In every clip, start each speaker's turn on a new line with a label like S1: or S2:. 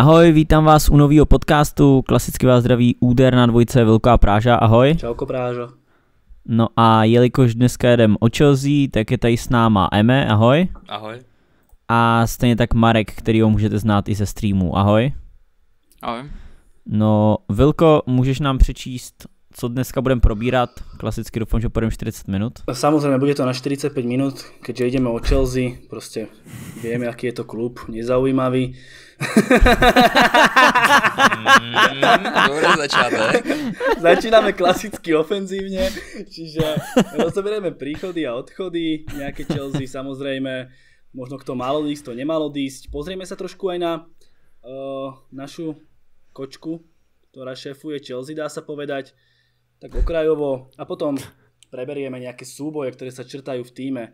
S1: Ahoj, vítám vás u nového podcastu, klasicky vás zdraví úder na dvojce Velká Práža, ahoj.
S2: Čauko Prážo.
S1: No a jelikož dneska jedem o Chelsea, tak je tady s náma Eme, ahoj. Ahoj. A stejně tak Marek, který ho můžete znát i ze streamu, ahoj. Ahoj. No, Vilko, můžeš nám přečíst co dneska budeme probírat. Klasicky doufám, že půjdeme 40 minut.
S2: No, samozřejmě bude to na 45 minut, keďže jdeme o Chelsea, prostě víme, jaký je to klub, nezaujímavý. Dobrý začátek. Začínáme klasicky ofenzívně, čiže rozobereme príchody a odchody, nějaké Chelsea samozřejmě. možno kto malo dýst, to nemalo dýst. Pozrieme se trošku aj na uh, našu kočku, která šéfuje Chelsea, dá se povedať tak okrajovo a potom preberieme nejaké súboje, ktoré sa črtajú v týme.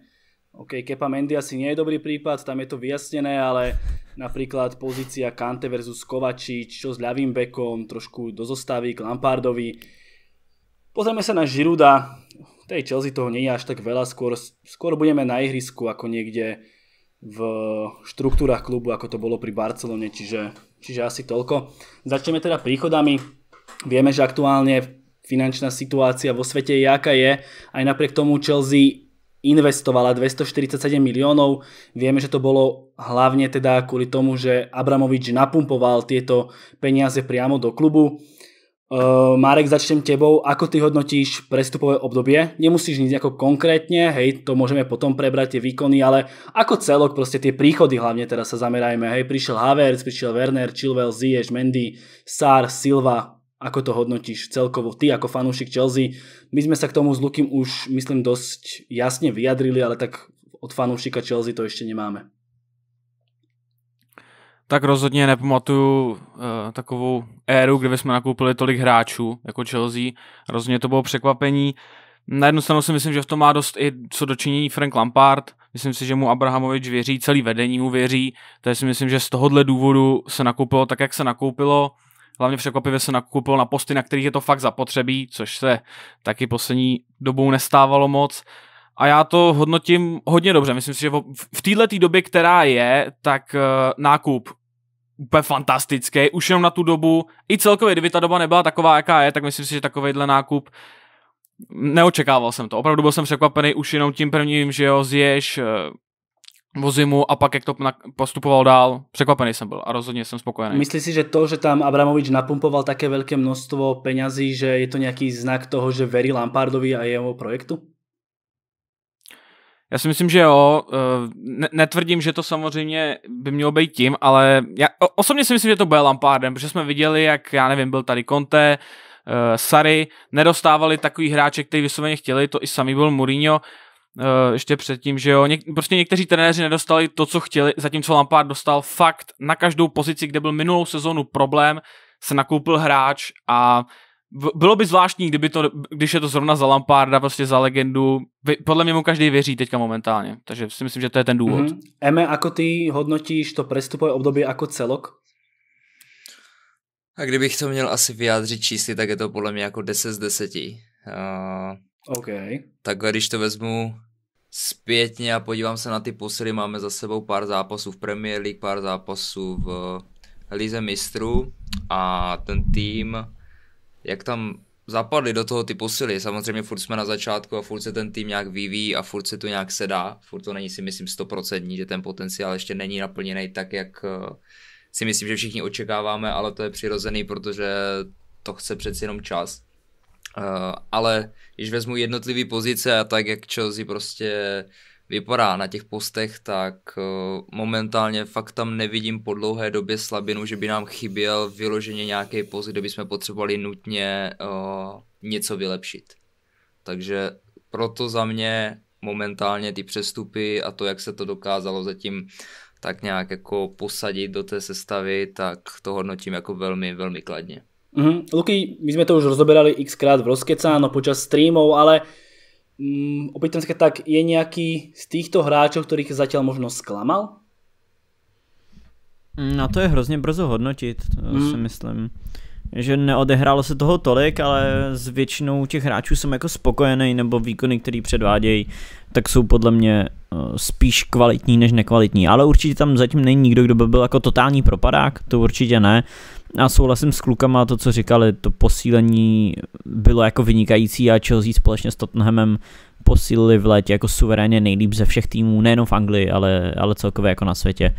S2: OK, Kepa Mendy asi nie je dobrý prípad, tam je to vyjasnené, ale napríklad pozícia Kante versus Kovačič, čo s ľavým bekom, trošku do zostavy k Lampardovi. Pozrieme sa na Žiruda, tej Chelsea toho nie je až tak veľa, skôr, skôr budeme na ihrisku ako niekde v štruktúrach klubu, ako to bolo pri Barcelone, čiže, čiže asi toľko. Začneme teda príchodami. Vieme, že aktuálne finančná situácia vo svete je, jaká je. Aj napriek tomu Chelsea investovala 247 miliónov. Vieme, že to bolo hlavne teda kvôli tomu, že Abramovič napumpoval tieto peniaze priamo do klubu. Uh, Marek, začnem tebou. Ako ty hodnotíš prestupové obdobie? Nemusíš nic jako konkrétně, hej, to môžeme potom prebrať tie výkony, ale ako celok prostě tie príchody hlavne teraz sa zamerajme. Hej, prišiel Havertz, prišiel Werner, Chilwell, Ziyech, Mendy, Sar, Silva, Ako to hodnotíš celkovo ty ako fanúšik Chelsea? My sme sa k tomu s Lukým už, myslím, dosť jasne vyjadrili, ale tak od fanúšika Chelsea to ještě nemáme.
S3: Tak rozhodně nepamatuju uh, takovou éru, kde jsme nakoupili tolik hráčů jako Chelsea. Rozhodně to bylo překvapení. Na jednu stranu si myslím, že v tom má dost i co dočinění Frank Lampard. Myslím si, že mu Abrahamovič věří, celý vedení mu věří. Takže si myslím, že z tohohle důvodu se nakoupilo tak, jak se nakoupilo. Hlavně překvapivě se nakoupil na posty, na kterých je to fakt zapotřebí, což se taky poslední dobou nestávalo moc. A já to hodnotím hodně dobře. Myslím si, že v této době, která je, tak eh, nákup úplně fantastický, už jenom na tu dobu. I celkově, kdyby ta doba nebyla taková, jaká je, tak myslím si, že takovýhle nákup neočekával jsem to. Opravdu byl jsem překvapený už jenom tím prvním, že jo, zješ eh, Vozimu a pak jak to postupoval dál, překvapený jsem byl a rozhodně jsem spokojený. Myslíš
S2: si, že to, že tam Abramovič napumpoval také velké množstvo penězí, že je to nějaký znak toho, že verí Lampardovi a jeho projektu?
S3: Já si myslím, že jo. Eh, netvrdím, že to samozřejmě by mělo být tím, ale já osobně si myslím, že to bude Lampardem, protože jsme viděli, jak, já nevím, byl tady Conte, eh, Sary, nedostávali takový hráček, který vysloveně chtěli, to i sami byl Mourinho. Eh, ještě předtím, že jo, něk- prostě někteří trenéři nedostali to, co chtěli, zatímco Lampard dostal fakt na každou pozici, kde byl minulou sezonu problém, se nakoupil hráč a bylo by zvláštní, kdyby to, když je to zrovna za Lamparda, prostě za legendu. Podle mě mu každý věří teďka momentálně, takže si myslím, že to je ten
S2: důvod. Mm-hmm. Eme, ako ty hodnotíš to prestupové období jako celok?
S4: A kdybych to měl asi vyjádřit čísly, tak je to podle mě jako 10 z 10. Uh, eh, OK. Tak když to vezmu zpětně a podívám se na ty posily, máme za sebou pár zápasů v Premier League, pár zápasů v Lize mistrů a ten tým, jak tam zapadli do toho ty posily. Samozřejmě furt jsme na začátku a furt se ten tým nějak vyvíjí a furt se to nějak sedá. Furt to není si myslím stoprocentní, že ten potenciál ještě není naplněný tak, jak eh, si myslím, že všichni očekáváme, ale to je přirozený, protože to chce přeci jenom čas. Eh, ale když vezmu jednotlivé pozice a tak, jak Chelsea prostě vypadá na těch postech, tak eh, momentálně fakt tam nevidím po dlouhé době slabinu, že by nám chyběl vyloženě nějaký post, kde bychom potřebovali nutně uh, něco vylepšit. Takže proto za mě momentálně ty přestupy a to, jak se to dokázalo zatím tak nějak jako posadit do té sestavy, tak to hodnotím jako velmi, velmi kladně.
S2: Mm-hmm. Luky, my sme to už rozoberali xkrát v rozkecáno počas streamov, ale mm, opýtam sa tak, je nejaký z týchto hráčov, ktorých zatiaľ možno sklamal?
S1: Na to je hrozně brzo hodnotit, to mm. si myslím. Že neodehrálo se toho tolik, ale s většinou těch hráčů jsem jako spokojený, nebo výkony, které předvádějí, tak jsou podle mě eh, spíš kvalitní než nekvalitní. Ale určitě tam zatím není nikdo, kdo by byl jako totální propadák, to určitě ne. Já souhlasím s klukama to, co říkali, to posílení bylo jako vynikající a Chelsea společně s Tottenhamem posílili v létě jako suverénně nejlíp ze všech týmů, nejen v Anglii, ale, ale celkově jako na světě.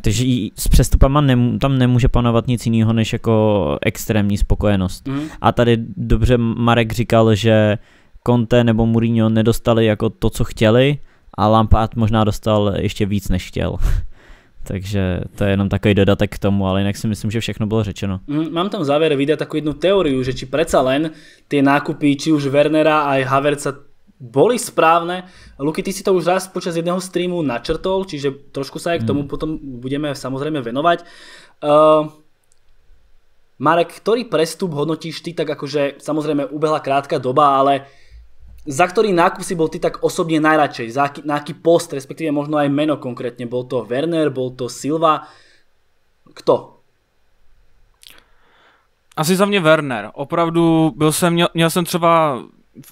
S1: Takže s přestupama nemů- tam nemůže panovat nic jiného než jako extrémní spokojenost. Mm. A tady dobře Marek říkal, že Conte nebo Mourinho nedostali jako to, co chtěli a Lampard možná dostal ještě víc, než chtěl. Takže to je jenom takový dodatek k tomu, ale jinak si myslím, že všechno bylo řečeno.
S2: Mm, mám tam v závere videa takovou jednu teorii, že či přece len ty nákupy, či už Wernera a Haverca boli správné. Luky, ty si to už raz počas jedného streamu načrtol, čiže trošku se k hmm. tomu mm. potom budeme samozřejmě venovať. Uh, Marek, který prestup hodnotíš ty tak jakože samozřejmě ubehla krátká doba, ale za ktorý nákup si bol ty tak osobne najradšej? Za aký, na aký post, respektíve možno aj meno konkrétne? Bol to Werner, bol to Silva? Kto?
S3: Asi za mě Werner. Opravdu byl jsem, měl, měl jsem třeba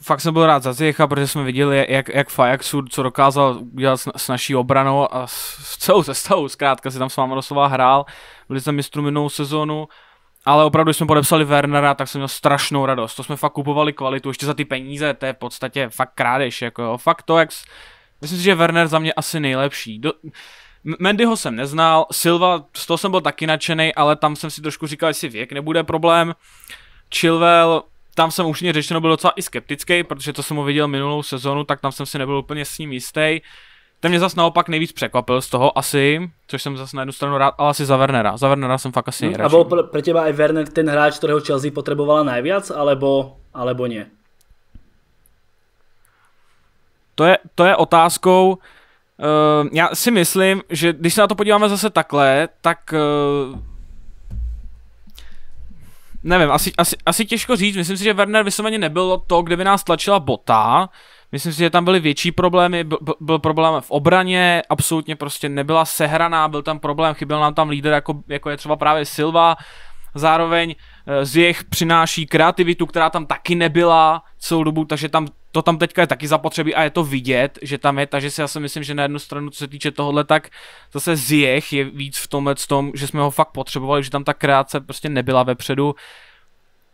S3: fakt jsem byl rád za Ziecha, protože jsme viděli, jak, jak Fajaxu, co dokázal udělat s, s naší obranou a s, s celou sestavou, zkrátka si tam s vámi doslova hrál. Byli jsme mistru minulou sezonu. Uh, ale opravdu, když jsme podepsali Wernera, tak jsem měl strašnou radost. To jsme fakt kupovali kvalitu, ještě za ty peníze, to je v podstatě fakt krádež, jako jo. Fakt to, jak... Myslím si, že Werner za mě asi nejlepší. Do... Mendyho jsem neznal, Silva, z toho jsem byl taky nadšený, ale tam jsem si trošku říkal, jestli věk nebude problém. Chilwell, tam jsem upřímně řečeno byl docela i skeptický, protože to jsem ho viděl minulou sezonu, tak tam jsem si nebyl úplně s ním jistý. Ten mě zase naopak nejvíc překvapil z toho asi, což jsem zase na jednu stranu rád, ale asi za Wernera. Za Wernera jsem fakt asi hmm, A byl
S2: pro, těba i Werner ten hráč, kterého Chelsea potřebovala nejvíc, alebo, alebo ne?
S3: To je, to je otázkou, Uh, já si myslím, že když se na to podíváme zase takhle, tak uh, nevím, asi, asi, asi těžko říct, myslím si, že Werner vysloveně nebylo to, kde by nás tlačila bota, Myslím si, že tam byly větší problémy, byl, byl problém v obraně, absolutně prostě nebyla sehraná, byl tam problém, chyběl nám tam líder, jako, jako je třeba právě Silva, zároveň eh, z jejich přináší kreativitu, která tam taky nebyla celou dobu, takže tam, to tam teďka je taky zapotřebí a je to vidět, že tam je, takže si já si myslím, že na jednu stranu, co se týče tohohle, tak zase z jejich je víc v tomhle tom, že jsme ho fakt potřebovali, že tam ta kreace prostě nebyla vepředu,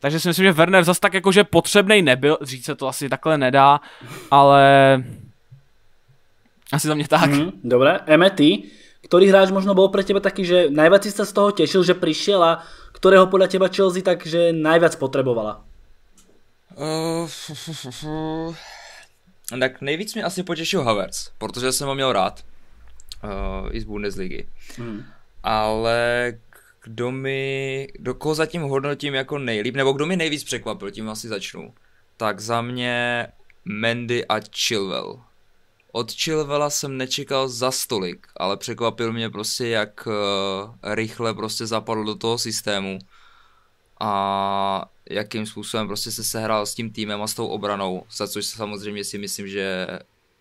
S3: takže si myslím, že Werner zas tak jakože
S2: potřebný nebyl, říct se to asi takhle nedá, ale asi za mě tak. Mm, dobré, e ty, který hráč možno byl pro tebe taky, že najviac jsi se z toho těšil, že přišel a kterého podle teba Chelsea takže najviac potrebovala? Uh,
S4: tak nejvíc mě asi potěšil Havertz, protože jsem ho měl rád uh, i z Bundesligy. Mm. Ale kdo mi, do koho zatím hodnotím jako nejlíp, nebo kdo mi nejvíc překvapil, tím asi začnu. Tak za mě Mendy a Chilwell. Od Chilvela jsem nečekal za stolik, ale překvapil mě prostě, jak uh, rychle prostě zapadl do toho systému a jakým způsobem prostě se sehrál s tím týmem a s tou obranou, za což samozřejmě si myslím, že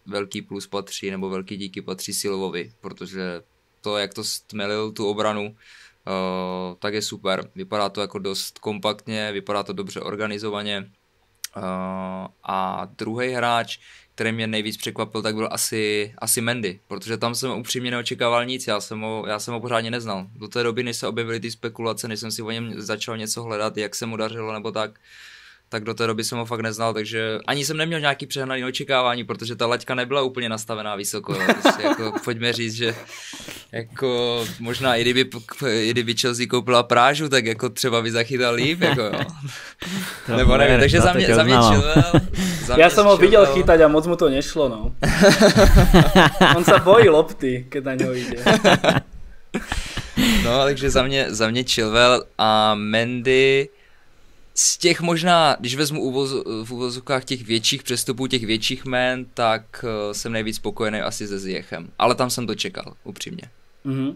S4: velký plus patří, nebo velký díky patří Silvovi, protože to, jak to stmelil tu obranu, uh, tak je super. Vypadá to jako dost kompaktně, vypadá to dobře organizovaně. Uh, a druhý hráč, který mě nejvíc překvapil, tak byl asi, asi Mendy, protože tam jsem upřímně neočekával nic, já jsem, ho, já jsem ho pořádně neznal. Do té doby, než se objevily ty spekulace, než jsem si o něm začal něco hledat, jak se mu dařilo nebo tak, uh, tak do té doby jsem ho fakt neznal, takže ani jsem neměl nějaký přehnaný očekávání, protože ta laťka nebyla úplně nastavená vysoko. Jo. Prostě jako, pojďme říct, že jako, možná i kdyby, i kdyby Chelsea koupila Prážu, tak jako třeba by zachytal líp. Jako, jo. Nebo nevím, takže no, za mě, za mě Chilwell, za Já jsem ho viděl chytat
S2: a moc mu to nešlo. No. On se bojí lopty, když na něho jde.
S4: No, takže za mě, za mě Chilwell a Mendy z těch možná, když vezmu uvoz, v uvozovkách těch větších přestupů, těch větších men, tak uh, jsem nejvíc spokojený asi se Zjechem. Ale tam jsem to čekal, upřímně.
S2: Mm-hmm.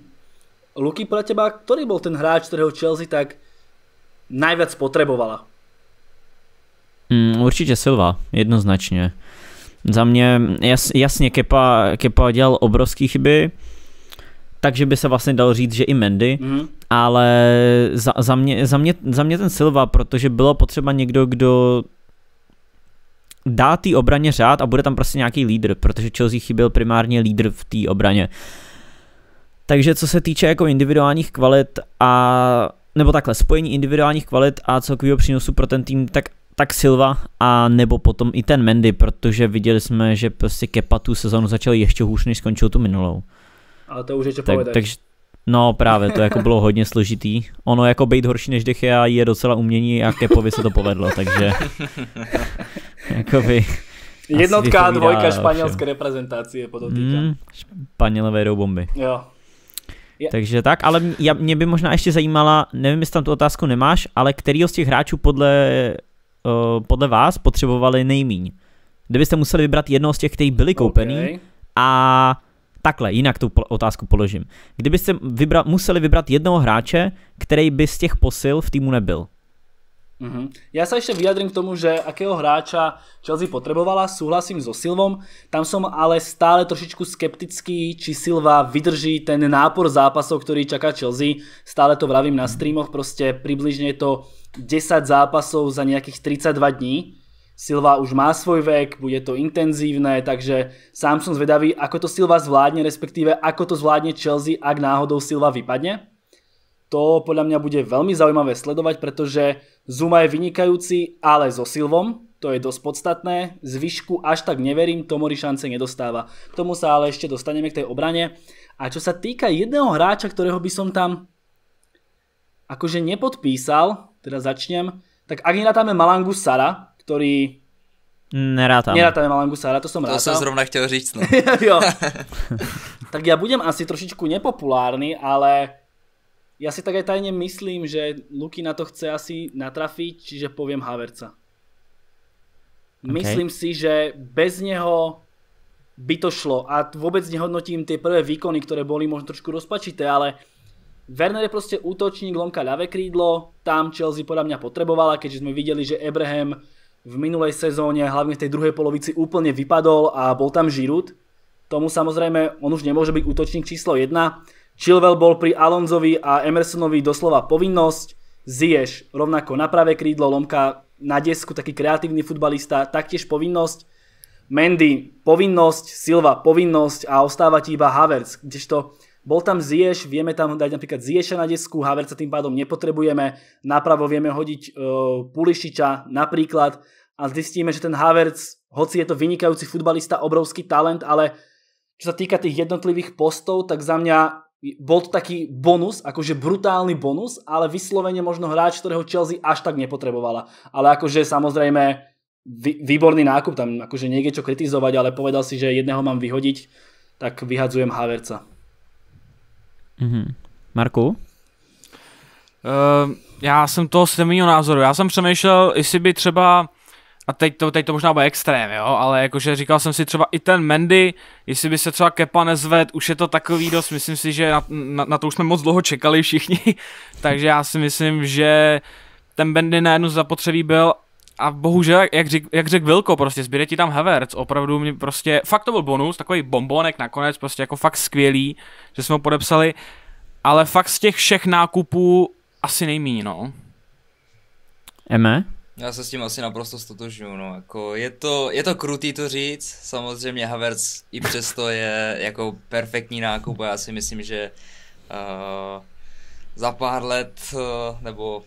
S2: Luky, pro teba, který byl ten hráč, kterého Chelsea tak nejvíc potřebovala.
S1: Mm, určitě Silva, jednoznačně. Za mě jas, jasně Kepa, Kepa dělal obrovské chyby, takže by se vlastně dalo říct, že i Mendy, mm. ale za, za, mě, za, mě, za mě ten Silva, protože bylo potřeba někdo, kdo dá té obraně řád a bude tam prostě nějaký lídr, protože Chelsea chyběl primárně lídr v té obraně. Takže co se týče jako individuálních kvalit a nebo takhle, spojení individuálních kvalit a celkového přínosu pro ten tým, tak tak Silva a nebo potom i ten Mendy, protože viděli jsme, že prostě Kepa tu sezonu začal ještě hůř, než skončil tu minulou ale to už je tak, takže, No právě, to jako bylo hodně složitý. Ono jako být horší než Dechy a je docela umění a Kepovi se to povedlo, takže jakoby... Jednotka a dvojka španělské
S2: reprezentace podotýká. Mm,
S1: Španělové jdou bomby. Jo. Je. Takže tak, ale mě, mě by možná ještě zajímala, nevím, jestli tam tu otázku nemáš, ale který z těch hráčů podle, uh, podle vás potřebovali nejmíň? Kdybyste museli vybrat jednoho z těch, kteří byli koupený okay. a Takhle, jinak tu otázku položím. Kdybyste vybra- museli vybrat jednoho hráče, který by z těch posil v týmu nebyl,
S2: Mm-hmm. Já se ještě vyjadrím k tomu, že akého hráča Chelsea potrebovala, Souhlasím so Silvom, tam jsem ale stále trošičku skeptický, či Silva vydrží ten nápor zápasov, který čaká Chelsea, stále to vravím na streamoch, Prostě přibližně je to 10 zápasov za nějakých 32 dní, Silva už má svoj vek, bude to intenzívne, takže sám som zvedavý, ako to Silva zvládne, respektíve ako to zvládne Chelsea, ak náhodou Silva vypadne. To podľa mňa bude veľmi zaujímavé sledovať, pretože Zuma je vynikajúci, ale so Silvom, to je dosť podstatné. Zvyšku až tak neverím, Tomori šance nedostáva. K tomu sa ale ešte dostaneme k tej obrane. A čo sa týka jedného hráča, ktorého by som tam akože nepodpísal, teda začnem, tak ak je Malangu Sara, který
S1: Nerátám. Nerátáme
S2: Malangusa, ale to jsem rád. To jsem zrovna chtěl říct. No. jo. tak já budem asi trošičku nepopulárny, ale já si tak aj tajně myslím, že Luky na to chce asi natrafiť, čiže poviem Haverca. Okay. Myslím si, že bez něho by to šlo a vůbec nehodnotím ty prvé výkony, které boli možno trošku rozpačité, ale Werner je prostě útočník, lomka ľavé krídlo, tam Chelsea podľa mňa potrebovala, keďže sme videli, že Abraham v minulej sezóne, hlavne v tej druhej polovici úplne vypadol a bol tam Žirut. Tomu samozrejme on už nemôže byť útočník číslo 1. Chilwell bol pri Alonzovi a Emersonovi doslova povinnosť. Ziyech rovnako na pravé krídlo, Lomka na desku, taký kreatívny futbalista, taktiež povinnosť. Mendy povinnosť, Silva povinnosť a ostáva ti iba Havertz, kdežto bol tam Ziyech, vieme tam dať napríklad Ziyech na desku, Havertza tým pádom nepotrebujeme, napravo vieme hodiť e, Pulišiča napríklad, a zistíme, že ten Havertz, hoci je to vynikajúci futbalista, obrovský talent, ale čo sa týka tých jednotlivých postov, tak za mňa bol to taký bonus, akože brutálny bonus, ale vyslovene možno hráč, ktorého Chelsea až tak nepotrebovala. Ale akože samozrejme výborný nákup, tam akože niekde čo kritizovať, ale povedal si, že jedného mám vyhodiť, tak vyhadzujem Haverca.
S1: Mm-hmm. Marku?
S3: Uh, já jsem toho stejného názoru. Já jsem přemýšlel, jestli by třeba a teď to, teď to možná bude extrém, jo, ale jakože říkal jsem si třeba i ten Mendy, jestli by se třeba Kepa nezved, už je to takový dost, myslím si, že na, na, na to už jsme moc dlouho čekali všichni, takže já si myslím, že ten Mendy na jednu zapotřebí byl a bohužel, jak, řek, jak řekl Vilko, prostě zbyde ti tam Havertz, opravdu mě prostě, fakt to byl bonus, takový bombonek nakonec, prostě jako fakt skvělý, že jsme ho podepsali, ale fakt z těch všech nákupů asi nejmíň, no.
S1: Eme?
S4: Já se s tím asi naprosto stotožňuju, no, jako je to, je to krutý to říct, samozřejmě Havertz i přesto je jako perfektní nákup a já si myslím, že uh, za pár let, uh, nebo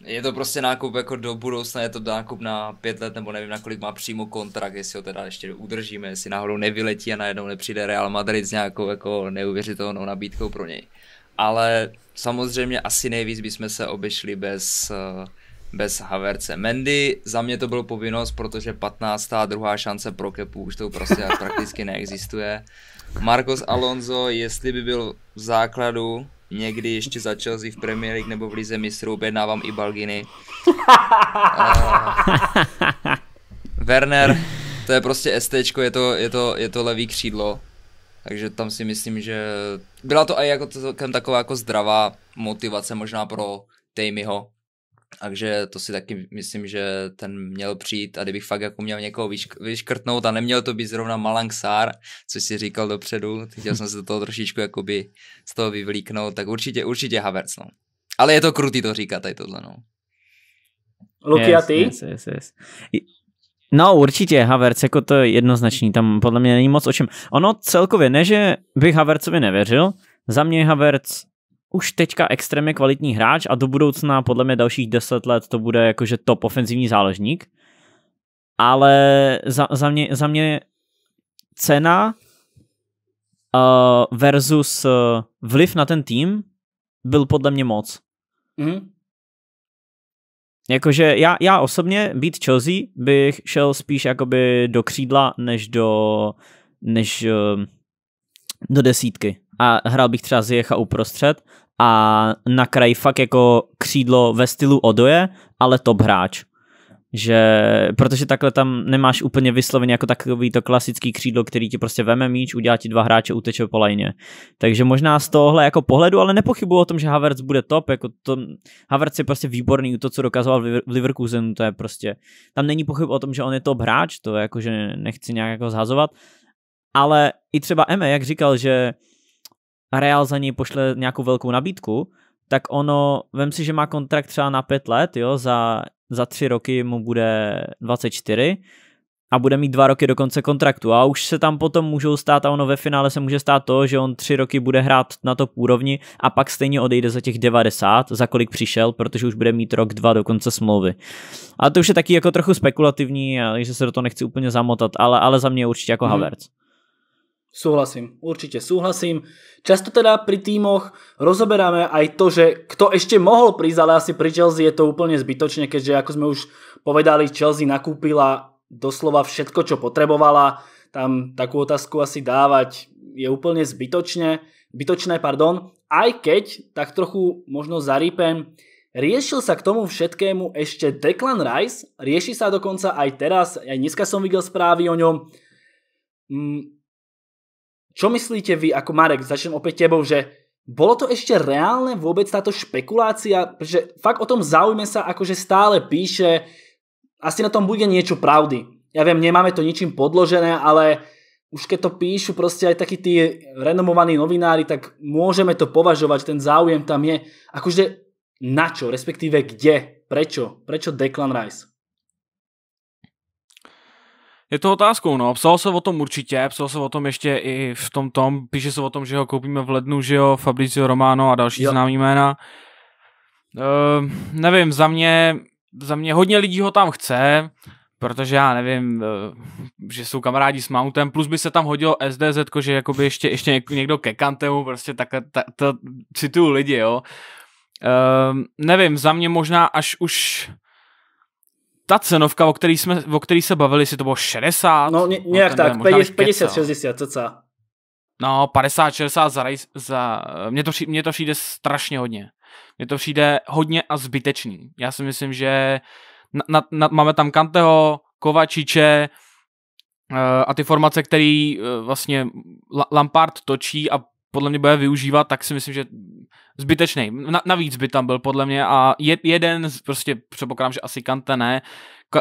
S4: je to prostě nákup jako do budoucna, je to nákup na pět let, nebo nevím, na kolik má přímo kontrakt, jestli ho teda ještě udržíme, jestli náhodou nevyletí a najednou nepřijde Real Madrid s nějakou jako neuvěřitelnou nabídkou pro něj. Ale samozřejmě asi nejvíc bychom se obešli bez uh, bez Haverce. Mendy, za mě to byl povinnost, protože 15. a druhá šance pro Kepu už to prostě prakticky neexistuje. Marcos Alonso, jestli by byl v základu někdy ještě za Chelsea v Premier League nebo v Lize mistrů, objednávám i Balginy. uh, Werner, to je prostě STčko, je to, je to, je to levý křídlo. Takže tam si myslím, že byla to i jako celkem taková jako zdravá motivace možná pro Tejmyho, takže to si taky myslím, že ten měl přijít a kdybych fakt jako měl někoho vyškrtnout a neměl to být zrovna Sár, což si říkal dopředu, chtěl jsem se do toho trošičku jakoby z toho vyvlíknout, tak určitě, určitě Havertz, no. Ale je to krutý to říkat tady tohle, no. Luky a ty? Yes, yes, yes.
S1: No určitě Havertz, jako to je jednoznačný, tam podle mě není moc o čem. Ono celkově, ne že bych Havertzovi nevěřil, za mě Havertz už teďka extrémně kvalitní hráč a do budoucna podle mě dalších 10 let to bude jakože top ofenzivní záležník, Ale za, za, mě, za mě cena uh, versus uh, vliv na ten tým byl podle mě moc. Mm. Jakože já, já osobně být Chelsea bych šel spíš jakoby do křídla než do než uh, do desítky a hrál bych třeba Zjecha uprostřed a na kraji fakt jako křídlo ve stylu Odoje, ale top hráč. Že, protože takhle tam nemáš úplně vysloveně jako takový to klasický křídlo, který ti prostě veme míč, udělá ti dva hráče, uteče po lajně. Takže možná z tohohle jako pohledu, ale nepochybuji o tom, že Havertz bude top, jako to, Havertz je prostě výborný, to, co dokazoval v Leverkusenu, to je prostě, tam není pochyb o tom, že on je top hráč, to jako, že nechci nějak jako zhazovat, ale i třeba Eme, jak říkal, že a Real za něj pošle nějakou velkou nabídku, tak ono, vem si, že má kontrakt třeba na 5 let, jo, za, za tři roky mu bude 24 a bude mít dva roky do konce kontraktu a už se tam potom můžou stát a ono ve finále se může stát to, že on tři roky bude hrát na to úrovni a pak stejně odejde za těch 90, za kolik přišel, protože už bude mít rok, dva do konce smlouvy. A to už je taky jako trochu spekulativní, že se do toho nechci úplně zamotat, ale, ale za mě je určitě jako hmm. Havertz.
S2: Súhlasím, určite súhlasím. Často teda pri týmoch rozoberáme aj to, že kto ešte mohol prísť, ale asi pri Chelsea je to úplne zbytočne, keďže ako sme už povedali, Chelsea nakúpila doslova všetko, čo potrebovala. Tam takú otázku asi dávať je úplne zbytočne, zbytočné, pardon. Aj keď, tak trochu možno zarýpem, Riešil sa k tomu všetkému ešte Declan Rice, rieši sa dokonca aj teraz, aj dneska som videl správy o ňom. Mm, Čo myslíte vy, ako Marek, začnem opäť tebou, že bolo to ešte reálne vôbec táto špekulácia, že fakt o tom záujme sa akože stále píše, asi na tom bude niečo pravdy. Ja viem, nemáme to ničím podložené, ale už keď to píšu prostě aj takí tí renomovaní novinári, tak môžeme to považovať, ten záujem tam je. Akože na čo, respektíve kde, prečo, prečo Declan Rice?
S3: Je to otázkou, no. Psal se o tom určitě, psal se o tom ještě i v tom tom, píše se o tom, že ho koupíme v lednu, že jo, Fabrizio Romano a další jo. známý jména. Uh, nevím, za mě, za mě hodně lidí ho tam chce, protože já nevím, eh, že jsou kamarádi s Mountem, plus by se tam hodilo SDZ, že jakoby ještě, ještě někdo ke Kantemu, prostě tak ta, ta, cituju lidi, jo. Uh, nevím, za mě možná až už ta cenovka, o který, jsme, o který se bavili, si to bylo 60? No ně, nějak no, tak, 50, 50,
S2: 60, co co?
S3: No, 50, 60 za, za mě, to, mě to přijde strašně hodně. Mně to přijde hodně a zbytečný. Já si myslím, že na, na, na, máme tam Kanteho, Kovačiče, eh, a ty formace, který eh, vlastně Lampard točí a podle mě bude využívat, tak si myslím, že zbytečný. Na, navíc by tam byl podle mě a je, jeden, z, prostě předpokládám, že asi Kante ne,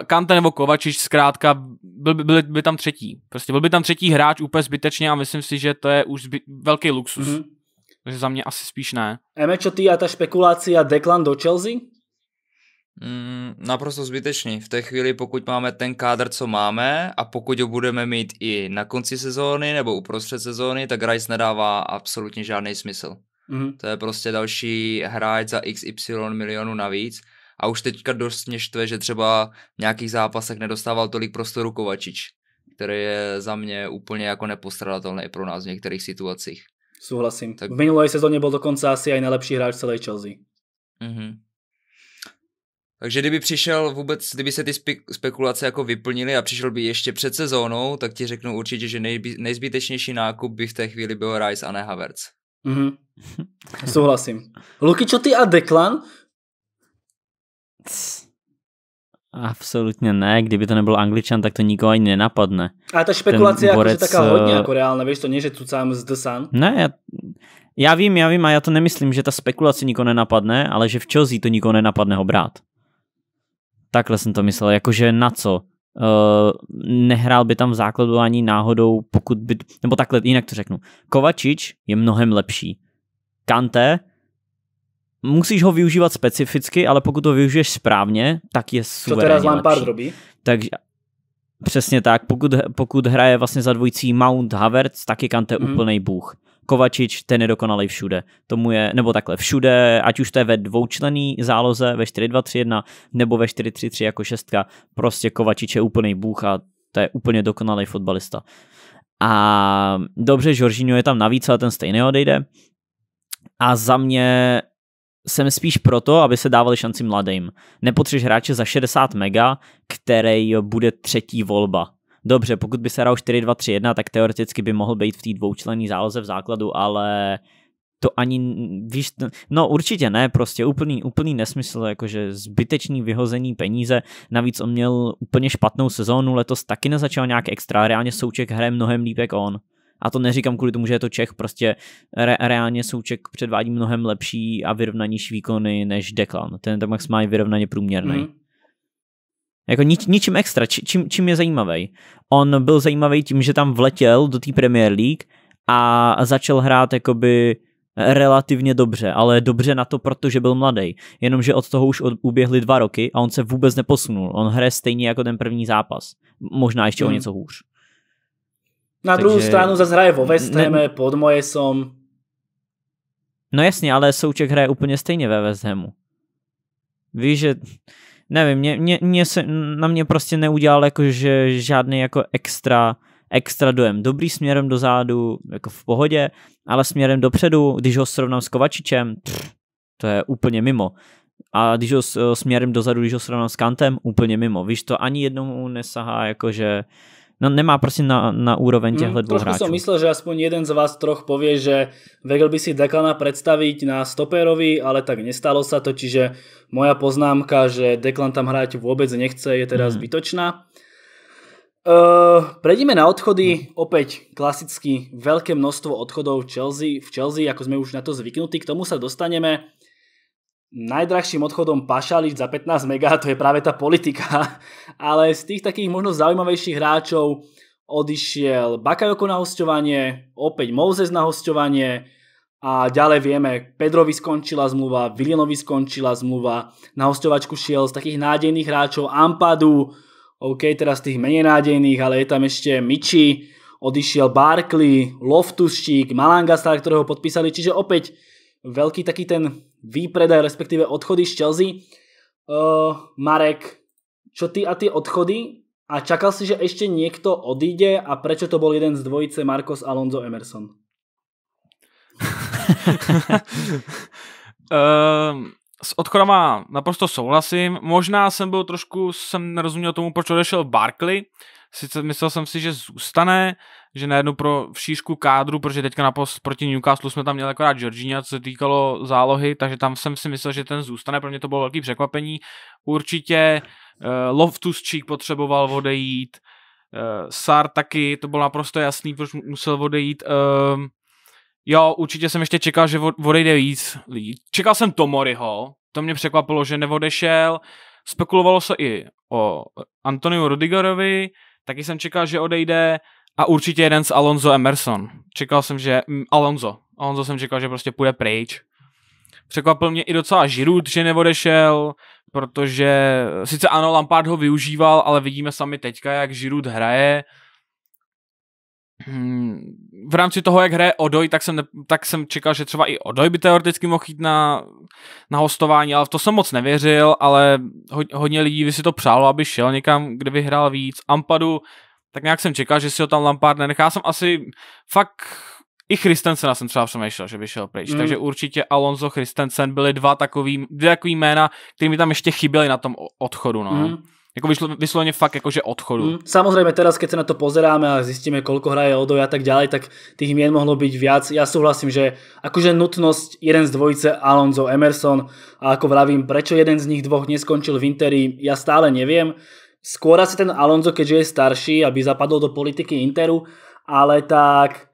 S3: Kante nebo Kovačič zkrátka byl, by, byl by tam třetí. Prostě byl by tam třetí hráč úplně zbytečně a myslím si, že to
S4: je už zby, velký luxus. Mm-hmm. Takže za mě asi spíš ne.
S2: Eme, čo ty a ta špekulácia Declan do Chelsea?
S4: Mm, naprosto zbytečný. V té chvíli, pokud máme ten kádr, co máme, a pokud ho budeme mít i na konci sezóny nebo uprostřed sezóny, tak Rice nedává absolutně žádný smysl. Mm-hmm. To je prostě další hráč za XY milionů navíc. A už teďka dost mě štve, že třeba v nějakých zápasech nedostával tolik prostoru Kovačič, který je za mě úplně jako nepostradatelný pro nás v některých situacích. Souhlasím. Tak... V
S2: minulé sezóně byl dokonce asi i nejlepší hráč celé Chelsea.
S4: Mm-hmm. Takže kdyby přišel vůbec, kdyby se ty spekulace jako vyplnily a přišel by ještě před sezónou, tak ti řeknu určitě, že nejby, nejzbytečnější nákup by v té chvíli byl Rice a ne Havertz. Mm-hmm. Souhlasím. Luky, čo ty
S2: a Declan.
S1: Absolutně ne, kdyby to nebyl angličan, tak to nikoho ani nenapadne. A ta špekulace je jako, borec... hodně eh, jako
S2: reálná, víš, to nie, že cucám z The Sun. Ne, já,
S1: já vím, já vím a já to nemyslím, že ta spekulace nikoho nenapadne, ale že v Chelsea to nikoho nenapadne ho brát. Takhle jsem to myslel, jakože na co? Uh, nehrál by tam v základu ani náhodou, pokud by, nebo takhle, jinak to řeknu. Kovačič je mnohem lepší. Kante musíš ho využívat specificky, ale pokud to využiješ správně, tak je super. To teda Lampard robí. Takže, Přesně tak, pokud, pokud hraje vlastně za dvojicí Mount Havertz, tak je Kante mm. úplný bůh. Kovačič, ten je dokonalý všude. Tomu je, nebo takhle, všude, ať už to je ve dvoučlený záloze, ve 4-2-3-1, nebo ve 4-3-3 jako šestka, prostě Kovačič je úplný bůh a to je úplně dokonalý fotbalista. A dobře, Jorginho je tam navíc, ale ten stejně odejde. A za mě jsem spíš proto, aby se dávali šanci mladým. Nepotřebuješ hráče za 60 mega, který bude třetí volba. Dobře, pokud by se hrál 4-2-3-1, tak teoreticky by mohl být v té dvoučlenné záloze v základu, ale to ani, víš, no určitě ne, prostě úplný, úplný nesmysl, jakože zbytečný vyhození peníze, navíc on měl úplně špatnou sezónu, letos taky nezačal nějak extra, reálně Souček hraje mnohem líp jak on. A to neříkám kvůli tomu, že je to Čech, prostě re, reálně Souček předvádí mnohem lepší a vyrovnanější výkony než Declan. Ten tam max má vyrovnaně průměrný. Mm. Jako nič, ničím extra, či, čím, čím je zajímavý. On byl zajímavý tím, že tam vletěl do té Premier League a začal hrát jakoby relativně dobře, ale dobře na to, protože byl mladý. Jenomže od toho už od, uběhly dva roky a on se vůbec neposunul. On hraje stejně jako ten první zápas. Možná ještě mm. o hmm. něco hůř. Na Takže... druhou stranu zase
S2: hraje vo West Hamu, ne... pod som.
S1: No jasně, ale Souček hraje úplně stejně ve West Hamu. Víš, že nevím, mě, mě, mě se, na mě prostě neudělal jako, že žádný jako extra, extra dojem. Dobrý směrem dozadu, jako v pohodě, ale směrem dopředu, když ho srovnám s Kovačičem, pff, to je úplně mimo. A když ho směrem dozadu, když ho srovnám s Kantem, úplně mimo. Víš, to ani jednomu nesahá, jakože no, nemá prostě na, na úroveň těchto mm, dvou hráčů. jsem
S2: myslel, že aspoň jeden z vás troch pově, že vedel by si Deklana představit na stoperovi, ale tak nestalo se to, čiže moja poznámka, že Deklan tam hrát vůbec nechce, je teda mm. zbytočná. Uh, prejdeme na odchody. Mm. opět klasicky velké množstvo odchodov Chelsea. v Chelsea, jako jsme už na to zvyknutí. K tomu se dostaneme. Najdrahším odchodom Pašalič za 15 mega to je práve tá politika, ale z tých takých možno zaujímavejších hráčov odišiel Bakajoko na hostovanie, opäť Moses na hostovanie a ďalej vieme, Pedrovi skončila zmluva, Vilinovi skončila zmluva, na hostovačku šiel z takých nádejných hráčov Ampadu, OK, teraz tých menej nádejných, ale je tam ešte Michi, odišiel Barkley, Loftus Cheek, Malanga, ktorého podpísali, čiže opäť veľký taký ten výpredaj, respektíve odchody z Chelsea. Uh, Marek, čo ty a ty odchody? A čakal si, že ešte niekto odíde a prečo to bol jeden z dvojice Marcos Alonso Emerson?
S3: um, s odchodama naprosto souhlasím. Možná jsem byl trošku, jsem nerozuměl tomu, proč odešel Barkley. Sice myslel jsem si, že zůstane, že najednou pro v kádru, protože teďka na post proti Newcastle jsme tam měli akorát Georgina, co se týkalo zálohy, takže tam jsem si myslel, že ten zůstane, pro mě to bylo velký překvapení. Určitě uh, Loftus Cheek potřeboval odejít, uh, eh, Sar taky, to bylo naprosto jasný, proč musel odejít. Uh, Jo, určitě jsem ještě čekal, že odejde víc lidí. Čekal jsem Tomoriho, to mě překvapilo, že neodešel. Spekulovalo se i o Antoniu Rudigerovi, taky jsem čekal, že odejde a určitě jeden z Alonso Emerson. Čekal jsem, že... Alonso. Alonso jsem čekal, že prostě půjde pryč. Překvapil mě i docela Žirut, že neodešel, protože sice ano, Lampard ho využíval, ale vidíme sami teďka, jak Žirut hraje. Hmm, v rámci toho, jak hraje Odoj, tak jsem, tak jsem čekal, že třeba i Odoj by teoreticky mohl jít na, na hostování, ale v to jsem moc nevěřil, ale ho, hodně lidí by si to přálo, aby šel někam, kde by hrál víc. Ampadu, tak nějak jsem čekal, že si ho tam Lampard nenechá. Jsem asi fakt i Christensena jsem třeba přemýšlel, že by šel pryč. Mm. Takže určitě Alonso, Christensen byly dva takový, dvě takový jména, které mi tam ještě chyběly na tom odchodu. No. Mm. Jako vyšlo, vysloveně fakt jakože odchodu. Mm,
S2: samozřejmě teraz, keď se na to pozeráme a zjistíme, koľko hraje Odo a tak ďalej, tak tých mien mohlo byť viac. Ja souhlasím, že akože nutnosť jeden z dvojice Alonso Emerson a ako vravím, prečo jeden z nich dvoch neskončil v Interi, ja stále neviem. Skôr asi ten Alonso, keďže je starší, aby zapadol do politiky Interu, ale tak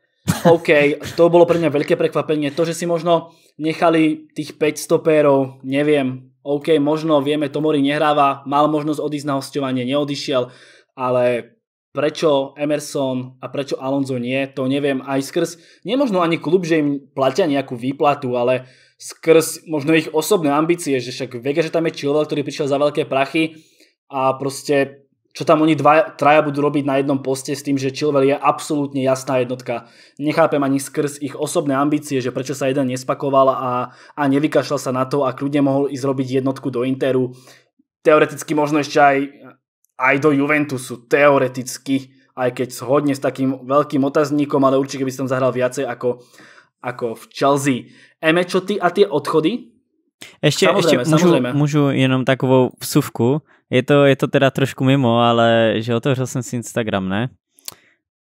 S2: OK, to bolo pre mňa veľké prekvapenie. To, že si možno nechali tých 5 stopérov, neviem, OK, možno vieme, Tomori nehráva, mal možnosť odísť na hostovanie, neodišiel, ale prečo Emerson a prečo Alonso nie, to neviem. Aj skrz, nemožno ani klub, že im platia nejakú výplatu, ale skrz možno ich osobné ambície, že však Vega, že tam je Chilwell, ktorý prišiel za veľké prachy a proste čo tam oni dva, traja budú robiť na jednom poste s tým, že Chilwell je absolútne jasná jednotka. Nechápem ani skrz ich osobné ambície, že prečo sa jeden nespakoval a, a nevykašľal sa na to a kľudne mohol ísť robiť jednotku do Interu. Teoreticky možno ešte aj, aj do Juventusu, teoreticky, aj keď hodne s takým veľkým otazníkom, ale určite by som zahral viacej ako, ako v Chelsea. Eme, čo ty a tie odchody? Ještě, ještě můžu,
S1: můžu jenom takovou vsuvku. Je to, je to teda trošku mimo, ale že otevřel jsem si Instagram, ne?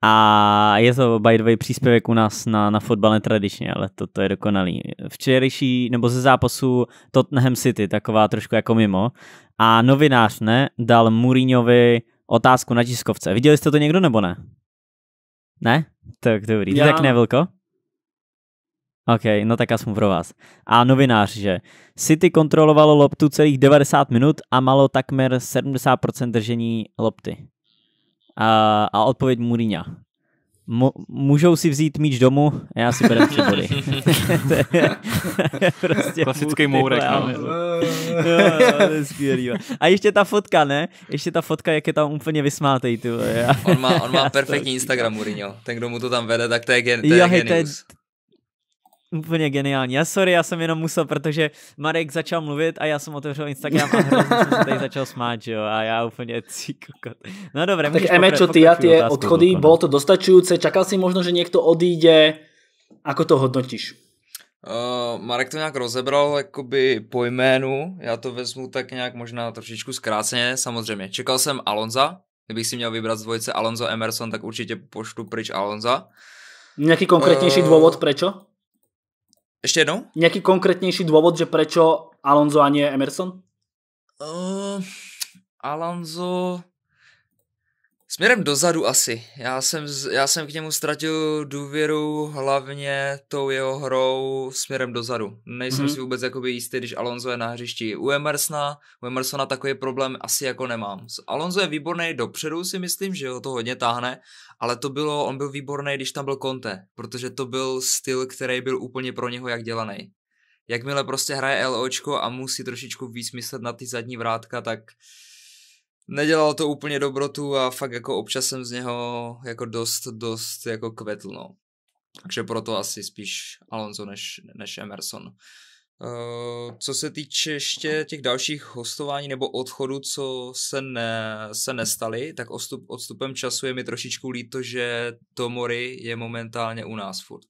S1: A je to by the way příspěvek u nás na, na fotbale tradičně, ale to, to je dokonalý. Včerejší, nebo ze zápasu Tottenham City, taková trošku jako mimo. A novinář, ne, dal Mourinhovi otázku na tiskovce. Viděli jste to někdo nebo ne? Ne? Tak dobrý. Já... Tak ne, Vilko? OK, no tak já jsem pro vás. A novinář, že City kontrolovalo loptu celých 90 minut a malo takmer 70% držení lopty. A, a odpověď Mourinho. Mo- můžou si vzít míč domů, já si beru tři body. prostě Klasický můrek. No. skvělý. A ještě ta fotka, ne? Ještě ta fotka, jak je tam úplně vysmátej. Ty, on má, on má perfektní Instagram, Mourinho.
S4: Ten, kdo mu to tam vede, tak to je, gen, to je jo, genius. Hej,
S1: to je, Úplně geniální. Já sorry, já jsem jenom musel, protože Marek začal mluvit a já jsem otevřel Instagram a hrozně jsem se tady začal smát, že jo, a já úplně cí kokot. No
S4: dobré, Tak Eme, čo ty a tie odchody,
S2: bylo to dostačující, čakal si možno, že někdo odíde, ako to hodnotíš?
S4: Uh, Marek to nějak rozebral jakoby po jménu, já to vezmu tak nějak možná trošičku zkráceně, samozřejmě. Čekal jsem Alonza, kdybych si měl vybrat z dvojice Alonso Emerson, tak určitě poštu pryč Alonza. Nějaký konkrétnější uh, důvod, prečo? Ešte jednou?
S2: Nejaký konkrétnejší dôvod, že prečo Alonso a nie Emerson?
S4: Uh, Alonso... Směrem dozadu asi. Já jsem, já jsem k němu ztratil důvěru hlavně tou jeho hrou směrem dozadu. Nejsem mm-hmm. si vůbec jakoby jistý, když Alonso je na hřišti. U Emersona, u Emersona takový problém asi jako nemám. Alonso je výborný dopředu si myslím, že ho to hodně táhne, ale to bylo, on byl výborný, když tam byl Conte, protože to byl styl, který byl úplně pro něho jak dělaný. Jakmile prostě hraje LOčko a musí trošičku víc myslet na ty zadní vrátka, tak nedělal to úplně dobrotu a fakt jako občas jsem z něho jako dost, dost jako kvetl, no. Takže proto asi spíš Alonso než, než Emerson. Uh, co se týče ještě těch dalších hostování nebo odchodů, co se, ne, se nestaly, tak odstup, odstupem času je mi trošičku líto, že Tomori je momentálně u nás furt.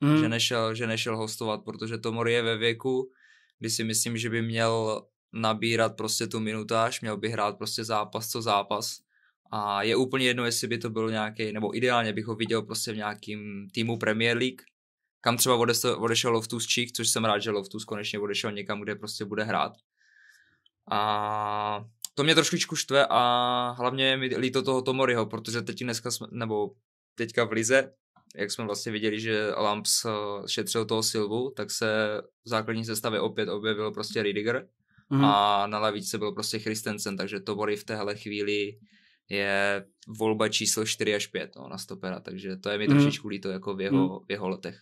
S4: Mm. Že, nešel, že nešel hostovat, protože Tomori je ve věku, kdy si myslím, že by měl nabírat prostě tu minutáž, měl by hrát prostě zápas co zápas. A je úplně jedno, jestli by to byl nějaký, nebo ideálně bych ho viděl prostě v nějakým týmu Premier League, kam třeba odešel Loftus Cheek, což jsem rád, že Loftus konečně odešel někam, kde prostě bude hrát. A to mě trošičku štve a hlavně mi líto toho Tomoriho, protože teď dneska jsme, nebo teďka v Lize, jak jsme vlastně viděli, že Lamps eh, šetřil toho Silvu, tak se v základní sestavě opět objevil prostě Ridiger, mm-hmm. a na levičce byl prostě Christensen, takže Tobory v téhle chvíli je volba číslo 4 až 5 no, na stopera, takže to je mi mm-hmm. trošičku líto jako v jeho, mm-hmm. v jeho letech.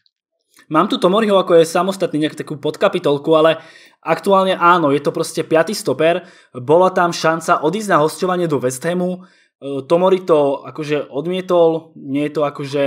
S2: Mám tu Tomoriho ako je samostatný nějak takú podkapitolku, ale aktuálne áno, je to proste pátý stoper, bola tam šanca odísť na hostovanie do West Hamu, e, Tomori to akože odmietol, nie je to akože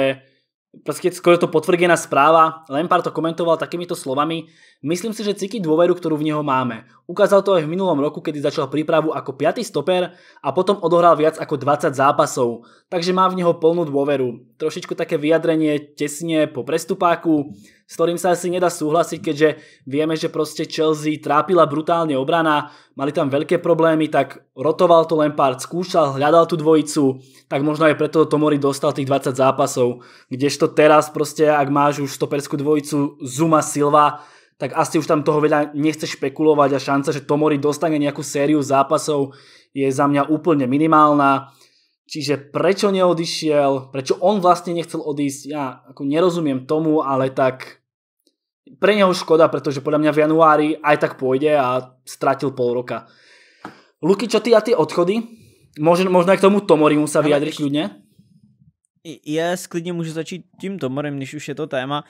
S2: proste skoro to potvrdená správa, Lampard to komentoval takýmito slovami, myslím si, že cíti dôveru, ktorú v neho máme. Ukázal to aj v minulom roku, kedy začal prípravu ako 5. stoper a potom odohral viac ako 20 zápasov, takže má v neho plnú dôveru. Trošičku také vyjadrenie tesne po prestupáku, s ktorým sa asi nedá súhlasiť, keďže vieme, že proste Chelsea trápila brutálne obrana, mali tam veľké problémy, tak rotoval to Lampard, skúšal, hľadal tú dvojicu, tak možno aj preto Tomori dostal tých 20 zápasov, kdežto teraz proste, ak máš už stoperskú dvojicu Zuma Silva, tak asi už tam toho veľa nechce špekulovať a šanca, že Tomori dostane nejakú sériu zápasov je za mňa úplne minimálna. Čiže prečo neodišiel, prečo on vlastne nechcel odísť, ja nerozumiem tomu, ale tak Pre neho škoda, pretože podľa mňa v januári aj tak pôjde a strátil pol roka. Luky, čo ty a ty odchody? Možno, možno aj k tomu
S1: Tomorimu sa vyjadriť ľudne? Je, sklidně môžu začít tím Tomorim, než už je to téma.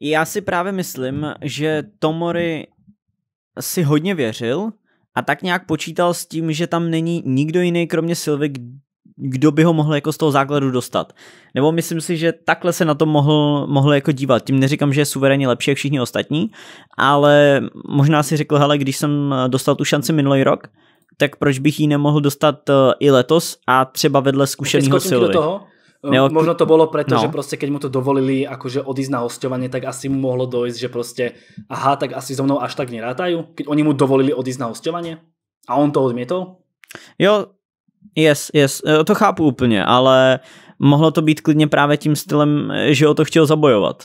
S1: Já si právě myslím, že Tomori si hodně věřil a tak nějak počítal s tím, že tam není nikdo jiný kromě Silvy, kdo by ho mohl jako z toho základu dostat. Nebo myslím si, že takhle se na to mohl, mohl jako dívat. Tím neříkám, že je suverénně lepší jak všichni ostatní, ale možná si řekl, hele, když jsem eh, dostal tu šanci minulý rok, tak proč bych ji nemohl dostat eh, i letos a třeba vedle zkušeného silu. Do toho? Eh, možno to bolo preto, no. že
S2: proste keď mu to dovolili akože odísť na hostovanie, tak asi mu mohlo dojsť, že proste aha, tak asi so mnou až tak nerátajú, keď oni mu dovolili odísť na hostovanie a on to odmietol?
S1: Jo, Yes, yes, eh, to chápu úplně, ale mohlo to být klidně právě tím stylem, eh, že o to chtěl zabojovat.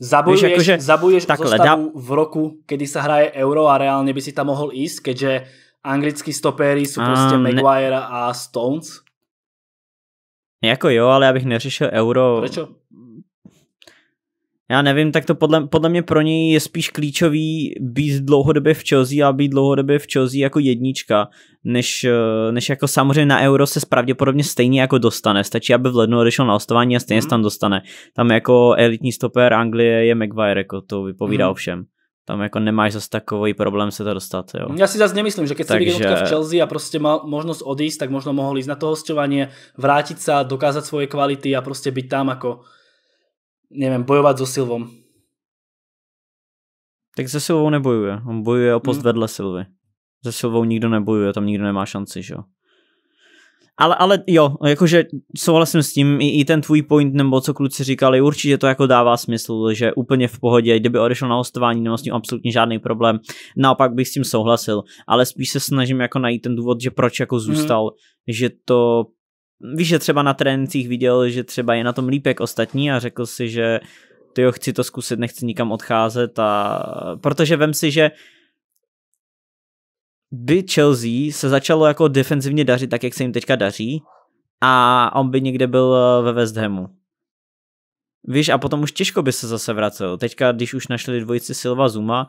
S1: Zabojuješ, Víš, jakože, zabojuješ takhle, zostavu
S2: dá... v roku, kedy se hraje Euro a reálně by si tam mohl ísť, keďže anglický stopéry jsou prostě um, Maguire a Stones.
S1: Jako jo, ale já bych neřešil euro Prečo? já nevím, tak to podle, podle mě pro něj je spíš klíčový být dlouhodobě v Chelsea a být dlouhodobě v Chelsea jako jednička, než, eh, než jako samozřejmě na euro se pravděpodobně stejně jako dostane. Stačí, aby v lednu odešel na ostování a stejně mm. se mhm. tam dostane. Tam jako elitní stoper Anglie je Maguire, jako to vypovídá mm. o všem. Tam jako nemáš zase takový problém se to dostat. Jo. Já si zase nemyslím, že když Takže... v
S2: Chelsea a prostě mal možnost odísť, tak možno mohl jít na to hostování, vrátit se, dokázat svoje kvality a prostě být tam jako neviem, bojovať so Silvom.
S1: Tak se Silvou nebojuje. On bojuje o post hmm. vedle Silvy. Se Silvou nikdo nebojuje, tam nikdo nemá šanci, že jo. Ale, ale jo, jakože souhlasím s tím, i, i ten tvůj point, nebo co kluci říkali, určitě to jako dává smysl, že úplně v pohodě, kdyby odešel na hostování, nemá s tím absolutně žádný problém, naopak bych s tím souhlasil, ale spíš se snažím jako najít ten důvod, že proč jako hmm. zůstal, mm. že to víš, že třeba na trénincích viděl, že třeba je na tom líp jak ostatní a řekl si, že ty jo, chci to zkusit, nechci nikam odcházet a protože vem si, že by Chelsea se začalo jako defenzivně dařit tak, jak se jim teďka daří a on by někde byl eh, ve West Hamu. Víš, a potom už těžko by se zase vracel. Teďka, když už našli dvojici Silva Zuma,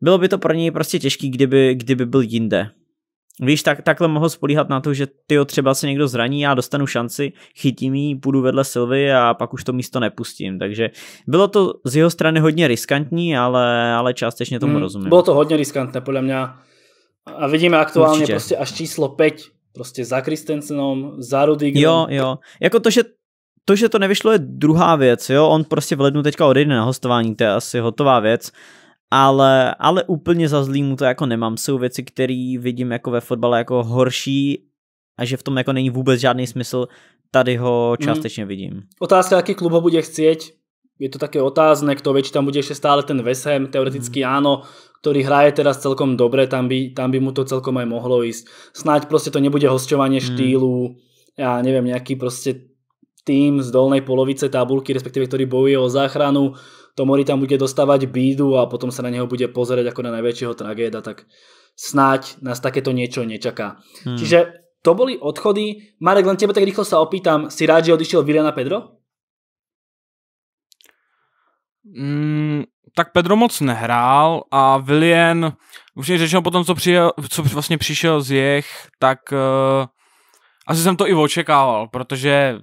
S1: bylo by to pro něj prostě těžký, kdyby, kdyby byl jinde. Víš, tak, takhle mohl spolíhat na to, že ty třeba se někdo zraní, já dostanu šanci, chytím ji, půjdu vedle Silvy a pak už to místo nepustím. Takže bylo to z jeho strany hodně riskantní, ale, ale částečně tomu hmm, rozumím. Bylo
S2: to hodně riskantné, podle mě. A vidíme aktuálně Určitě. prostě až číslo 5, prostě za Kristensenom, za Rudigem. Jo,
S1: jo. Jako to, že to, že to nevyšlo, je druhá věc, jo. On prostě v lednu teďka odejde na hostování, to je asi hotová věc ale, ale úplně za zlý mu to jako nemám. Jsou věci, které vidím jako ve fotbale jako horší a že v tom jako není vůbec žádný smysl, tady ho mhm. částečně mm. vidím.
S2: Otázka, jaký klub ho bude chcieť, je to také otázné, kto vie, či tam bude ešte stále ten Vesem, teoreticky mm. áno, ktorý hraje teraz celkom dobre, tam by, tam by mu to celkom aj mohlo ísť. Snáď proste to nebude hosťovanie mm. štýlu, ja neviem, nejaký proste tým z dolnej polovice tabulky, respektíve ktorý bojuje o záchranu, Tomori tam bude dostávať bídu a potom sa na neho bude pozerať ako na najväčšieho tragéda, tak snáď nás takéto niečo nečaká. Hmm. Čiže to boli odchody. Marek, len tebe tak rýchlo sa opýtam, si rád, že odišiel Viliana Pedro?
S3: Mm, tak Pedro moc nehrál a Vilien, už mi řečeno potom, co, přijel, co vlastně přišel z jech, tak uh, asi jsem to i očekával, protože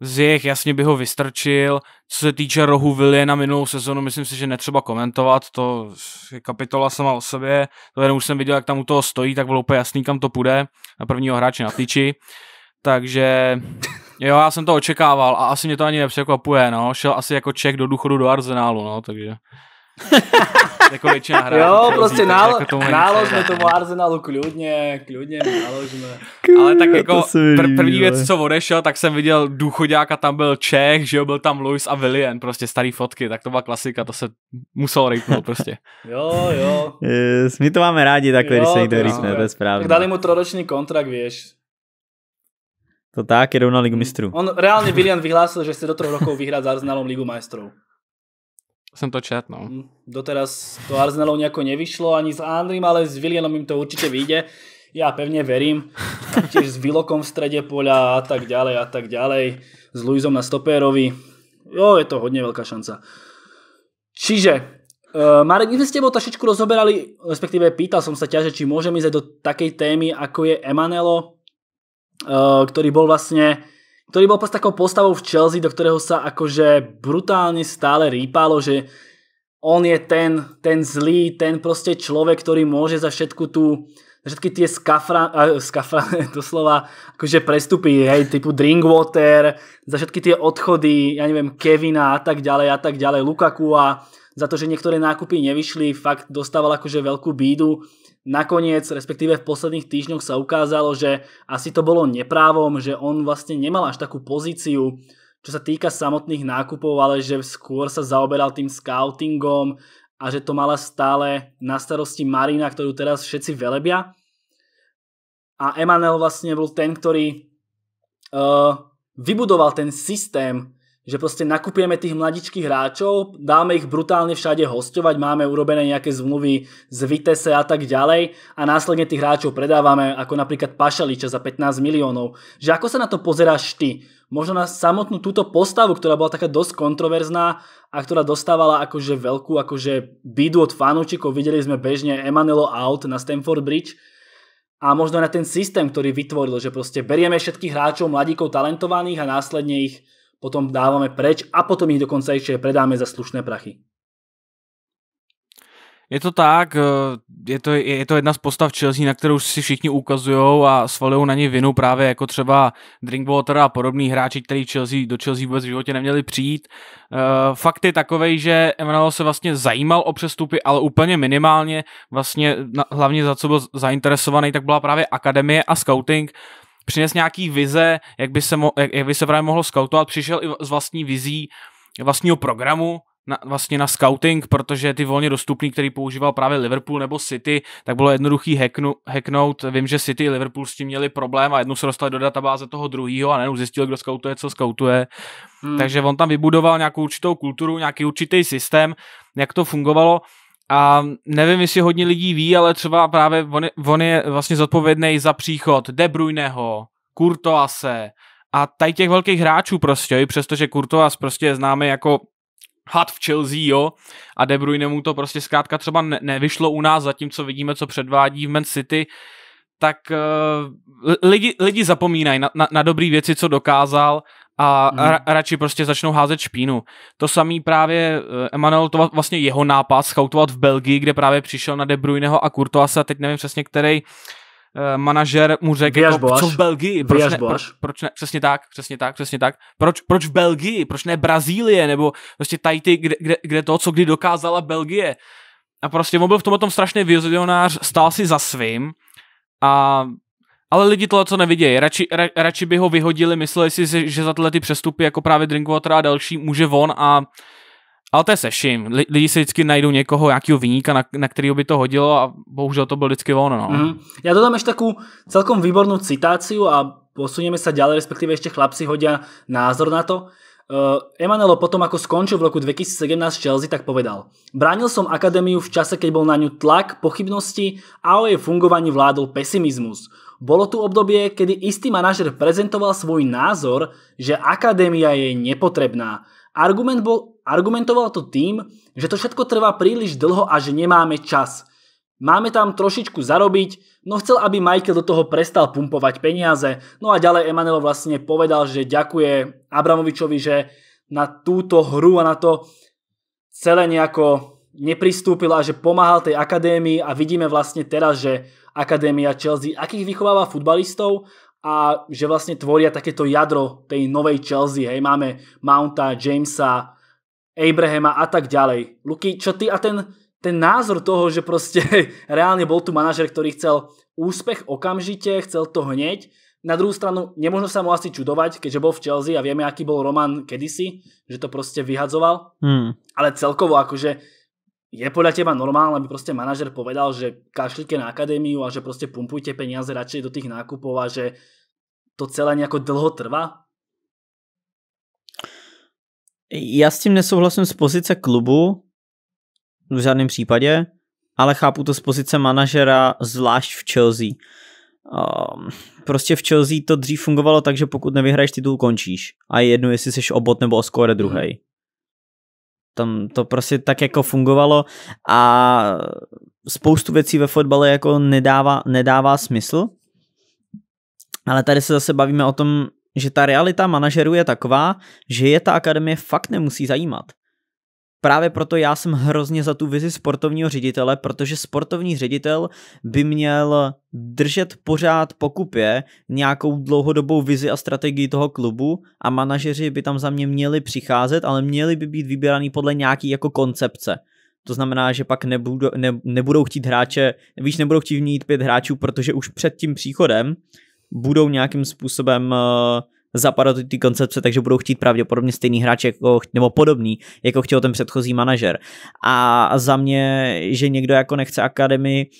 S3: Zich jasně by ho vystrčil. Co se týče rohu Villie na minulou sezonu, myslím si, že netřeba komentovat, to je kapitola sama o sobě. To jenom už jsem viděl, jak tam u toho stojí, tak bylo úplně jasný, kam to půjde. Na prvního hráče na tyči. Takže jo, já jsem to očekával a asi mě to ani nepřekvapuje, no. Šel asi jako Čech do důchodu do Arsenálu, no, takže jako většina hráčů. Jo, prostě nálo, jako tomu náložme tomu
S2: Arsenalu kludně, kludně náložme.
S3: Ale tak jako pr- první věc, co odešel, tak jsem viděl Důchodák a tam byl Čech, že jo, byl tam Luis a Willian, prostě starý fotky, tak to byla klasika, to se muselo rejpnout prostě. jo,
S2: jo.
S1: My to máme rádi takhle, když se někdo rýpne, to je správně. Tak
S2: dali mu troroční kontrakt, víš.
S1: To tak, jedou na Ligu mistrů. On
S2: reálně Willian vyhlásil, že chce do troch rokov vyhrát s Arsenalom Ligu majstrov.
S1: Jsem to čet, no. Hm,
S2: doteraz to Arsenalu nějako nevyšlo ani s Andrim, ale s Vilienom jim to určitě vyjde. Já pevně verím. Tiež s Vilokom v strede poľa a tak ďalej a tak ďalej. S Luizom na stopérovi. Jo, je to hodně velká šanca. Čiže Uh, Marek, my sme s tebou trošičku rozoberali, respektíve pýtal som sa ťa, že či môžeme ísť do takej témy, ako je Emanelo, uh, eh, ktorý bol vlastne ktorý bol takou postavou v Chelsea, do ktorého sa akože brutálne stále rýpalo, že on je ten, ten zlý, ten proste človek, ktorý môže za všetku tú, všetky tie skafra, skafra doslova, akože prestupy, hej, typu Drinkwater, za všetky tie odchody, ja neviem, Kevina a tak ďalej a tak ďalej, Lukaku a za to, že niektoré nákupy nevyšli, fakt dostával akože veľkú bídu Nakoniec, respektíve v posledných týždňoch sa ukázalo, že asi to bolo neprávom, že on vlastne nemal až takú pozíciu, čo sa týka samotných nákupov, ale že skôr sa zaoberal tým scoutingom a že to mala stále na starosti Marina, ktorú teraz všetci velebia. A Emanuel vlastne bol ten, ktorý uh, vybudoval ten systém že proste nakupujeme tých mladičkých hráčov, dáme ich brutálne všade hostovať, máme urobené nejaké zmluvy z Vitesse a tak ďalej a následne tých hráčov predávame, ako napríklad Pašaliča za 15 miliónov. Že ako sa na to pozeráš ty? Možno na samotnú túto postavu, ktorá bola taká dosť kontroverzná a ktorá dostávala akože veľkú akože bídu od fanúčikov. Videli sme bežne Emanelo out na Stamford Bridge a možno na ten systém, ktorý vytvoril, že proste berieme všetkých hráčov, mladíkov, talentovaných a následne ich potom dávame preč a potom ich dokonca ešte predáme za slušné prachy.
S3: Je to tak, eh, je to, je to jedna z postav Chelsea, na kterou si všichni ukazují a svalují na ní vinu právě jako třeba Drinkwater a podobní hráči, který Chelsea, do Chelsea vůbec v životě neměli přijít. Eh, fakt je takovej, že Emanuel se vlastně zajímal o přestupy, ale úplně minimálně, vlastně hlavně za co byl zainteresovaný, tak byla právě akademie a scouting přines nějaký vize, jak by se, mo, jak, jak by se právě mohlo skautovat, přišel i s vlastní vizí vlastního programu, na, vlastně na scouting, protože ty volně dostupný, který používal právě Liverpool nebo City, tak bylo jednoduchý hacknu, hacknout. Vím, že City i Liverpool s tím měli problém a jednu se dostali do databáze toho druhého a nejenom zjistil, kdo scoutuje, co scoutuje. Hmm. Takže on tam vybudoval nějakou určitou kulturu, nějaký určitý systém, jak to fungovalo. A nevím, jestli hodně lidí ví, ale třeba právě on je, on je vlastně zodpovědný za příchod De Bruyneho, Kurtoase a tady těch velkých hráčů prostě, i přestože Kurtoas prostě je známý jako had v Chelsea, jo, a De Bruyne mu to prostě zkrátka třeba ne- nevyšlo u nás, zatímco vidíme, co předvádí v Man City, tak uh, lidi, lidi zapomínají na, na, na dobrý věci, co dokázal a hmm. ra- radši prostě začnou házet špínu. To samý právě eh, Emanuel, to vlastně jeho nápad scoutovat v Belgii, kde právě přišel na De Bruyneho a Courtoise, a teď nevím přesně, který eh, manažer mu řekl, jako, co v Belgii, proč ne, pro, proč ne, přesně tak, přesně tak, přesně tak, proč, proč v Belgii, proč ne Brazílie, nebo prostě tady ty, kde, kde, kde to, co kdy dokázala Belgie. A prostě on byl v tomhle tom strašný vizionář, stál si za svým a ale lidi tohle co nevidějí. Radši, ra, radši by ho vyhodili, mysleli si, že za tyhle ty přestupy, jako právě Drinkwater a další, může von a ale to je sešim. Lidi si vždycky najdou někoho, nějakého vyníka, na, na kterého by to hodilo a bohužel to byl vždycky ono. No. Mm.
S2: Já dodám ještě takovou celkom výbornou citaci a posuneme se dále respektive, ještě chlapci hodia názor na to. Uh, eh, Emanelo potom, ako skončil v roku 2017 Chelsea, tak povedal Bránil som akadémiu v čase, keď bol na ňu tlak, pochybnosti a o jej fungovaní vládol pesimizmus. Bolo tu obdobie, kedy istý manažer prezentoval svoj názor, že akadémia je nepotrebná. Argument bol, argumentoval to tým, že to všetko trvá príliš dlho a že nemáme čas. Máme tam trošičku zarobiť, no chcel, aby Michael do toho prestal pumpovať peniaze, no a ďalej Emanuel vlastne povedal, že ďakuje Abramovičovi, že na túto hru a na to celé nejako nepristúpil a že pomáhal tej akadémii a vidíme vlastne teraz, že akadémia Chelsea, akých vychováva futbalistov a že vlastne tvoria takéto jadro tej novej Chelsea. Hej, máme Mounta, Jamesa, Abrahama a tak ďalej. Luky, čo ty a ten, ten názor toho, že proste reálne bol tu manažer, ktorý chcel úspech okamžite, chcel to hneď, na druhou stranu nemůžu sa mu asi čudovať, keďže byl v Chelsea a víme, jaký byl Roman kedysi, že to prostě vyhadzoval. Hmm. Ale celkovo akože je podľa teba normálne, aby proste manažer povedal, že kašlite na akadémiu a že proste pumpujte peniaze radšej do tých nákupov a že to celé nejako dlho trvá?
S1: Já s tím nesouhlasím z pozice klubu, v žádném případě, ale chápu to z pozice manažera, zvlášť v Chelsea. Um, prostě v Chelsea to dřív fungovalo tak, že pokud nevyhraješ titul, končíš. A je jedno, jestli jsi obot nebo oskore skóre Mm. Tam to prostě tak jako fungovalo a spoustu věcí ve fotbale jako nedává, nedává smysl. Ale tady se zase bavíme o tom, že ta realita manažerů je taková, že je ta akademie fakt nemusí zajímat. Právě proto já jsem hrozně za tu vizi sportovního ředitele, protože sportovní ředitel by měl držet pořád pokupě nějakou dlouhodobou vizi a strategii toho klubu a manažeři by tam za mě měli přicházet, ale měli by být vybíraný podle nějaký jako koncepce. To znamená, že pak nebudou, ne, nebudou chtít hráče, víš, nebudou chtít mít pět hráčů, protože už před tím příchodem budou nějakým způsobem uh, zapadat do té koncepce, takže budou chtít pravděpodobně stejný hráč jako, nebo podobný, jako chtěl ten předchozí manažer. A za mě, že někdo jako nechce akademii,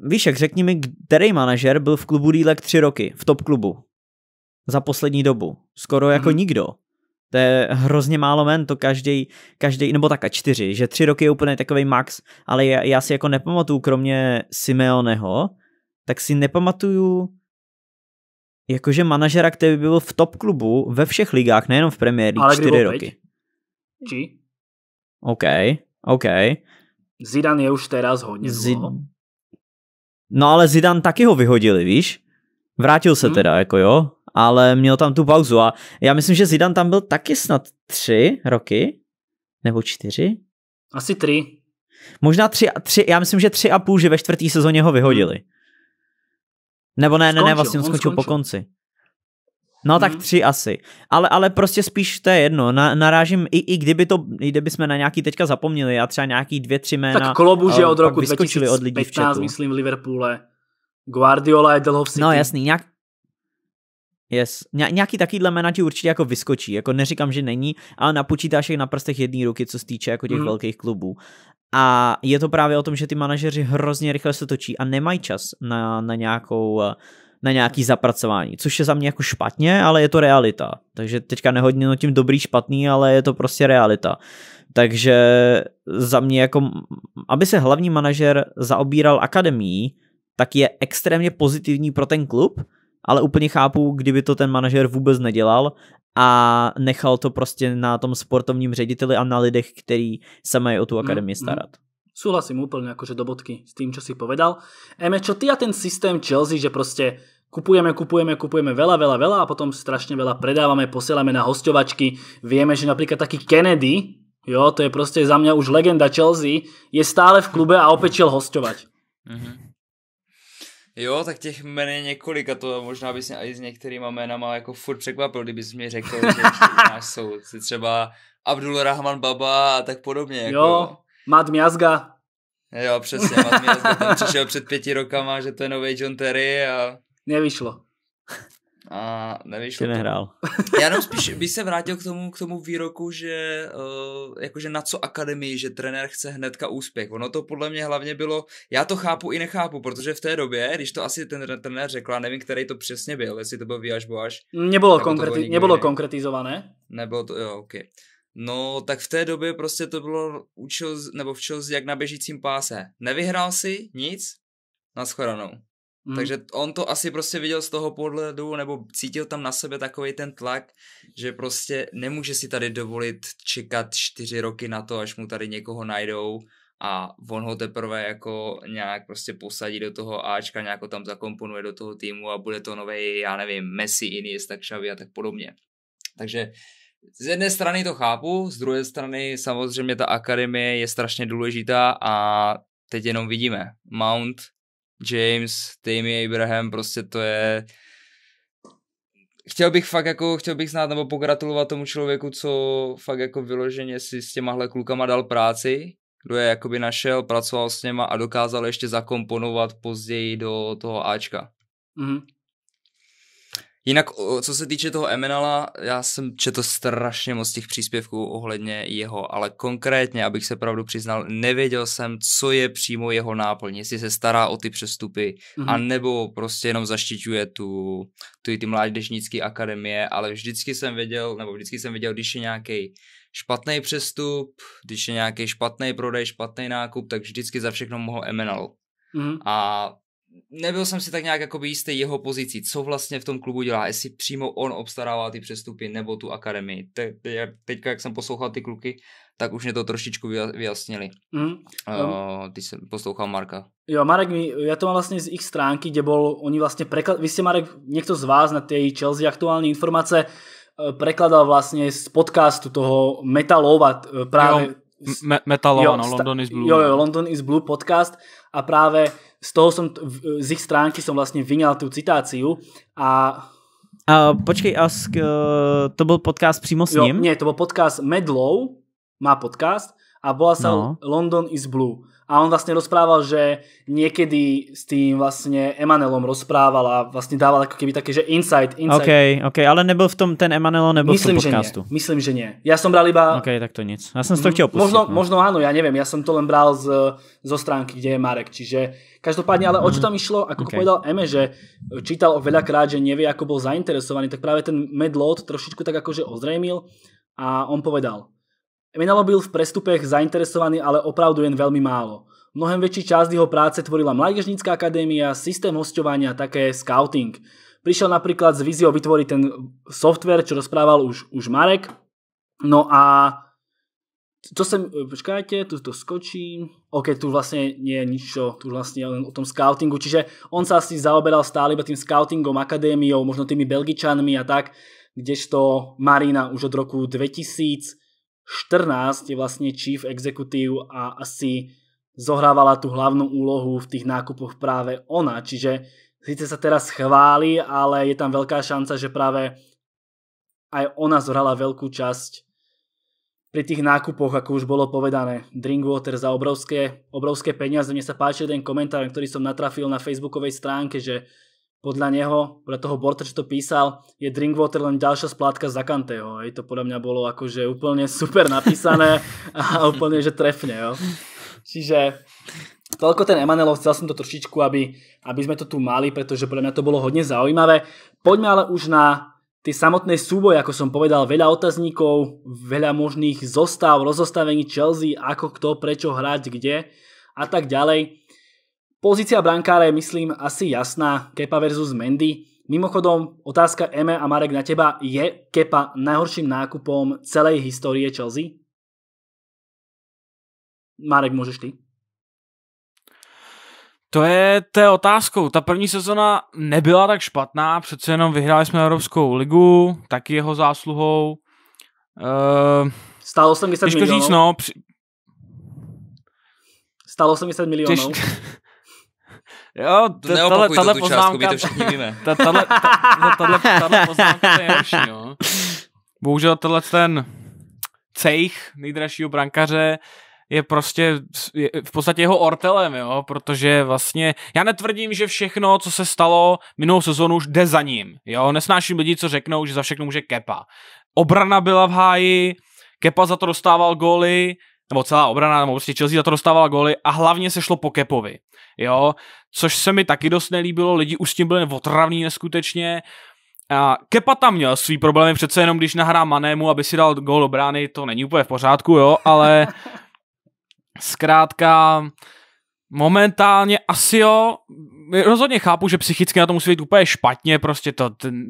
S1: víš, jak řekni mi, který manažer byl v klubu Dílek tři roky, v top klubu, za poslední dobu, skoro jako hmm. nikdo. To je hrozně málo men, to každý, každý, nebo tak a čtyři, že tři roky je úplně takový max, ale já, já si jako nepamatuju, kromě Simeoneho, tak si nepamatuju, jakože manažera, který by byl v top klubu ve všech ligách, nejenom v Premier League, Ale 4 roky. Peť? Či? OK, OK.
S2: Zidane je už teraz hodně Zid...
S1: No ale Zidane taky ho vyhodili, víš? Vrátil se hmm. teda, jako jo, ale měl tam tu pauzu a já myslím, že Zidane tam byl taky snad tři roky, nebo čtyři? Asi tři. Možná tři, tři, já myslím, že tři a půl, že ve čtvrtý sezóně ho vyhodili. Hmm. Nebo ne, skončil, ne, ne, vlastně on skončil, skončil po konci. No hmm tak mhm. tři asi. Ale, ale prostě spíš to je jedno. Na, narážím, i, i kdyby to, i kdyby jsme na nějaký teďka zapomněli a třeba nějaký dvě, tři jména. Tak kolobu, že eh, od roku 2015, od lidí v myslím, myslím,
S2: Liverpoole. Guardiola je v no, City. No jasný,
S1: nějak, Yes. Ně, nějaký takovýhle jména ti určitě jako vyskočí, jako neříkám, že není, ale na je na prstech jedné ruky, co se týče jako těch mm. velkých klubů. A je to právě o tom, že ty manažeři hrozně rychle se točí a nemají čas na, na nějakou eh, na nějaký zapracování, což je za mě jako špatně, ale je to realita. Takže teďka nehodně no tím dobrý, špatný, ale je to prostě realita. Takže za mě jako, aby se hlavní manažer zaobíral akademií, tak je extrémně pozitivní pro ten klub, ale úplně chápu, kdyby to ten manažer vůbec nedělal a nechal to prostě na tom sportovním řediteli a na lidech, který se mají o tu mm-hmm. akademii starat. Mm, mm.
S2: Súhlasím úplne akože do bodky s tým, čo si povedal. Eme, čo ty a ten systém Chelsea, že proste kupujeme, kupujeme, kupujeme veľa, veľa, veľa a potom strašne veľa predávame, posielame na hostovačky. Vieme, že napríklad taký Kennedy, jo, to je proste za mňa už legenda Chelsea, je stále v klube a opäť šiel hostovať.
S1: Mm -hmm.
S4: Jo, tak těch jmen je několik a to možná bys mě i s některýma jménama jako furt překvapil, kdybys mi řekl, že náš Jsi třeba Abdul Rahman Baba a tak podobně. Jako. Jo,
S2: Mad Miazga.
S4: Jo, přesně, Mad Miazga, ten přišel před pěti rokama, že to je nový John Terry a... Nevyšlo a nevyšlo Ty nehrál. To. Já jenom spíš bych se vrátil k tomu, k tomu výroku, že uh, jakože na co akademii, že trenér chce hnedka úspěch. Ono to podle mě hlavně bylo, já to chápu i nechápu, protože v té době, když to asi ten trenér řekl, a nevím, který to přesně byl, jestli to byl Víjaš Boáš. Nebylo, konkreti- nebylo konkretizované. Nebylo to, jo, ok. No, tak v té době prostě to bylo učil, nebo včil jak na běžícím páse. Nevyhrál si nic, na shledanou. Hmm. Takže on to asi prostě viděl z toho pohledu, nebo cítil tam na sebe takový ten tlak, že prostě nemůže si tady dovolit čekat čtyři roky na to, až mu tady někoho najdou a on ho teprve jako nějak prostě posadí do toho Ačka, nějak ho tam zakomponuje do toho týmu a bude to nový, já nevím, Messi, Iniesta, tak Xavi a tak podobně. Takže z jedné strany to chápu, z druhé strany samozřejmě ta akademie je strašně důležitá a teď jenom vidíme. Mount James, Tammy Abraham, prostě to je... Chtěl bych fakt jako, chtěl bych znát nebo pogratulovat tomu člověku, co fakt jako vyloženě si s těmahle klukama dal práci, kdo je jakoby našel, pracoval s něma a dokázal ještě zakomponovat později do toho Ačka. Mm. Jinak, co se týče toho Emenala, já jsem četl strašně moc těch příspěvků ohledně jeho, ale konkrétně, abych se pravdu přiznal, nevěděl jsem, co je přímo jeho náplň, jestli se stará o ty přestupy, mm-hmm. anebo prostě jenom zaštiťuje tu, tu ty mládežnické akademie, ale vždycky jsem věděl, nebo vždycky jsem věděl, když je nějaký špatný přestup, když je nějaký špatný prodej, špatný nákup, tak vždycky za všechno mohl Emenal. Mm-hmm. A nebyl jsem si tak nějak jakoby jistý jeho pozicí, co vlastně v tom klubu dělá, jestli přímo on obstarává ty přestupy nebo tu akademii. Te, te, teďka, jak jsem poslouchal ty kluky, tak už mě to trošičku vyjasnili. Mm. Uh, ty jsem poslouchal Marka.
S2: Jo, Marek mi, já to mám vlastně z ich stránky, kde bol, oni vlastně preklad, vy jste, Marek, někdo z vás na té Chelsea aktuální informace eh, prekladal vlastně z podcastu toho Metalova eh, právě Jo, metalo, jo, no, London is Blue. Jo, jo, London is Blue podcast a práve z toho som, z ich stránky som vlastne vyňal tú citáciu a
S1: a počkej, ask, uh, to byl podcast přímo s ním? Jo, nie,
S2: to byl podcast Medlow, má podcast a volá sa no. London is Blue. A on vlastne rozprával, že niekedy s tým vlastne Emanelom rozprával a vlastne dával ako keby také, že insight, insight.
S1: OK, OK, ale nebyl v tom ten Emanelo nebol myslím, v tom podcastu? Že nie, myslím, že nie.
S2: Ja som bral iba... OK,
S1: tak to nic. Ja som to m-m, chtěl pustiť. Možno, no. možno
S2: áno, ja neviem. Ja som to len bral z, zo stránky, kde je Marek. Čiže každopádne, ale mm. o čo mhm. tam išlo, ako okay. povedal Eme, že čítal o veľakrát, že nevie, ako bol zainteresovaný, tak práve ten Medlot trošičku tak akože ozrejmil a on povedal, Emenalo byl v prestupech zainteresovaný ale opravdu jen veľmi málo. Mnohem väčší časť jeho práce tvorila Mládežnícká akadémia, systém hosťovania, také scouting. Prišiel napríklad s víziou vytvoriť ten software, čo rozprával už, už Marek. No a co sem... počkajte, tu to skočím. OK, tu vlastně nie je nič, čo, tu vlastně len o tom scoutingu, čiže on sa asi zaoberal stále iba tým scoutingom, akadémiou, možno tými Belgičanmi a tak, kdežto Marina už od roku 2000 14 je vlastne chief executive a asi zohrávala tu hlavnú úlohu v tých nákupoch práve ona. Čiže síce sa teraz chváli, ale je tam veľká šanca, že práve aj ona zohrala veľkú časť pri tých nákupoch, ako už bolo povedané. Drinkwater za obrovské, obrovské peniaze. Mne sa páči ten komentár, ktorý som natrafil na facebookovej stránke, že podľa neho, podľa toho Borta, čo to písal, je Drinkwater len ďalšia splátka za Kanteho. Hej. To podľa mňa bolo akože úplne super napísané a úplne, že trefne. Jo. Čiže toľko ten Emanelov, chcel som to trošičku, aby, aby sme to tu mali, pretože podľa mňa to bolo hodne zaujímavé. Poďme ale už na tie samotné súboje, ako som povedal, veľa otazníkov, veľa možných zostav, rozostavení Chelsea, ako kto, prečo hrať, kde a tak ďalej. Pozícia brankára je myslím asi jasná, Kepa versus Mendy. Mimochodom, otázka Eme a Marek na teba, je Kepa najhorším nákupom celej histórie Chelsea? Marek, můžeš ty.
S3: To je té otázkou. Ta první sezona nebyla tak špatná, přece jenom vyhráli jsme Evropskou ligu, taky jeho zásluhou. Uh, Stálo 80
S2: milionů. Říct, no, při... Stálo 80 milionů. Těž...
S4: Jo, tato, tato poznámka, částku, to víme. Tato no, poznámka je horší, no.
S3: Bohužel tohle ten cejch nejdražšího brankaře je prostě je v podstatě jeho ortelem, jo, protože vlastně, já netvrdím, že všechno, co se stalo minulou sezonu, už jde za ním, jo, nesnáším lidi, co řeknou, že za všechno může Kepa. Obrana byla v háji, Kepa za to dostával góly, nebo celá obrana, nebo prostě Chelsea za to dostávala góly a hlavně se šlo po Kepovi jo, což se mi taky dost nelíbilo, lidi už s tím byli otravní neskutečně, a Kepa tam měl svý problémy, přece jenom když nahrá Manému, aby si dal gol do brány, to není úplně v pořádku, jo, ale zkrátka momentálně asi jo, rozhodně chápu, že psychicky na to musí být úplně špatně, prostě to ten,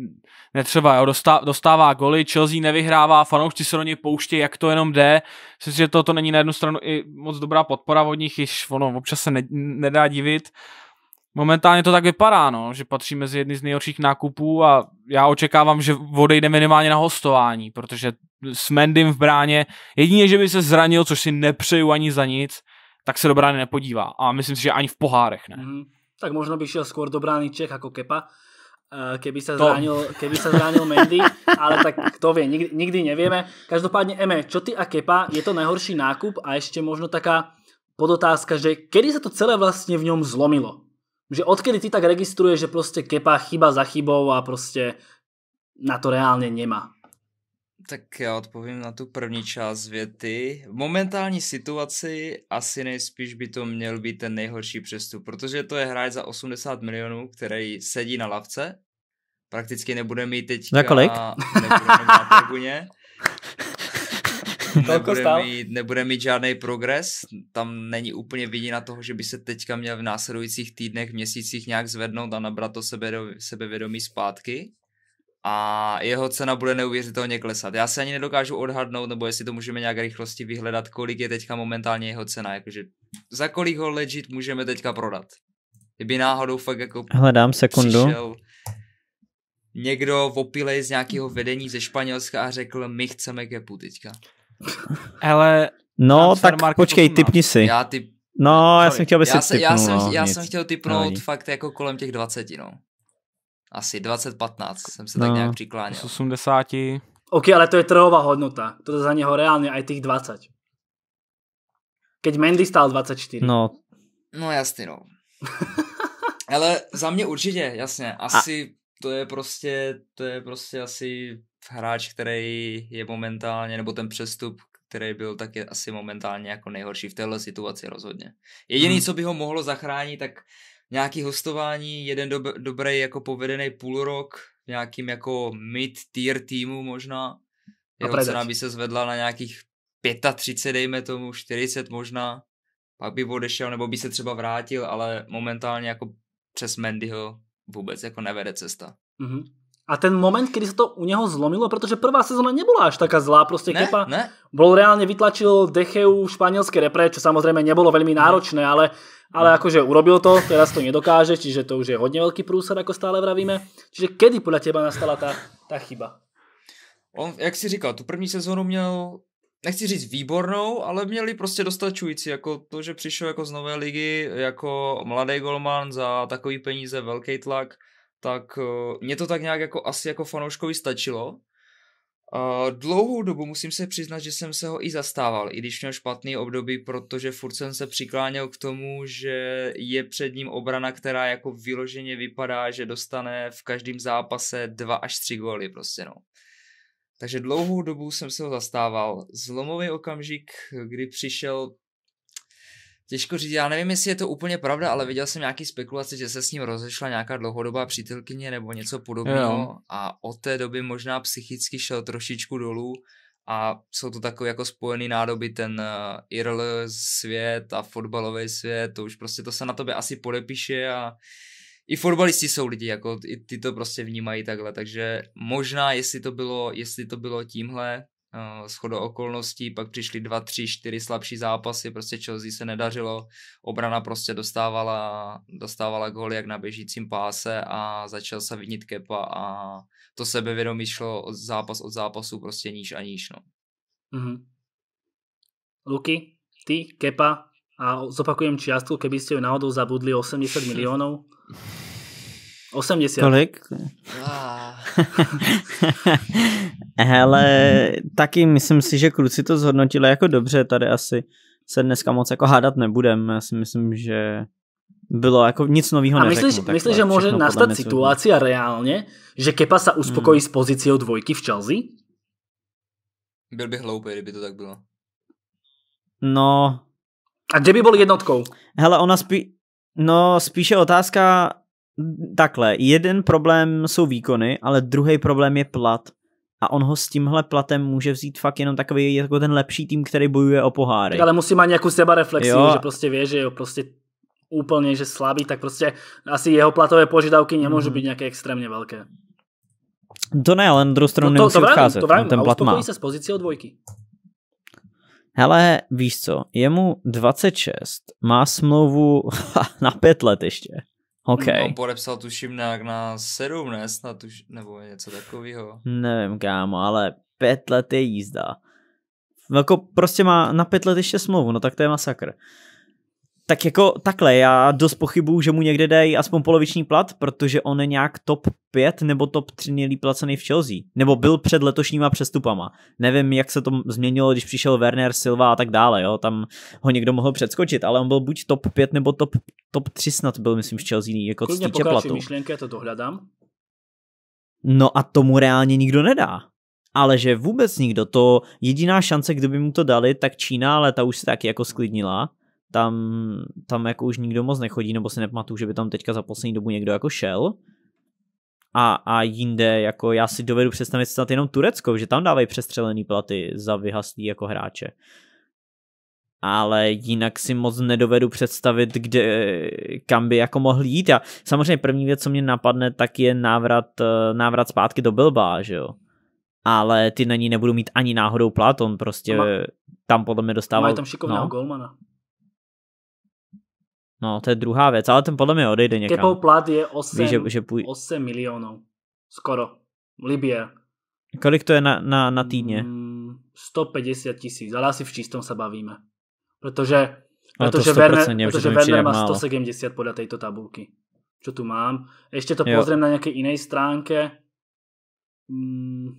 S3: netřeba, jo, dostá, dostává goly, Chelsea nevyhrává, fanoušci se do něj pouštějí, jak to jenom jde. Myslím, že to, to není na jednu stranu i moc dobrá podpora od nich, již ono občas se ne, nedá divit. Momentálně to tak vypadá, no, že patří mezi jedny z nejhorších nákupů a já očekávám, že odejde minimálně na hostování, protože s Mendym v bráně, jedině, že by se zranil, což si nepřeju ani za nic, tak se do brány nepodívá a myslím si, že ani v pohárech
S2: ne. Mm-hmm tak možno by šiel skôr do brány Čech ako Kepa, eh, keby sa zranil, keby sa zranil Mendy, ale tak kto vie, nikdy, nikdy nevieme. Každopádne, Eme, čo ty a Kepa, je to najhorší nákup a ešte možno taká podotázka, že kedy sa to celé vlastne v ňom zlomilo? Že odkedy ty tak registruješ, že proste Kepa chyba za chybou a proste na to reálne nemá?
S4: Tak já odpovím na tu první část věty. V momentální situaci asi nejspíš by to měl být ten nejhorší přestup, protože to je hráč za 80 milionů, který sedí na lavce, prakticky nebude mít teď. Za kolik? Nebude mít na nebude, mít, nebude mít žádný progres, tam není úplně na toho, že by se teďka měl v následujících týdnech, měsících nějak zvednout a nabrat to sebe, sebevědomí zpátky a jeho cena bude neuvěřitelně klesat. Já se ani nedokážu odhadnout, nebo jestli to můžeme nějak rychlosti vyhledat, kolik je teďka momentálně jeho cena, jakože za kolik ho legit můžeme teďka prodat. Kdyby náhodou fakt jako Hledám sekundu. Někdo v opilej z nějakého vedení ze Španělska a řekl, my chceme kepu teďka.
S1: Ale... No, tak počkej, typni si. Já typ... No, já jsem chtěl, aby já si typnul. Já no, jsem, já jsem chtěl typnout no,
S4: fakt jako kolem těch 20, no. Asi 2015 jsem se no, tak nějak přikláněl.
S3: 80.
S4: OK, ale to
S2: je trhová hodnota. To je za něho reálně aj těch 20.
S4: Keď Mendy stál 24. No. No jasně, no. ale za mě určitě, jasně. Asi A... to je prostě, to je prostě asi hráč, který je momentálně, nebo ten přestup, který byl taky asi momentálně jako nejhorší v téhle situaci rozhodně. Jediný, hmm. co by ho mohlo zachránit, tak nějaký hostování, jeden dob- dobrý jako povedený půl rok, nějakým jako mid-tier týmu možná. Jeho a cena by se zvedla na nějakých 35, dejme tomu, 40 možná. Pak by odešel, nebo by se třeba vrátil, ale momentálně jako přes Mendyho vůbec jako nevede cesta.
S2: Mm-hmm. A ten moment, kdy se to u něho zlomilo, protože prvá sezóna nebyla až taká zlá, prostě ne, Kepa ne. bol reálně vytlačil Decheu španělské repre, čo samozřejmě nebylo velmi náročné, ale, ale ne. akože urobil to, teraz to nedokáže, čiže to už je hodně velký průser, jako stále vravíme. Čiže kedy podle teba nastala ta,
S4: ta chyba? On, jak si říkal, tu první sezónu měl nechci říct výbornou, ale měli prostě dostačující, jako to, že přišel jako z nové ligy, jako mladý golman za takový peníze, velký tlak, tak uh, mě to tak nějak jako asi jako fanouškovi stačilo. Uh, dlouhou dobu musím se přiznat, že jsem se ho i zastával, i když měl špatný období, protože furt jsem se přikláněl k tomu, že je před ním obrana, která jako vyloženě vypadá, že dostane v každém zápase dva až tři góly prostě no. Takže dlouhou dobu jsem se ho zastával. Zlomový okamžik, kdy přišel Těžko říct, já nevím, jestli je to úplně pravda, ale viděl jsem nějaký spekulace, že se s ním rozešla nějaká dlouhodobá přítelkyně nebo něco podobného jo. a od té doby možná psychicky šel trošičku dolů a jsou to takové jako spojený nádoby, ten eh, IRL svět a fotbalový svět, to už prostě to se na tobě asi podepíše a i fotbalisti jsou lidi, jako i ty to prostě vnímají takhle, takže možná jestli to bylo, jestli to bylo tímhle, Eh, shodou okolností, pak přišly dva, tři, čtyři slabší zápasy, prostě Chelsea se nedařilo, obrana prostě dostávala, dostávala góly jak na běžícím páse a začal se vinit Kepa a to sebevědomí šlo od zápas od zápasu prostě níž a níž. No.
S2: Mm-hmm. Luky, ty, Kepa a zopakujem čiastku, keby ste ju náhodou zabudli 80 miliónov. 80. Kolik? Ah.
S1: Hele, taky myslím si, že kluci to zhodnotili jako dobře, tady asi se dneska moc jako hádat nebudem, já si myslím, že bylo jako nic nového A myslíš, takhle, myslíš že může nastat situácia
S2: reálně, že Kepa se uspokojí hmm.
S1: s pozíciou dvojky v Chelsea?
S4: Byl by hloupý, kdyby to tak bylo. No. A kde by byl jednotkou?
S1: Hele, ona spí... No, spíše otázka, takhle, jeden problém jsou výkony, ale druhý problém je plat. A on ho s tímhle platem může vzít fakt jenom takový jako ten lepší tým, který bojuje o poháry. Tak ale musí
S2: mít nějakou seba jo. že prostě ví, že jo, prostě úplně, že slabý, tak prostě asi jeho platové požadavky nemůžou mm. být nějaké extrémně velké.
S1: To ne, ale na druhou stranu no to, nemusí to vrám, odcházet. To vrám, ten plat má. se
S2: z pozice od dvojky.
S1: Hele, víš co, je mu 26, má smlouvu na pět let ještě. Okay. On
S4: podepsal tuším nějak na 7, ne? Snad tuš, nebo něco takového.
S1: Nevím, kámo, ale pět let je jízda. Jako prostě má na pět let ještě smlouvu, no tak to je masakr tak jako takhle, já dost pochybuju, že mu někde dají aspoň poloviční plat, protože on je nějak top 5 nebo top 3 nejlíp placený v Chelsea. Nebo byl před letošníma přestupama. Nevím, jak se to změnilo, když přišel Werner, Silva a tak dále, jo. Tam ho někdo mohl předskočit, ale on byl buď top 5 nebo top, top 3 snad byl, myslím, v Chelsea, jako Kudně týče platu.
S2: myšlenky, já to dohledám.
S1: No a tomu reálně nikdo nedá ale že vůbec nikdo, to jediná šance, kdyby mu to dali, tak Čína, ale ta už se taky jako sklidnila tam, tam jako už nikdo moc nechodí, nebo si nepamatuju, že by tam teďka za poslední dobu někdo jako šel. A, a jinde, jako já si dovedu představit snad jenom Turecko, že tam dávají přestřelený platy za vyhaslí jako hráče. Ale jinak si moc nedovedu představit, kde, kam by jako mohl jít. A samozřejmě první věc, co mě napadne, tak je návrat, eh, návrat zpátky do Bilba, že jo ale ty na ní nebudu mít ani náhodou plat, on prostě má, tam podle mě dostává. Má tam šikovného no. golmana. No, to je druhá věc, ale ten podle mě odejde někam. Kepou plat je 8, Víš, že, že půj...
S2: 8 milionů. Skoro. Libie.
S1: Kolik to je na, na, na týdně?
S2: 150 mm, tisíc, ale asi v čistom se bavíme. Protože, no, protože, Werner, protože Werner má 170 podle této tabulky. co tu mám? Ještě to pozrím na nějaké jiné stránke. Mm,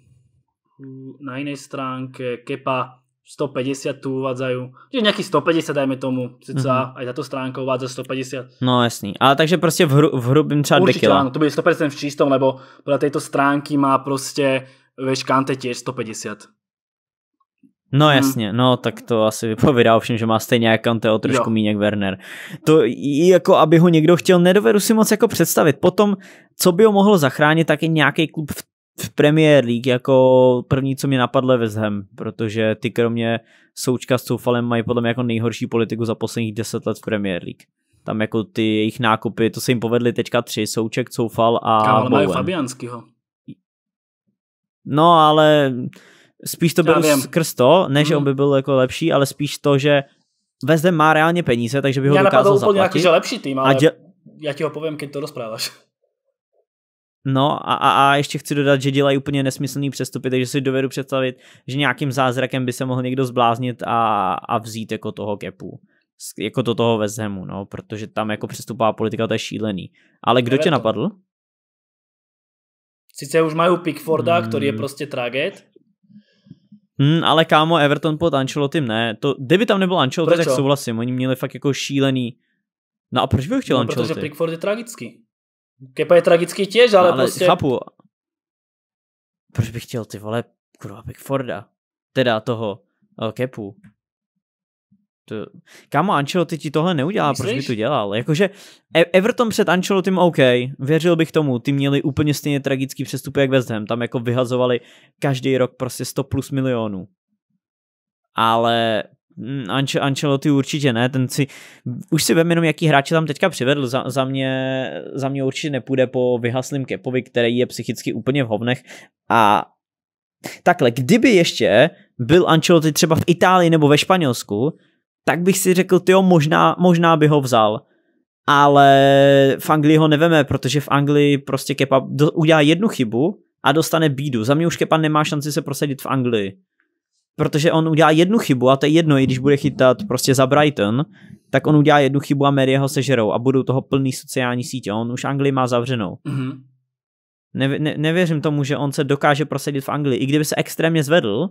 S2: na jiné stránke Kepa 150 tu uvádzajú. Čiže nejaký 150 dajme tomu, Sice mm-hmm. aj táto stránka uvádza 150.
S1: No jasný, ale takže prostě v, hru, v hrubým třeba Určite áno,
S2: to bude 100% v čistom, lebo podľa tejto stránky má prostě veš Kante tiež 150.
S1: No mhm. jasně, hmm. no tak to asi vypovídá ovšem, že má stejně jak Kante o trošku míň jak Werner. To jako, aby ho někdo chtěl, nedovedu si moc jako představit. Potom, co by ho mohlo zachránit, tak je nějaký klub v v Premier League jako první, co mě napadlo vezhem, protože ty kromě Součka s Soufalem, mají podle mě jako nejhorší politiku za posledních deset let v Premier League. Tam jako ty jejich nákupy, to se jim povedly teďka tři, Souček, Soufal a Kámo, ale mají
S2: Fabianskýho.
S1: No, ale spíš to bylo skrz to, ne, že hmm. on mm. by byl jako lepší, ale spíš to, že West má reálně peníze, takže by ho já dokázal zaplatit. úplně jako, že lepší tým, ale děl...
S2: já ti ho povím, když to rozpráváš.
S1: No a, a, a ještě chci dodat, že dělají úplně nesmyslný přestupy, takže si dovedu představit, že nějakým zázrakem by se mohl někdo zbláznit a, a vzít jako toho kepu. Jako to toho ve zemu, no, protože tam jako přestupová politika to je šílený. Ale kdo tě napadl?
S2: Sice už mají Pickforda, hmm. který je prostě traget.
S1: Hmm, ale kámo, Everton pod Ancelotym ne. To, kdyby tam nebyl Ancelotti, tak souhlasím. Oni měli fakt jako šílený... No a proč by ho chtěl no, Ancelotym? protože
S2: Pickford je tragický. Kepa je tragický těž, ale, no, ale prostě... Chápu.
S1: Proč bych chtěl ty vole, kurva, Pickforda? Teda toho uh, Kepu. To... Kámo, Ancelotti ti tohle neudělá, Myslíš? proč by to dělal? Jakože e- Everton před Ancelottim OK, věřil bych tomu, ty měli úplně stejně tragický přestup jak West Ham, tam jako vyhazovali každý rok prostě 100 plus milionů. Ale Mm, Anč- Ancelotti určitě ne, ten si, už si vem jenom, jaký hráče tam teďka přivedl, za, za, mě, za mě určitě nepůjde po vyhaslým Kepovi, který je psychicky úplně v hovnech a takhle, kdyby ještě byl Ancelotti třeba v Itálii nebo ve Španělsku, tak bych si řekl, jo, možná, možná by ho vzal, ale v Anglii ho neveme, protože v Anglii prostě Kepa do, udělá jednu chybu a dostane bídu. Za mě už Kepa nemá šanci se prosadit v Anglii protože on udělá jednu chybu a to je jedno, i když bude chytat prostě za Brighton, tak on udělá jednu chybu a média ho sežerou a budou toho plný sociální sítě. On už Anglii má zavřenou. Mm-hmm. Ne, ne, nevěřím tomu, že on se dokáže prosadit v Anglii. I kdyby se extrémně zvedl,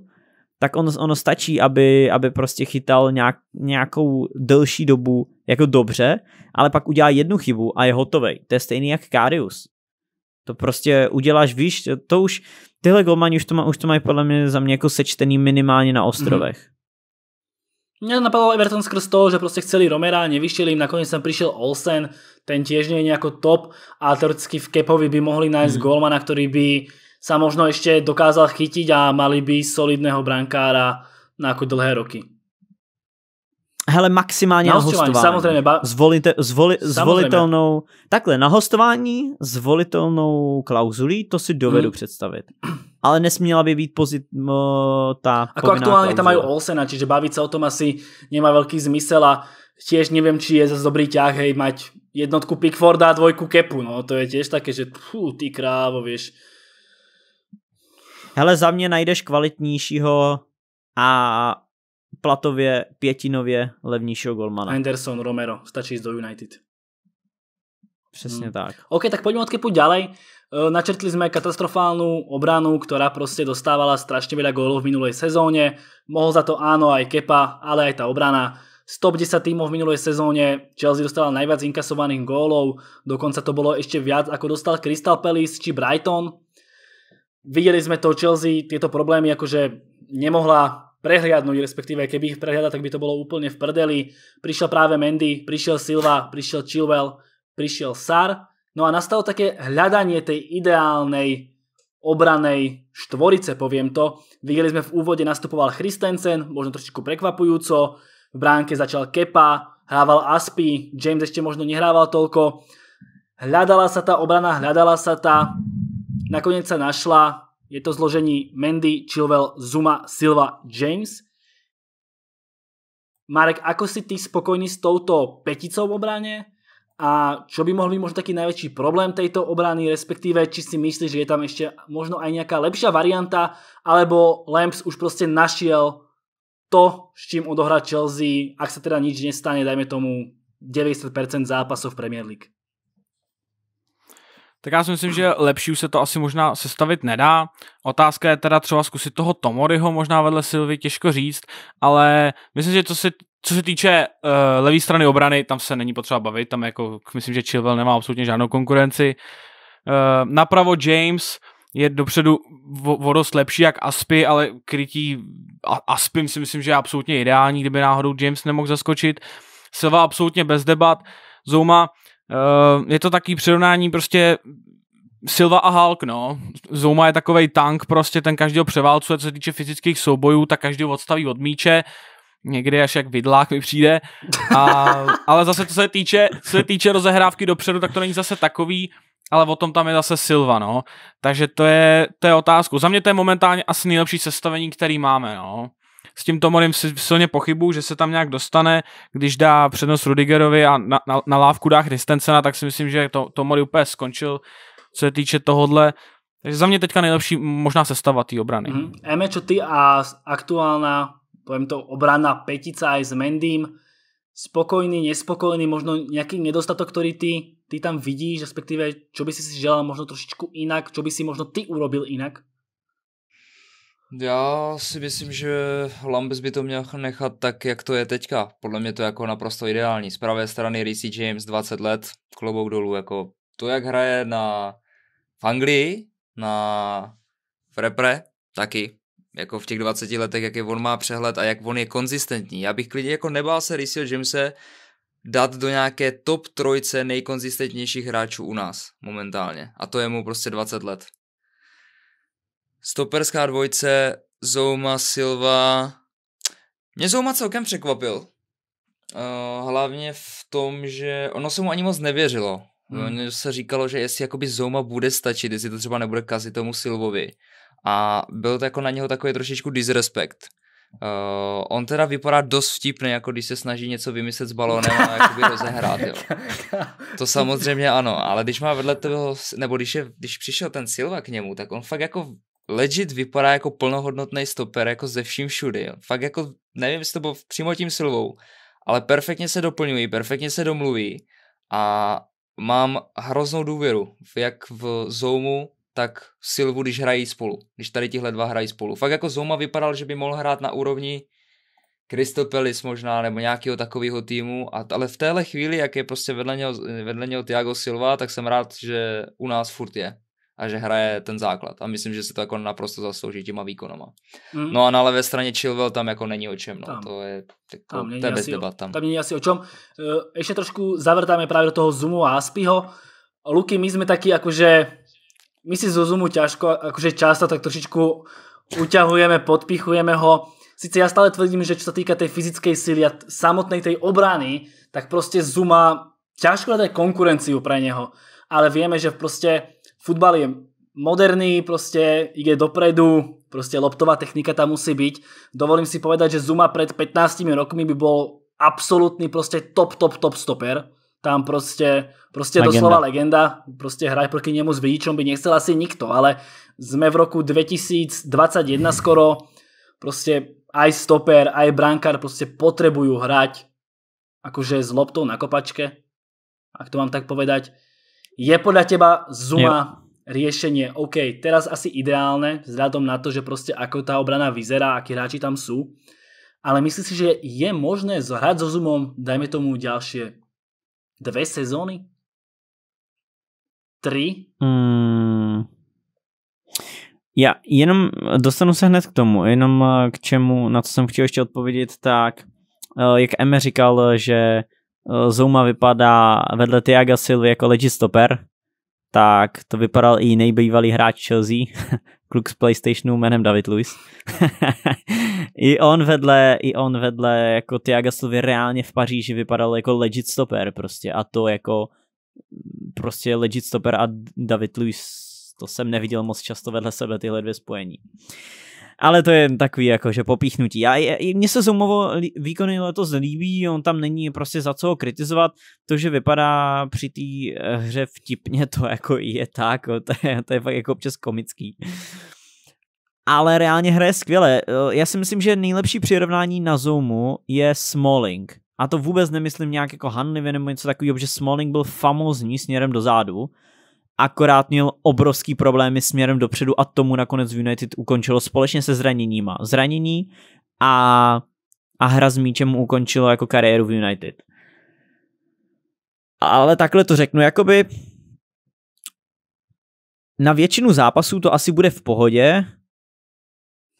S1: tak on, ono stačí, aby, aby prostě chytal nějak, nějakou delší dobu jako dobře, ale pak udělá jednu chybu a je hotovej. To je stejný jak Karius. To prostě uděláš, víš, to už tyhle golmani už to, má, už to mají podle mě za mě jako sečtený minimálně na mhm. ostrovech. Mm-hmm.
S2: Mě napadlo Everton skrz toho, že prostě chceli Romera, nevyšili im, nakoniec jsem prišiel Olsen, ten tiež nie je nejako top a teoreticky v Kepovi by mohli nájsť mm. golmana, ktorý by sa možno ešte dokázal chytiť a mali by solidného brankára na ako dlhé roky.
S1: Hele, maximálně na, na hostování. Samozřejmě. Ba... Zvolite, zvoli, samozřejmě. Zvolitelnou, takhle, na hostování zvolitelnou klauzulí, to si dovedu hmm. představit. Ale nesměla by být pozit, mo, ta Ako aktuálně klauzula. tam mají
S2: Olsena, čiže bavit se o tom asi nemá velký zmysel a těž nevím, či je zase dobrý ťah, hej, mať jednotku Pickforda a dvojku Kepu, no, to je těž také, že pfů, ty krávo, víš.
S1: Hele, za mě najdeš kvalitnějšího a platově pětinově levnějšího golmana. Anderson,
S2: Romero, stačí jít do United.
S1: Přesně hmm. tak.
S2: OK, tak pojďme odkypu ďalej. E, načrtli jsme katastrofálnu obranu, která prostě dostávala strašně veľa gólov v minulej sezóně. Mohl za to áno aj Kepa, ale aj ta obrana. Z top 10 týmov v minulej sezóne Chelsea dostala najviac inkasovaných gólov, dokonca to bolo ešte viac ako dostal Crystal Palace či Brighton. Videli sme to Chelsea, tieto problémy akože nemohla prehliadnúť, respektíve keby ich prehliadal, tak by to bolo úplne v prdeli. Prišiel práve Mendy, prišiel Silva, prišiel Chilwell, prišiel Sar. No a nastalo také hľadanie tej ideálnej obranej štvorice, poviem to. Videli sme v úvode nastupoval Christensen, možno trošičku prekvapujúco, v bránke začal Kepa, hrával Aspi, James ešte možno nehrával toľko. Hľadala sa tá obrana, hľadala sa tá, nakoniec sa našla, je to zložení Mendy, Chilwell, Zuma, Silva, James. Marek, ako si ty spokojný s touto peticou v obrane? A čo by mohl být možno taký najväčší problém tejto obrany, respektíve či si myslíš, že je tam ešte možno aj nejaká lepšia varianta, alebo Lamps už prostě našiel to, s čím odohrá Chelsea, ak sa teda nič nestane, dajme tomu 90% zápasov v Premier League.
S3: Tak já si myslím, že lepší už se to asi možná sestavit nedá. Otázka je teda třeba zkusit toho Tomoryho možná vedle Silvy, těžko říct, ale myslím, že co se, co se týče uh, eh, levé strany obrany, tam se není potřeba bavit, tam jako myslím, že Chilwell nemá absolutně žádnou konkurenci. Uh, napravo James, je dopředu vodost lepší jak Aspy, ale krytí Aspy si myslím, že je absolutně ideální, kdyby náhodou James nemohl zaskočit. Silva absolutně bez debat. Zouma Eh, je to taký přirovnání prostě Silva a Hulk, no. Zouma je takový tank, prostě ten ho převálcuje, co se týče fyzických soubojů, tak každý odstaví od míče, někdy až jak vidlák mi přijde. A, ale zase, co se, týče, co se týče rozehrávky dopředu, tak to není zase takový, ale o tom tam je zase Silva, no. Takže to je, to je otázku. Za mě to je momentálně asi nejlepší sestavení, který máme, no s tím Tomorem silně pochybuju, že se tam nějak dostane, když dá přednost Rudigerovi a na, na, na lávku dá Christensena, tak si myslím, že to, Tomori úplně skončil, co se týče tohohle. Takže za mě teďka nejlepší možná sestava té obrany. Mm-hmm.
S2: Eme, čo ty a aktuálna, povím to, obrana petica aj s Mendým, spokojný, nespokojný, možno nějaký nedostatok, který ty, ty tam vidíš, respektive, čo by si si želal možno trošičku jinak, čo by si možno ty urobil jinak.
S4: Já si myslím, že Lambes by to měl nechat tak, jak to je teďka. Podle mě to je jako naprosto ideální. Z pravé strany Reece James 20 let, klobouk dolů. Jako to, jak hraje na, v Anglii, na v repre, taky. Jako v těch 20 letech, jaký on má přehled a jak on je konzistentní. Já bych klidně jako nebál se Reece Jamese dát do nějaké top trojce nejkonzistentnějších hráčů u nás momentálně. A to je mu prostě 20 let. Stoperská dvojce Zouma Silva. Mě Zouma celkem překvapil. Uh, hlavně v tom, že ono se mu ani moc nevěřilo. Hmm. No, se říkalo, že jestli jakoby Zouma bude stačit, jestli to třeba nebude kazit tomu Silvovi. A byl to jako na něho takový trošičku disrespekt. Uh, on teda vypadá dost vtipný, jako když se snaží něco vymyslet s balónem a jakoby rozehrát, jo. To samozřejmě ano, ale když má vedle toho, nebo když, je, když přišel ten Silva k němu, tak on fakt jako legit vypadá jako plnohodnotný stoper, jako ze vším všudy. Fakt jako, nevím, jestli to bylo přímo tím Silvou, ale perfektně se doplňují, perfektně se domluví a mám hroznou důvěru, jak v Zoumu, tak v Silvu, když hrají spolu, když tady tihle dva hrají spolu. Fakt jako Zouma vypadal, že by mohl hrát na úrovni Kristopelis možná, nebo nějakého takového týmu, a, ale v téhle chvíli, jak je prostě vedle něho, vedle něho Thiago Silva, tak jsem rád, že u nás furt je a že hraje ten základ. A myslím, že se to jako naprosto zaslouží těma výkonama. Mm. No a na levé straně Chilwell tam jako není o čem, no. Tam. To je, jako, tam to je bez debat. Tam. tam
S2: není asi o čem. E, ještě trošku zavrtáme právě do toho Zumu a Aspiho. Luky, my jsme taky jakože... my si zo Zumu ťažko, akože často tak trošičku uťahujeme, podpichujeme ho. Sice já stále tvrdím, že čo sa týka tej fyzickej síly a samotnej tej obrany, tak prostě Zuma ťažko hľadať konkurenciu pre neho. Ale vieme, že prostě Futbal je moderný, prostě ide dopredu, prostě loptová technika tam musí byť. Dovolím si povedať, že Zuma pred 15 rokmi by bol absolútny prostě top, top, top stoper. Tam prostě, prostě legenda. doslova legenda, prostě hraj proti němu s vidičom by nechcel asi nikto, ale sme v roku 2021 skoro, prostě aj stoper, aj brankár prostě potrebujú hrať akože s loptou na kopačke, ak to mám tak povedať. Je podľa teba Zuma jo. riešenie, OK, teraz asi ideálne, vzhľadom na to, že proste ako tá obrana vyzerá, akí hráči tam sú, ale myslím si, že je možné zhrať so Zumom, dajme tomu ďalšie dve sezóny? Tři?
S1: Hmm. Já jenom dostanu se hned k tomu, jenom eh, k čemu, na co jsem chtěl ještě odpovědět, tak eh, jak Eme říkal, že Eh, Zouma vypadá vedle Tiaga Silvy jako legit stoper, tak to vypadal i nejbývalý hráč Chelsea, kluk z Playstationu jménem David Lewis. I on vedle, i on vedle jako Tiaga Silvy reálně v Paříži vypadal jako legit stoper prostě a to jako mm, prostě legit stoper a David Lewis to jsem neviděl moc často vedle sebe tyhle dvě spojení. Uh, ale to je takový jako, že popíchnutí. Já mně se Zoumovo výkony letos líbí, on tam není prostě za co ho kritizovat. To, že vypadá při té eh, hře vtipně, to jako je tak, to je, to je fakt jako občas komický. Ale reálně hraje skvěle. Eh, já si myslím, že nejlepší přirovnání na Zoomu je Smalling. A to vůbec nemyslím nějak jako hanlivě nebo něco takového, že Smalling byl famózní směrem dozadu. zádu akorát měl obrovský problémy směrem dopředu a tomu nakonec United ukončilo společně se zraněníma. Zranění a, a hra s míčem mu ukončilo jako kariéru v United. Ale takhle to řeknu, jakoby na většinu zápasů to asi bude v pohodě,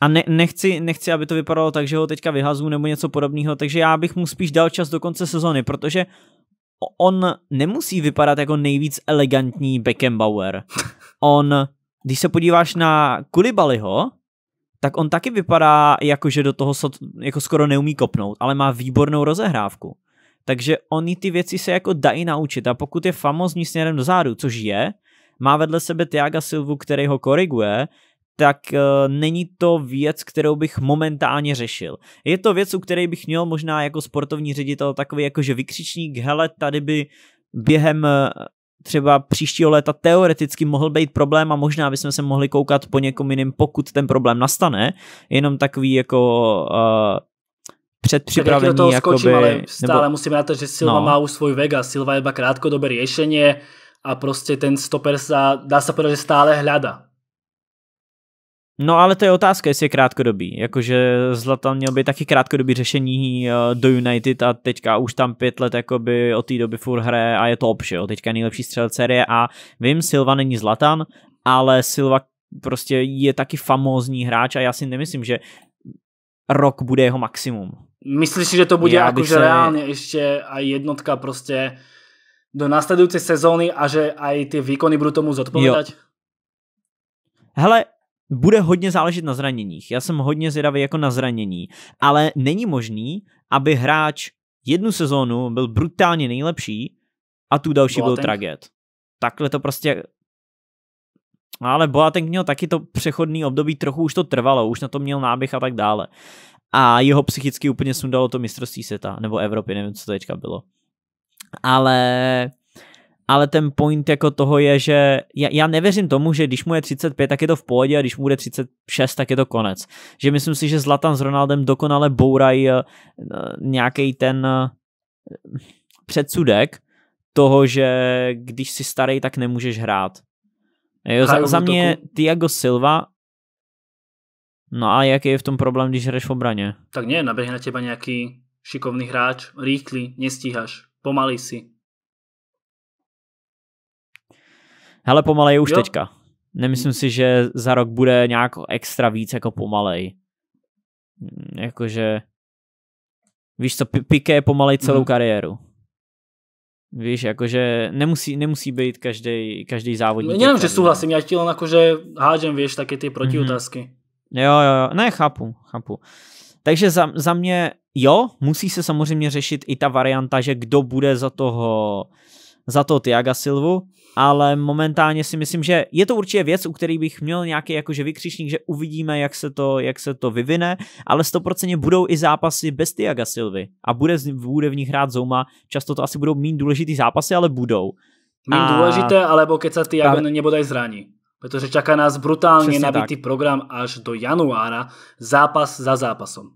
S1: a ne, nechci, nechci, aby to vypadalo tak, že ho teďka vyhazuju nebo něco podobného, takže já bych mu spíš dal čas do konce sezony, protože on nemusí vypadat jako nejvíc elegantní Beckenbauer. On, když se podíváš na Kulibaliho, tak on taky vypadá jako, že do toho sot jako skoro neumí kopnout, ale má výbornou rozehrávku. Takže oni ty věci se jako dají naučit a pokud je famozní směrem dozadu, což je, má vedle sebe Tiaga Silvu, který ho koriguje, tak uh, není to věc, kterou bych momentálně řešil. Je to věc, u které bych měl možná jako sportovní ředitel takový jakože vykřičník, hele, tady by během eh, třeba příštího léta teoreticky mohl být problém a možná bychom se mohli koukat po někom jiným, pokud ten problém nastane, jenom takový jako uh, eh, předpripravení. Tak jakoby, skočím, ale stále nebo,
S2: musíme na to, že Silva no. má už svůj Vega, Silva je iba krátkodobé řešení a prostě ten stoper sa, dá se povedať, že stále hľada.
S1: No ale to je otázka, jestli je krátkodobý. Jakože Zlatan měl být taky krátkodobý řešení eh, do United a teďka už tam pět let jakoby od té doby furt hraje a je to že Teďka je nejlepší střelec série a vím, Silva není Zlatan, ale Silva prostě je taky famózní hráč a já si nemyslím, že rok bude jeho maximum. Myslíš si, že to bude jakože se... reálně
S2: ještě a jednotka prostě do následující sezóny a že aj ty výkony budou tomu zodpovědět?
S1: Hele, bude hodně záležet na zraněních. Já jsem hodně zvědavý jako na zranění, ale není možný, aby hráč jednu sezónu byl brutálně nejlepší a tu další Boateng. byl traget. Takhle to prostě ale Boateng měl taky to přechodný období, trochu už to trvalo, už na to měl náběh a tak dále. A jeho psychicky úplně sundalo to mistrovství světa, nebo Evropy, nevím, co to teďka bylo. Ale ale ten point jako toho je, že já, já nevěřím tomu, že když mu je 35, tak je to v pohodě a když mu bude 36, tak je to konec. Že myslím si, že Zlatan s Ronaldem dokonale bourají eh, nějaký ten eh, předsudek toho, že když jsi starý, tak nemůžeš hrát. Jo, za, za mě Tiago Silva No a jaký je v tom problém, když hraješ v obraně?
S2: Tak ne, naběhne na těba nějaký šikovný hráč, rýchly, nestíháš, pomalý si,
S1: Hele, pomalej už jo. teďka. Nemyslím si, že za rok bude nějak extra víc jako pomalej. Mm, jakože... Víš co, Piqué pomalej celou mm. kariéru. Víš, jakože nemusí, nemusí být každý každý závodník. Jenom, jako že souhlasím,
S2: já ti jakože hádžem, víš, taky ty mhm. protiotázky.
S1: Mm-hmm. Jo, jo, jo, ne, chápu, chápu. Takže za, za mě, jo, musí se samozřejmě řešit i ta varianta, že kdo bude za toho uh, za to Tiaga Silvu, ale momentálně si myslím, že je to určitě věc, u které bych měl nějaký jakože vykřičník, že uvidíme, jak se to, jak se to vyvine, ale 100% budou i zápasy bez Tiaga Silvy a bude, bude v nich hrát Zouma, často to asi budou méně důležitý zápasy, ale budou. Méně a... důležité,
S2: alebo keď se Tiago a... nebude zraní. Protože čaká nás brutálně Přesně nabitý tak. program až do januára, zápas za zápasom.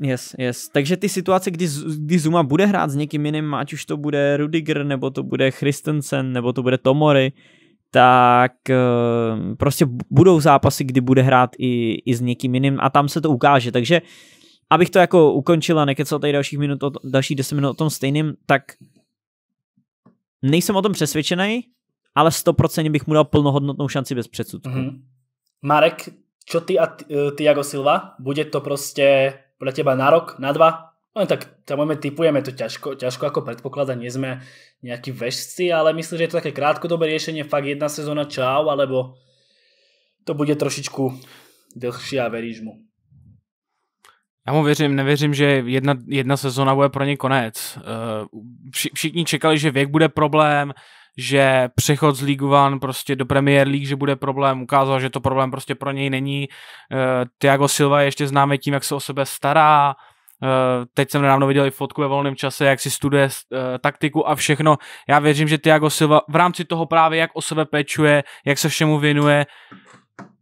S1: Yes, yes. Takže ty situace, kdy, kdy Zuma bude hrát s někým jiným, ať už to bude Rudiger, nebo to bude Christensen, nebo to bude Tomory, tak eh, prostě budou zápasy, kdy bude hrát i, i s někým jiným a tam se to ukáže. Takže abych to jako ukončila, nekecal tady dalších minut, o, další 10 minut o tom stejným, tak nejsem o tom přesvědčený, ale 100% bych mu dal plnohodnotnou šanci bez předsudku. Mm-hmm.
S2: Marek, čo ty a Tiago eh, Silva? Bude to prostě podľa teba na rok, na dva? No tak tam typujeme to ťažko, ťažko ako predpoklada, nie sme nejakí vešci, ale myslím, že je to také krátkodobé riešenie, fakt jedna sezóna čau, alebo to bude trošičku delší a veríš mu.
S3: Já mu věřím, nevěřím, že jedna, jedna sezona bude pro ně konec. Eh, všichni čekali, že věk bude problém, že přechod z League One prostě do Premier League, že bude problém, ukázal, že to problém prostě pro něj není. Eh, Tiago Silva je ještě známe tím, jak se o sebe stará, eh, teď jsem nedávno viděl i fotku ve volném čase, jak si studuje eh, taktiku a všechno. Já věřím, že Tiago Silva v rámci toho právě, jak o sebe pečuje, jak se všemu věnuje,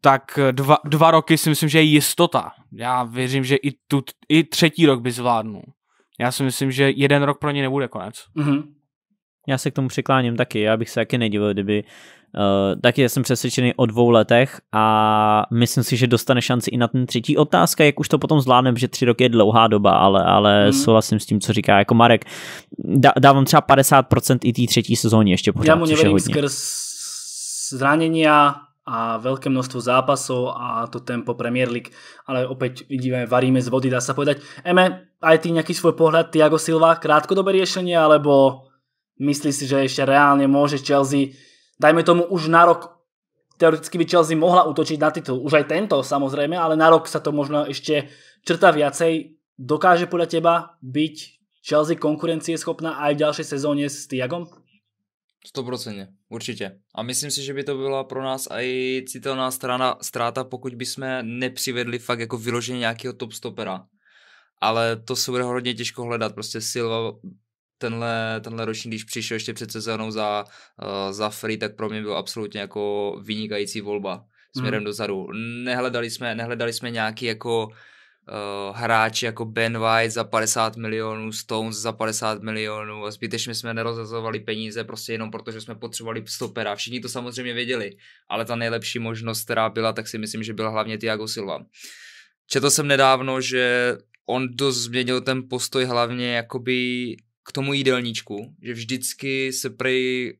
S3: tak dva, dva roky si myslím, že je jistota. Já věřím, že i, tu, i třetí rok by
S1: zvládnul. Já si myslím, že jeden rok pro ně nebude konec. Mm-hmm. Já se k tomu přikláním taky, já bych se taky nedivil, kdyby Uh, taky jsem přesvědčený o dvou letech a myslím si, že dostane šanci i na ten třetí. Otázka, jak už to potom zvládne, že tři roky je dlouhá doba, ale, ale mm. souhlasím s tím, co říká jako Marek. Dá, dávám třeba 50% i té třetí sezóně ještě pořád, Já mu nevěřím, skrz
S2: zranění a velké množstvo zápasů a to tempo Premier League, ale opět vidíme, varíme z vody, dá se povedať. Eme, aj ty nějaký svůj pohled, Tiago Silva, krátkodobé řešení, alebo myslí si, že ešte reálne môže Chelsea, dajme tomu už na rok, teoreticky by Chelsea mohla utočiť na titul, už aj tento samozrejme, ale na rok sa to možno ešte črta viacej. Dokáže podľa teba byť Chelsea schopná aj v ďalšej sezóne s Tiagom?
S4: 100%, určitě. A myslím si, že by to byla pro nás i citelná strana, ztráta, pokud bychom nepřivedli fakt jako vyloženě nějakého top stopera. Ale to se bude hodně těžko hledat. Prostě Silva tenhle, tenhle ročník, když přišel ještě před sezónou za, uh, za free, tak pro mě byl absolutně jako vynikající volba směrem mm. dozadu. Nehledali jsme, nehledali jsme nějaký jako uh, eh, hráči jako Ben White za 50 milionů, Stones za 50 milionů a zbytečně jsme nerozazovali peníze prostě jenom proto, že jsme potřebovali stopera. Všichni to samozřejmě věděli, ale ta nejlepší možnost, která byla, tak si myslím, že byla hlavně Thiago Silva. Četl jsem nedávno, že on dost změnil ten postoj hlavně jakoby k tomu jídelníčku, že vždycky se prej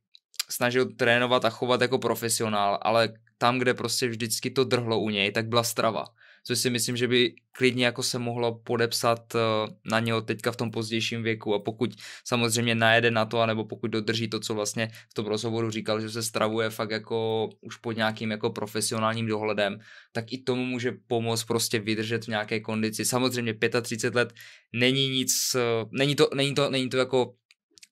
S4: snažil trénovat a chovat jako profesionál, ale tam, kde prostě vždycky to drhlo u něj, tak byla strava což si myslím, že by klidně jako se mohlo podepsat eh, na něho teďka v tom pozdějším věku a pokud samozřejmě najede na to, anebo pokud dodrží to, co vlastně v tom rozhovoru říkal, že se stravuje fakt jako už pod nějakým jako profesionálním dohledem, tak i tomu může pomoct prostě vydržet v nějaké kondici. Samozřejmě 35 let není nic, eh, není to, není to, není to jako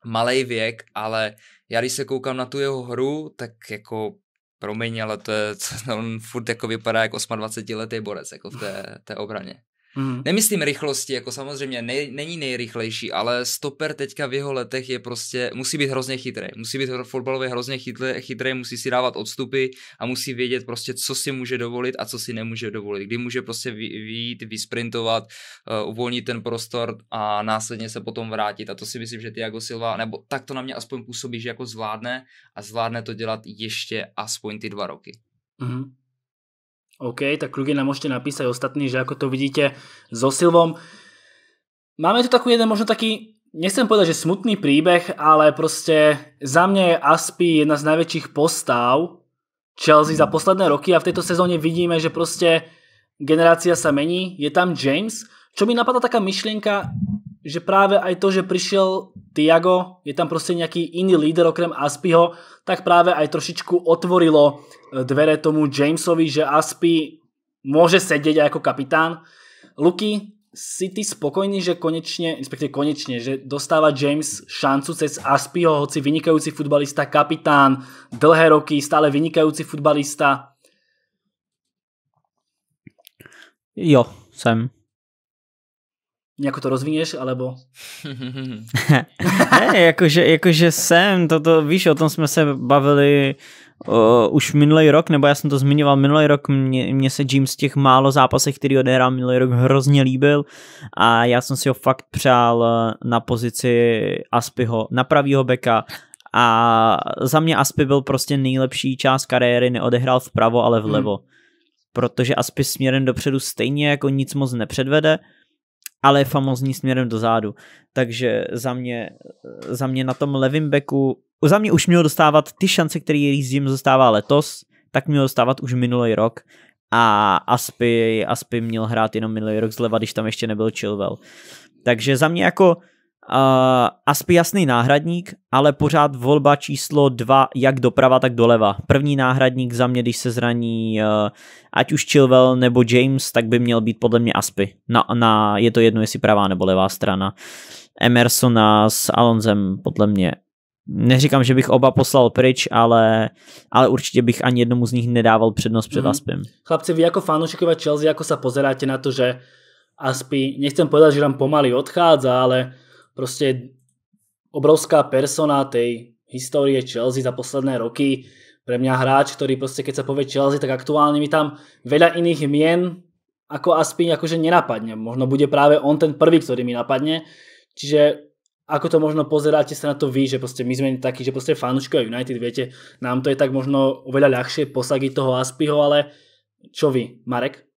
S4: malý věk, ale já když se koukám na tu jeho hru, tak jako promiň, ale to je, on furt jako vypadá jako 28 letý borec jako v té, té obraně. Mm. Nemyslím rychlosti, jako samozřejmě ne, není nejrychlejší, ale stoper teďka v jeho letech je prostě, musí být hrozně chytrý. Musí být fotbalově hrozně chytrý, chytrý, musí si dávat odstupy a musí vědět prostě, co si může dovolit a co si nemůže dovolit. Kdy může prostě vyjít, vysprintovat, uh, uvolnit ten prostor a následně se potom vrátit. A to si myslím, že jako Silva, nebo tak to na mě aspoň působí, že jako zvládne a zvládne to dělat ještě aspoň ty dva roky.
S2: Mm. OK, tak kľudne nám môžete napísať ostatní, že ako to vidíte so Silvom. Máme tu takú jeden možno taký, nechcem povedať, že smutný príbeh, ale proste za mňa je Aspi jedna z najväčších postav Chelsea za hmm. posledné roky a v tejto sezóne vidíme, že proste generácia sa mení, je tam James, čo mi napadla taká myšlienka, že právě aj to, že přišel Tiago, je tam prostě nějaký jiný líder okrem Aspiho, tak právě aj trošičku otvorilo eh, dvere tomu Jamesovi, že Aspi může sedět jako kapitán. Luky, si ty spokojný, že konečně, respektive konečně, že dostává James šancu cez Aspiho, hoci vynikající futbalista, kapitán, dlhé roky, stále vynikající futbalista?
S1: Jo, sem.
S2: Jako to rozvíješ, alebo?
S1: ne, jakože, jakože jsem, toto, víš, o tom jsme se bavili uh, už minulý rok, nebo já jsem to zmiňoval minulý rok, mě, mě se Jim z těch málo zápasech, který odehrál minulý rok, hrozně líbil a já jsem si ho fakt přál eh, na pozici Aspyho, na pravýho beka a za mě Aspy byl prostě nejlepší část kariéry, neodehrál vpravo, ale vlevo. Hmm. Protože Aspy směrem dopředu stejně jako nic moc nepředvede, ale je famozní směrem dozadu. Takže za mě, za mě na tom levém beku, za mě už měl dostávat ty šance, které jí zim dostává letos, tak měl dostávat už minulý rok a Aspy, Aspy měl hrát jenom minulý rok zleva, když tam ještě nebyl Chilwell. Takže za mě jako aspi jasný náhradník, ale pořád volba číslo dva, jak doprava, tak doleva. První náhradník za mě, když se zraní eh, ať už Chilwell nebo James, tak by měl být podle mě Aspy. Na, na, je to jedno, jestli pravá nebo levá strana. Emersona s Alonzem podle mě neříkám, že bych oba poslal pryč, ale, ale určitě bych ani jednomu z nich nedával přednost před mm. Aspim.
S2: Chlapci, vy jako fanúšikovia Chelsea, jako se pozeráte na to, že Aspi, nechcem povedať, že nám pomaly odchádza, ale proste obrovská persona tej histórie Chelsea za posledné roky. Pre mňa hráč, ktorý proste keď sa povie Chelsea, tak aktuálne mi tam veľa iných mien ako Aspin akože nenapadne. Možno bude práve on ten prvý, ktorý mi napadne. Čiže ako to možno pozeráte sa na to vy, že proste my sme takí, že proste a United, viete, nám to je tak možno oveľa ľahšie posagiť toho Aspiho, ale čo vy, Marek?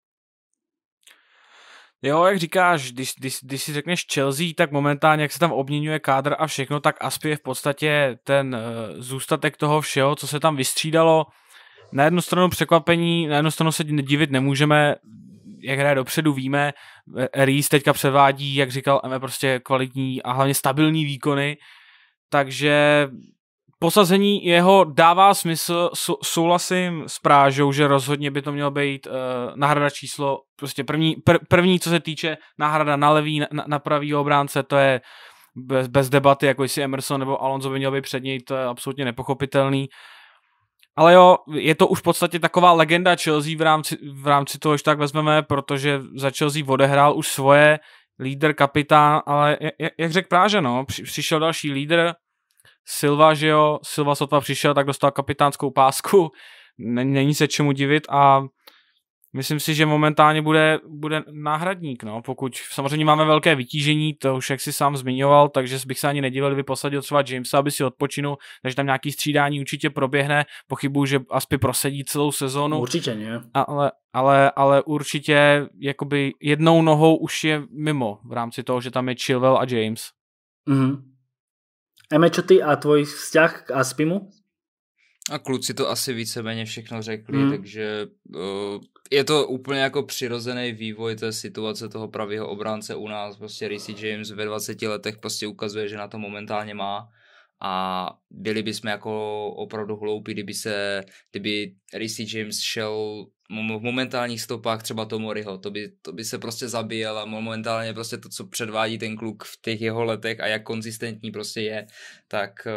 S3: Jo, jak říkáš, když, když, když si řekneš Chelsea, tak momentálně, jak se tam obměňuje kádr a všechno, tak Aspi je v podstatě ten uh, zůstatek toho všeho, co se tam vystřídalo. Na jednu stranu překvapení, na jednu stranu se divit nemůžeme, jak hraje dopředu, víme, Reese teďka převádí, jak říkal Eme, prostě kvalitní a hlavně stabilní výkony, takže posazení jeho dává smysl, souhlasím s Prážou, že rozhodně by to mělo být uh, náhrada číslo, prostě první, pr, první, co se týče náhrada na levý, na, na pravý obránce, to je bez, bez debaty, jako jestli Emerson nebo Alonso by měl být před něj, to je absolutně nepochopitelný. Ale jo, je to už v podstatě taková legenda Chelsea v rámci, v rámci toho, že tak vezmeme, protože za Chelsea odehrál už svoje, lídr, kapitán, ale jak, jak řekl Práže, no, přišel další lídr, Silva, že jo, Silva sotva přišel, tak dostal kapitánskou pásku, není se čemu divit a myslím si, že momentálně bude, bude náhradník, no, pokud samozřejmě máme velké vytížení, to už jak si sám zmiňoval, takže bych se ani nedivil, kdyby posadil třeba Jamesa, aby si odpočinul, takže tam nějaký střídání určitě proběhne, pochybuju, že Aspy prosedí celou sezónu. Určitě ne. Ale, ale, ale určitě jakoby jednou nohou už je mimo v rámci toho, že tam je
S2: Chilwell a James. Mhm čo ty a tvoj vzťah k Aspimu?
S4: A kluci to asi víceméně všechno řekli, hmm. takže uh, je to úplně jako přirozený vývoj té situace toho pravého obránce u nás. Prostě Rissi James ve 20 letech prostě ukazuje, že na to momentálně má a byli bychom jako opravdu hloupí, kdyby se, kdyby Rissy James šel v momentálních stopách třeba Tomoriho, to by, to by se prostě zabíjel a momentálně prostě to, co předvádí ten kluk v těch jeho letech a jak konzistentní prostě je, tak eh,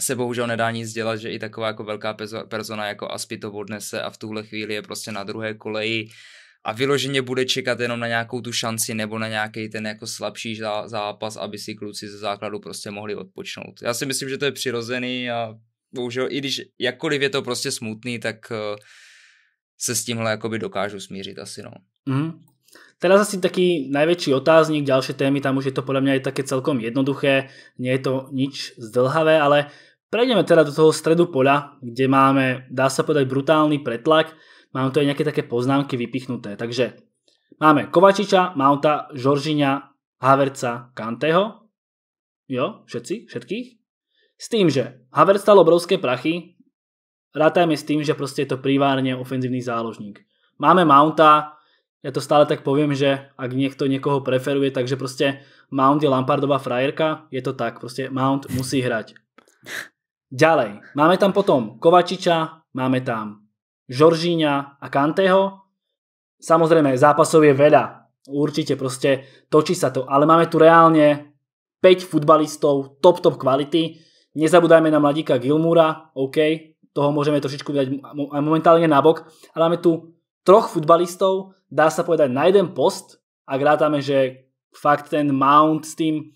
S4: se bohužel nedá nic dělat, že i taková jako velká persona jako Aspi to odnese a v tuhle chvíli je prostě na druhé koleji a vyloženě bude čekat jenom na nějakou tu šanci nebo na nějaký ten jako slabší zápas, aby si kluci ze základu prostě mohli odpočnout. Já si myslím, že to je přirozený a bohužel i když jakkoliv je to prostě smutný, tak eh, se s tímhle jakoby dokážu smířit asi no.
S2: Mm. Teraz asi taký najväčší otáznik, ďalšie témy, tam už je to podľa mňa aj také celkom jednoduché, nie je to nič zdlhavé, ale prejdeme teda do toho stredu poľa, kde máme, dá sa povedať, brutálny pretlak. Mám aj nějaké také poznámky vypichnuté. Takže máme Kovačiča, Mounta, Žoržiňa, Haverca, Kanteho. Jo, všetci, všetkých. S tým, že Haverc stal obrovské prachy, rátajme s tým, že prostě je to privárne ofenzivní záložník. Máme Mounta, já to stále tak povím, že ak niekto někoho preferuje, takže prostě Mount je Lampardová frajerka, je to tak, prostě Mount musí hrať. Ďalej, máme tam potom Kovačiča, máme tam Žoržíňa a Kanteho. Samozrejme, zápasov je veľa. Určite proste točí sa to. Ale máme tu reálne 5 futbalistov top top kvality. Nezabúdajme na mladíka Gilmúra, OK, toho môžeme trošičku dať momentálne nabok, ale máme tu troch futbalistov, dá sa povedať na jeden post, ak rátame, že fakt ten Mount s tým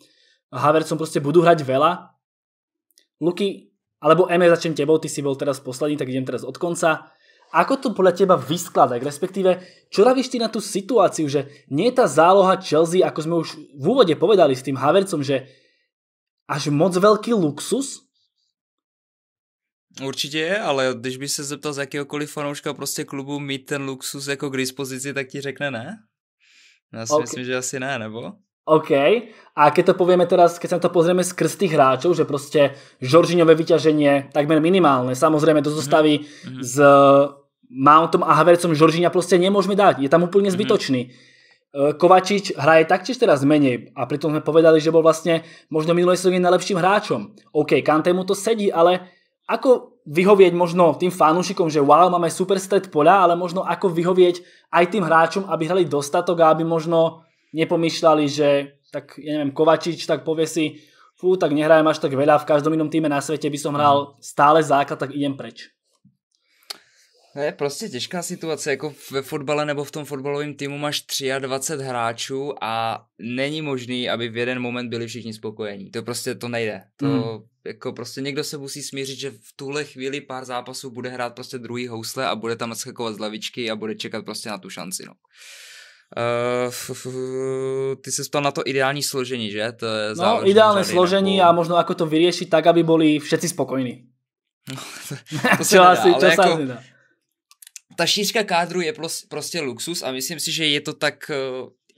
S2: Havercom proste budú hrať veľa. Luky, alebo Eme, začnem tebou, ty si bol teraz posledný, tak idem teraz od konca. Ako to podľa teba vyskladať? Respektíve, čo ravíš ty na tú situáciu, že nie je tá záloha Chelsea, ako sme už v úvode povedali s tým Havercom, že až moc velký luxus?
S4: Určitě je, ale když by se zeptal z jakéhokoliv fanouška prostě klubu mít ten luxus jako k dispozici, tak ti řekne ne? Já si okay. myslím, že asi ne, nebo?
S2: OK. A keď to povieme teraz, keď sa to pozrieme skrz tých hráčov, že prostě Žoržiňové vyťaženie takmer minimálne. Samozrejme to mhm. zostaví mm -hmm. z má tom a Havercom Žoržiňa prostě nemôžeme dať. Je tam úplne mhm. zbytočný. Mm-hmm. Eh, Kovačič hraje taktiež teraz menej a pritom sme povedali, že bol vlastne možno minulý sezóne najlepším hráčom. OK, Kante mu to sedí, ale ako vyhovieť možno tým fanúšikom, že wow, máme super stred poľa, ale možno ako vyhovieť aj tým hráčom, aby hrali dostatok a aby možno nepomýšľali, že tak, ja neviem, Kovačič tak povie si, fú, tak nehrajem až tak veľa, v každom inom týme na svete by som hral mhm. stále základ, tak idem preč.
S4: To je prostě těžká situace, jako ve fotbale nebo v tom fotbalovém týmu máš 23 hráčů a není možný, aby v jeden moment byli všichni spokojení. To prostě to nejde. To mm. jako prostě někdo se musí smířit, že v tuhle chvíli pár zápasů bude hrát prostě druhý housle a bude tam skakovat z lavičky a bude čekat prostě na tu šanci, no. Uh, ty se stal na to ideální složení, že? To je no, ideální složení
S2: a možno jako to vyřešit, tak, aby byli všetci spokojení.
S4: No, to, to se nedá, asi, ale jako, asi nedá ta šířka kádru je prostě luxus a myslím si, že je to tak, eh,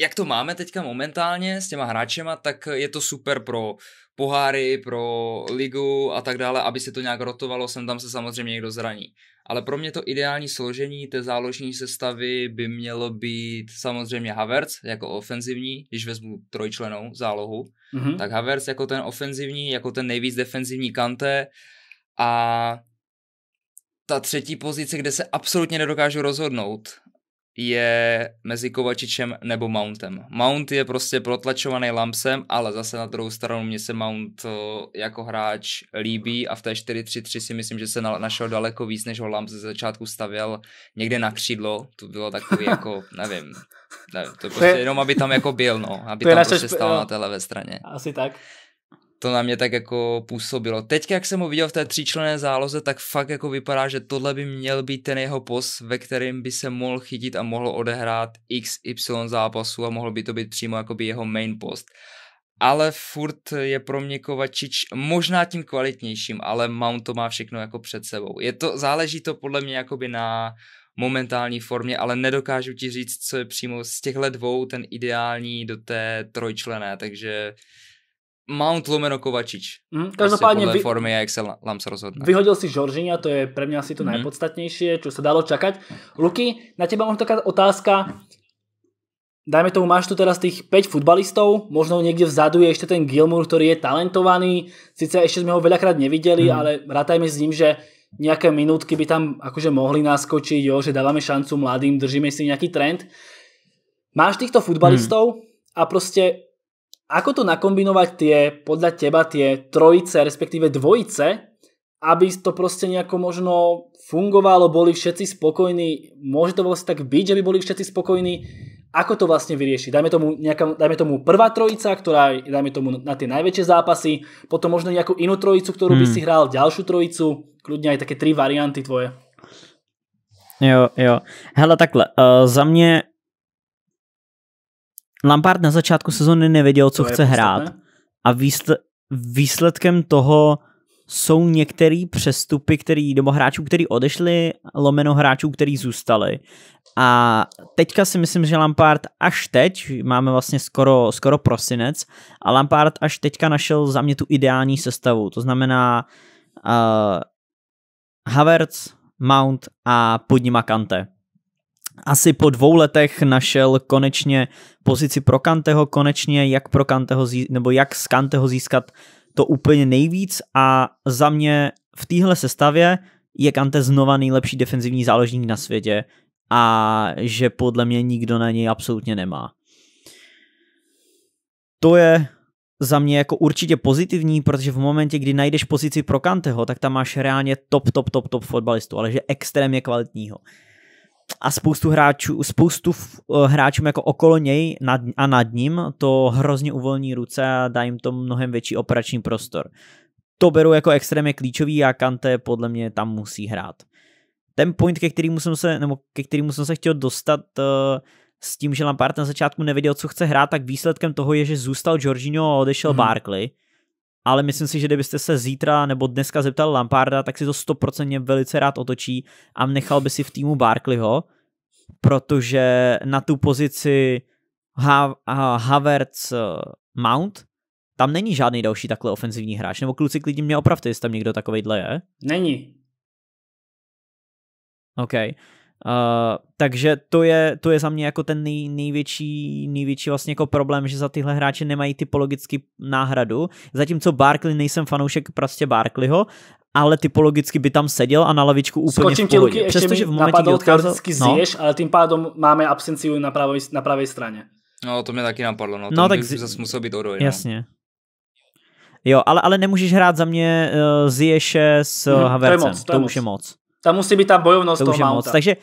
S4: jak to máme teďka momentálně s těma hráčema, tak je to super pro poháry, pro ligu a tak dále, aby se to nějak rotovalo, sem tam se samozřejmě někdo zraní. Ale pro mě to ideální složení té záložní sestavy by mělo být samozřejmě Havertz jako ofenzivní, když vezmu trojčlenou zálohu, mm-hmm. tak Havertz jako ten ofenzivní, jako ten nejvíc defenzivní Kante a ta třetí pozice, kde se absolutně nedokážu rozhodnout, je mezi Kovačičem nebo Mountem. Mount je prostě protlačovaný Lampsem, ale zase na druhou stranu mě se Mount eh, jako hráč líbí a v té 4-3-3 si myslím, že se našel daleko víc, než ho Lamps ze začátku stavěl někde na křídlo. To bylo takový jako, nevím, nevím to je prostě jenom, aby tam jako byl, no, aby tam prostě stál na téhle straně. Asi tak to na mě tak jako působilo. Teď, jak jsem ho viděl v té tříčlenné záloze, tak fakt jako vypadá, že tohle by měl být ten jeho pos, ve kterým by se mohl chytit a mohl odehrát X Y zápasu a mohl by to být přímo jakoby jeho main post. Ale furt je pro mě Kovačič možná tím kvalitnějším, ale Mount to má všechno jako před sebou. Je to, záleží to podle mě jakoby na momentální formě, ale nedokážu ti říct, co je přímo z těchto dvou ten ideální do té trojčlené, takže Mount Lumeno Kovačič. Mm, každopádně vy... formy, jak se Lams rozhodne.
S2: Vyhodil si Žoržina, to je pre mňa asi to mm. najpodstatnejšie, čo sa dalo čakať. Luky, na teba mám taká otázka. Dajme tomu, máš tu teraz tých 5 futbalistov, možno niekde vzadu je ešte ten Gilmour, ktorý je talentovaný, sice ešte sme ho veľakrát nevideli, mm. ale rátajme s ním, že nejaké minútky by tam akože mohli naskočiť, jo, že dávame šancu mladým, držíme si nejaký trend. Máš týchto futbalistov mm. a prostě Ako to nakombinovať tie, podľa teba, tie trojice, respektíve dvojice, aby to proste nejako možno fungovalo, boli všetci spokojní, môže to vlastne tak byť, že by boli všetci spokojní, ako to vlastne vyriešiť? Dajme tomu, nejaká, dajme tomu prvá trojica, ktorá je, dajme tomu, na tie najväčšie zápasy, potom možno nejakú inú trojicu, ktorú by hmm. si hral, ďalšiu trojicu, kľudne aj také tri varianty tvoje.
S1: Jo, jo. Hele, takhle, uh, za mě Lampard na začátku sezóny nevěděl, co to chce hrát. A výsledkem toho jsou některé přestupy, který, nebo hráčů, který odešli, lomeno hráčů, který zůstali. A teďka si myslím, že Lampard až teď, máme vlastně skoro, skoro prosinec, a Lampard až teďka našel za mě tu ideální sestavu. To znamená uh, Havertz, Mount a pod nima Kante asi po dvou letech našel konečně pozici pro Kanteho, konečně jak pro Kanteho, nebo jak z Kanteho získat to úplně nejvíc a za mě v téhle sestavě je Kante znova nejlepší defenzivní záložník na světě a že podle mě nikdo na něj absolutně nemá. To je za mě jako určitě pozitivní, protože v momentě, kdy najdeš pozici pro Kanteho, tak tam máš reálně top, top, top, top fotbalistu, ale že extrémně kvalitního a spoustu hráčů, spoustu eh, hráčům jako okolo něj a nad ním to hrozně uvolní ruce a dá jim to mnohem větší operační prostor. To beru jako extrémně klíčový a Kante podle mě tam musí hrát. Ten point, ke kterému jsem se, nebo ke kterému jsem se chtěl dostat eh, s tím, že Lampard na začátku nevěděl, co chce hrát, tak výsledkem toho je, že zůstal Jorginho a odešel mm-hmm. Barkley ale myslím si, že kdybyste se zítra nebo dneska zeptal Lamparda, tak si to stoprocentně velice rád otočí a nechal by si v týmu Barkleyho, protože na tu pozici ha- ha- Havertz eh, Mount tam není žádný další takhle ofenzivní hráč, nebo kluci klidně mě opravte, jestli tam někdo takovejhle je. Není. Okay. Uh, takže to je, to je za mě jako ten nej, největší, největší vlastně jako problém, že za tyhle hráče nemají typologicky náhradu, zatímco Barkley nejsem fanoušek prostě Barkleyho, ale typologicky by tam seděl a na lavičku úplně Skočím v pohodě. Ti, Luky, Přestože v momentě, kdy odcházel... No? zješ,
S2: ale tím pádem máme absenci na na pravé straně.
S4: No, to mě taky napadlo, no, no tak by z... zase musel být odroj, no. Jasně. No.
S1: Jo, ale, ale nemůžeš hrát za mě uh, Zješe s hmm, Havercem, to, je moc, to, to je už moc. je moc.
S2: Tam musí být ta bojovnost to už je moc. Takže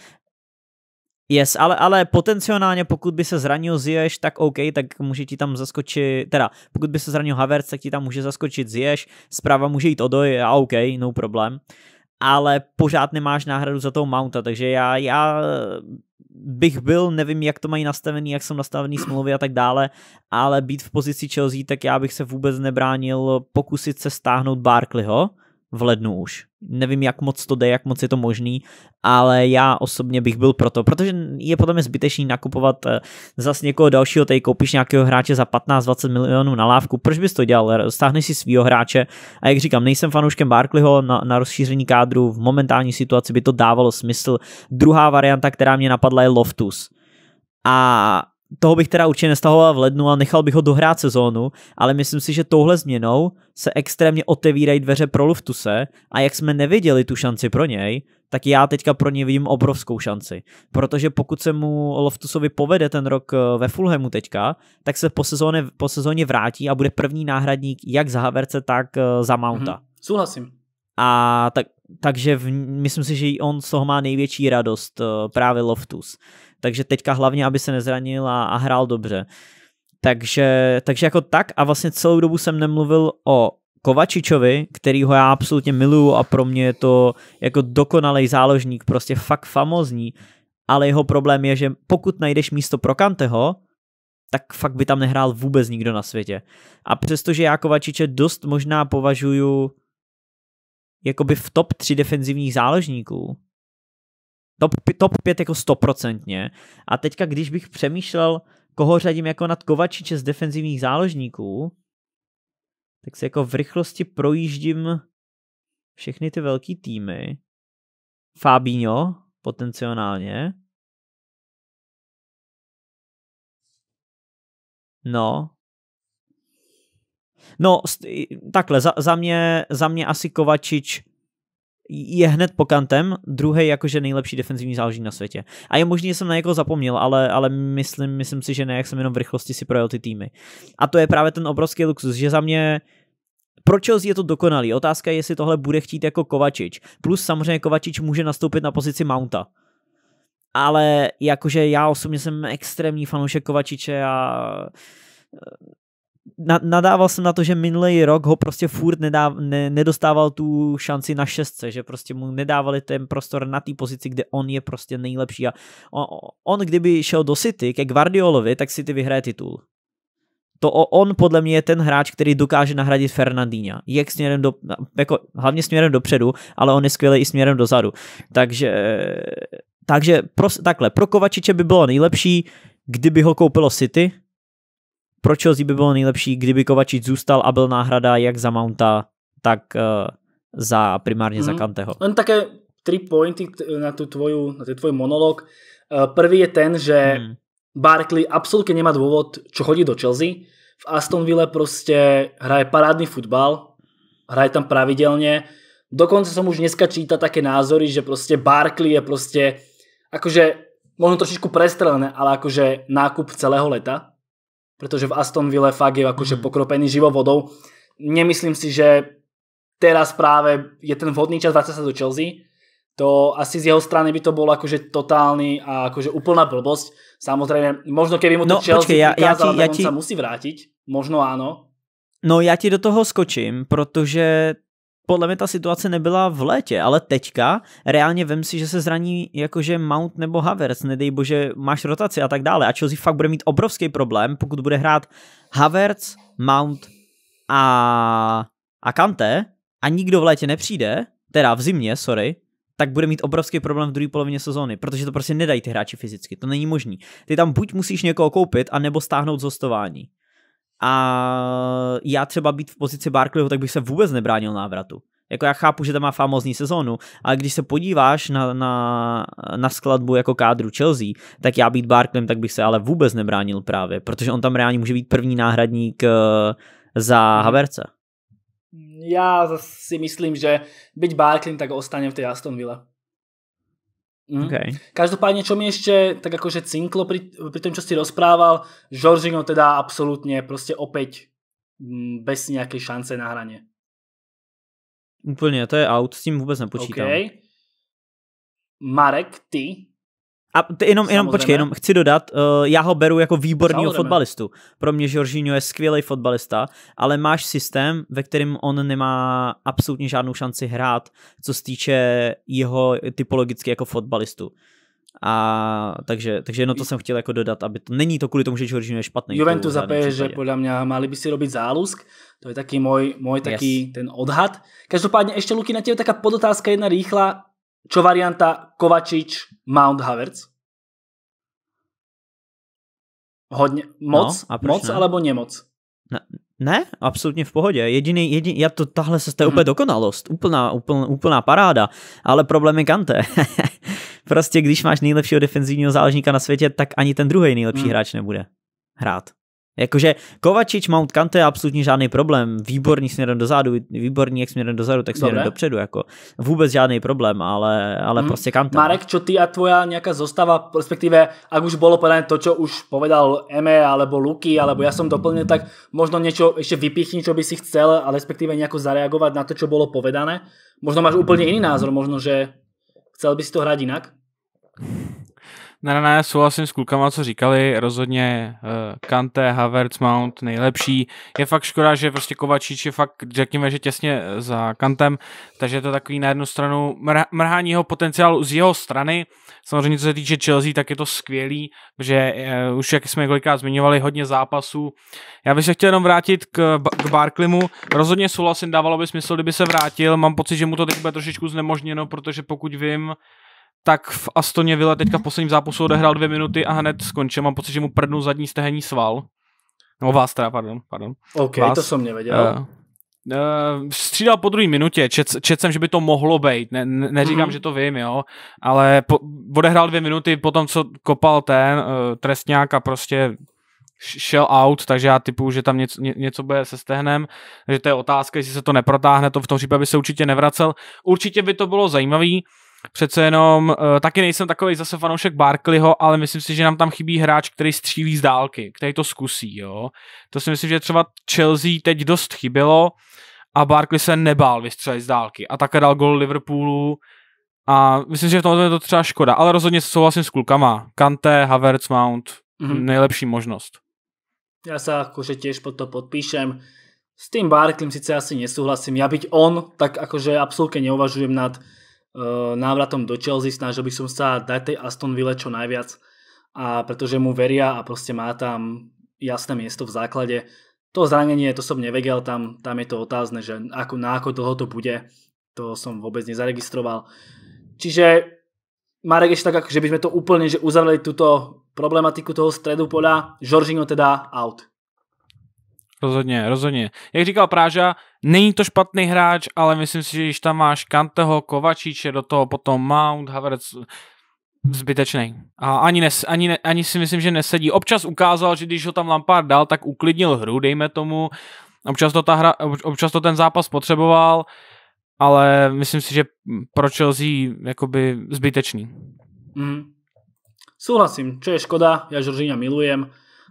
S1: Yes, ale, ale potenciálně pokud by se zranil zješ, tak OK, tak může ti tam zaskočit, teda pokud by se zranil Havertz, tak ti tam může zaskočit zješ. zprava může jít Odoj a OK, no problém. Ale pořád nemáš náhradu za toho Mounta, takže já, já bych byl, nevím jak to mají nastavený, jak jsou nastavený smlouvy a tak dále, ale být v pozici Chelsea, tak já bych se vůbec nebránil pokusit se stáhnout Barkleyho, v lednu už. Nevím, jak moc to jde, jak moc je to možný, ale já osobně bych byl proto, protože je potom je zbytečný nakupovat eh, zas někoho dalšího, tady koupíš nějakého hráče za 15-20 milionů na lávku, proč bys to dělal? Stáhneš si svýho hráče a jak říkám, nejsem fanouškem Barkleyho na, na rozšíření kádru, v momentální situaci by to dávalo smysl. Druhá varianta, která mě napadla, je Loftus. A toho bych teda určitě nestahoval v lednu a nechal bych ho dohrát sezónu, ale myslím si, že touhle změnou se extrémně otevírají dveře pro Luftuse a jak jsme neviděli tu šanci pro něj, tak já teďka pro ně vidím obrovskou šanci. Protože pokud se mu Loftusovi povede ten rok eh, ve Fulhamu teďka, tak se po sezóně, po sezóně vrátí a bude první náhradník jak za Haverce, tak eh, za mhm. Mounta. Mhm. Souhlasím. A tak, takže v, myslím si, že on z toho má největší radost eh, právě Loftus takže teďka hlavně, aby se nezranil a, a hrál dobře. Takže, takže jako tak a vlastně celou dobu jsem nemluvil o Kovačičovi, kterýho já absolutně miluju a pro mě je to jako dokonalý záložník, prostě fakt famozní, ale jeho problém je, že pokud najdeš místo pro Kanteho, tak fakt by tam nehrál vůbec nikdo na světě. A přestože já Kovačiče dost možná považuju jakoby v top 3 defenzivních záložníků, Top, top 5 jako stoprocentně. A teďka, když bych přemýšlel, koho řadím jako nad Kovačiče z defenzivních záložníků, tak se jako v rychlosti projíždím všechny ty velký týmy. Fabinho potenciálně. No. No, takhle, za, za, mě, za mě asi Kovačič je hned po kantem, druhý jakože nejlepší defenzivní záložník na světě. A je možné, že jsem na někoho zapomněl, ale, ale myslím, myslím si, že ne, jak jsem jenom v rychlosti si projel ty týmy. A to je právě ten obrovský luxus, že za mě pro Chelsea je to dokonalý. Otázka je, jestli tohle bude chtít jako Kovačič. Plus samozřejmě Kovačič může nastoupit na pozici Mounta. Ale jakože já osobně jsem extrémní fanoušek Kovačiče a na, nadával jsem na to, že minulý rok ho prostě furt nedáv, ne, nedostával tu šanci na šestce, že prostě mu nedávali ten prostor na té pozici, kde on je prostě nejlepší a on, on kdyby šel do City ke Guardiolovi, tak City vyhraje titul. To on podle mě je ten hráč, který dokáže nahradit Fernandína. Jak směrem do, jako, hlavně směrem dopředu, ale on je skvělý i směrem dozadu. Takže, takže pro, takhle, pro Kovačiče by bylo nejlepší, kdyby ho koupilo City, pro Chelsea by bylo nejlepší, kdyby Kovačič zůstal a byl náhrada jak za Mounta, tak uh, za primárně mm. za mhm. Kanteho.
S2: Len také tri pointy na, tu tvoju, na ten tvoj monolog. Uh, prvý je ten, že mm. Barkley absolútne nemá dôvod, čo chodí do Chelsea. V Astonville prostě hraje parádny futbal, hraje tam pravidelne. Dokonce som už dneska číta také názory, že prostě Barkley je prostě, akože možno trošičku prestrelené, ale akože nákup celého leta pretože v Aston Ville fakt je akože mm. pokropený živou vodou. Nemyslím si, že teraz práve je ten vhodný čas vrátiť sa do Chelsea. To asi z jeho strany by to bol akože totálny a akože úplná blbosť. Samozrejme, možno keby mu to no, Chelsea počkej, ja, ukázala, ja ti, tak ja on ti... sa musí vrátiť. Možno áno.
S1: No já ti do toho skočím, protože podle mě ta situace nebyla v létě, ale teďka reálně vem si, že se zraní jakože Mount nebo Havertz, nedej bože, máš rotaci a tak dále. A Chelsea fakt bude mít obrovský problém, pokud bude hrát Havertz, Mount a, a Kante a nikdo v létě nepřijde, teda v zimě, sorry, tak bude mít obrovský problém v druhé polovině sezóny, protože to prostě nedají ty hráči fyzicky, to není možný. Ty tam buď musíš někoho koupit, anebo stáhnout z hostování. A já třeba být v pozici Barkleyho, tak bych se vůbec nebránil návratu. Jako já chápu, že tam má famózní sezónu, ale když se podíváš na, na, na skladbu jako kádru Chelsea, tak já být Barklem, tak bych se ale vůbec nebránil právě, protože on tam reálně může být první náhradník eh, za mhm. Haverce.
S2: Já si myslím, že byť Barkleym, tak ostane v té Aston Villa. Mm. Okay. Každopádne, čo mi ešte tak akože cinklo pri, pri tom, čo si rozprával, Žoržino teda absolútne proste opäť mm, bez nejakej šance na hranie.
S1: Úplne, to je out, s tým vôbec nepočítam.
S2: Okay. Marek, ty? A ty jenom, jenom počkej, jenom
S1: chci dodat, uh, já ho beru jako výborného fotbalistu. Pro mě Jorginho je skvělý fotbalista, ale máš systém, ve kterém on nemá absolutně žádnou šanci hrát, co se týče jeho typologicky jako fotbalistu. A takže, takže jenom to jsem chtěl jako dodat, aby to není to kvůli tomu, že Jorginho je špatný. Juventus a že
S2: podle mě mali by si robit zálusk. to je taký můj, můj taký yes. ten odhad. Každopádně ještě Luky na tebe taká podotázka jedna rýchla, Čo varianta Kovačič, Mount Havertz? Hodně, no, moc, no, a moc ne? alebo nemoc?
S1: Ne, ne, absolutně v pohodě. Jediný, jediný já to, tahle se to je mm. úplně dokonalost. Úplná, úplná, úplná paráda. Ale problém je Kante. prostě když máš nejlepšího defenzivního záležníka na světě, tak ani ten druhý nejlepší mm. hráč nebude hrát. Jakože Kovačič, Mount Kante absolutně žádný problém. Výborný směrem dozadu, výborný jak směrem dozadu, tak směrem Dobre. dopředu. Jako. Vůbec žádný problém, ale, ale hmm. prostě Kante. No. Marek,
S2: čo ty a tvoja nějaká zostava, respektive, ak už bylo podané to, co už povedal Eme, alebo Luky, alebo já ja jsem doplnil, tak možno něco ještě vypichni, co by si chcel, ale respektive nějak zareagovat na to, co bylo povedané. Možno máš úplně jiný názor, možno, že chcel by si to hrát jinak?
S3: Ne, ne, ne, souhlasím s klukama, co říkali, rozhodně uh, Kante, Havertz, Mount nejlepší. Je fakt škoda, že prostě Kovačič je fakt, řekněme, že těsně eh, za Kantem, takže je to takový na jednu stranu mr- mrhání jeho potenciálu z jeho strany. Samozřejmě, co se týče Chelsea, tak je to skvělý, že uh, eh, už, jak jsme několikrát zmiňovali, hodně zápasů. Já bych se chtěl jenom vrátit k, k Barklimu. Rozhodně souhlasím, dávalo by smysl, kdyby se vrátil. Mám pocit, že mu to teď bude trošičku znemožněno, protože pokud vím, tak v Astoně Vila teďka v mhm. posledním zápasu odehrál dvě minuty a hned skončil. Mám pocit, že mu prdnu zadní stehení sval. No vás teda, pardon, pardon. OK, vás. to jsem nevěděl. Uh, Uh, střídal po druhé minutě, čet, čet jsem, že by to mohlo být, ne, ne, neříkám, mm že to vím, jo, ale po, odehrál dvě minuty po tom, co kopal ten uh, trestňák a prostě šel out, takže já typu, že tam něco, ně, něco bude se stehnem, že to je otázka, jestli se to neprotáhne, to v tom případě by se určitě nevracel. Určitě by to bylo zajímavý, Přece jenom uh, taky nejsem takový zase fanoušek Barkleyho, ale myslím si, že nám tam chybí hráč, který střílí z dálky, který to zkusí, jo. To si myslím, že třeba Chelsea teď dost chybělo a Barkley se nebál vystřelit z dálky a také dal gol Liverpoolu a myslím, že v tomhle je to třeba škoda, ale rozhodně souhlasím s klukama. Kante, Havertz, Mount, mm-hmm. nejlepší možnost.
S2: Já se jakože těž pod to podpíšem. S tým Barkleym sice asi nesouhlasím. Já byť on, tak jakože absolutně neuvažujem nad Eh, návratom do Chelsea, snažil by som sa dať tej Aston Ville čo najviac, a pretože mu veria a prostě má tam jasné miesto v základe. To zranenie, to som nevedel, tam, tam je to otázne, že ako, na ako dlho to bude, to som vôbec nezaregistroval. Čiže Marek ešte tak, že by sme to úplne že uzavreli túto problematiku toho stredu poľa. Žoržino teda out.
S3: Rozhodně, rozhodně. Jak říkal Práža, není to špatný hráč, ale myslím si, že když tam máš Kanteho, Kovačiče, do toho potom Mount, Havertz, zbytečný. A ani, nes, ani, ne, ani si myslím, že nesedí. Občas ukázal, že když ho tam Lampard dal, tak uklidnil hru, dejme tomu. Občas to, ta hra, občas to ten zápas potřeboval, ale myslím si, že pro Chelsea jakoby zbytečný.
S2: Mm. Souhlasím, čo je škoda, Já Žoržíňa milujem,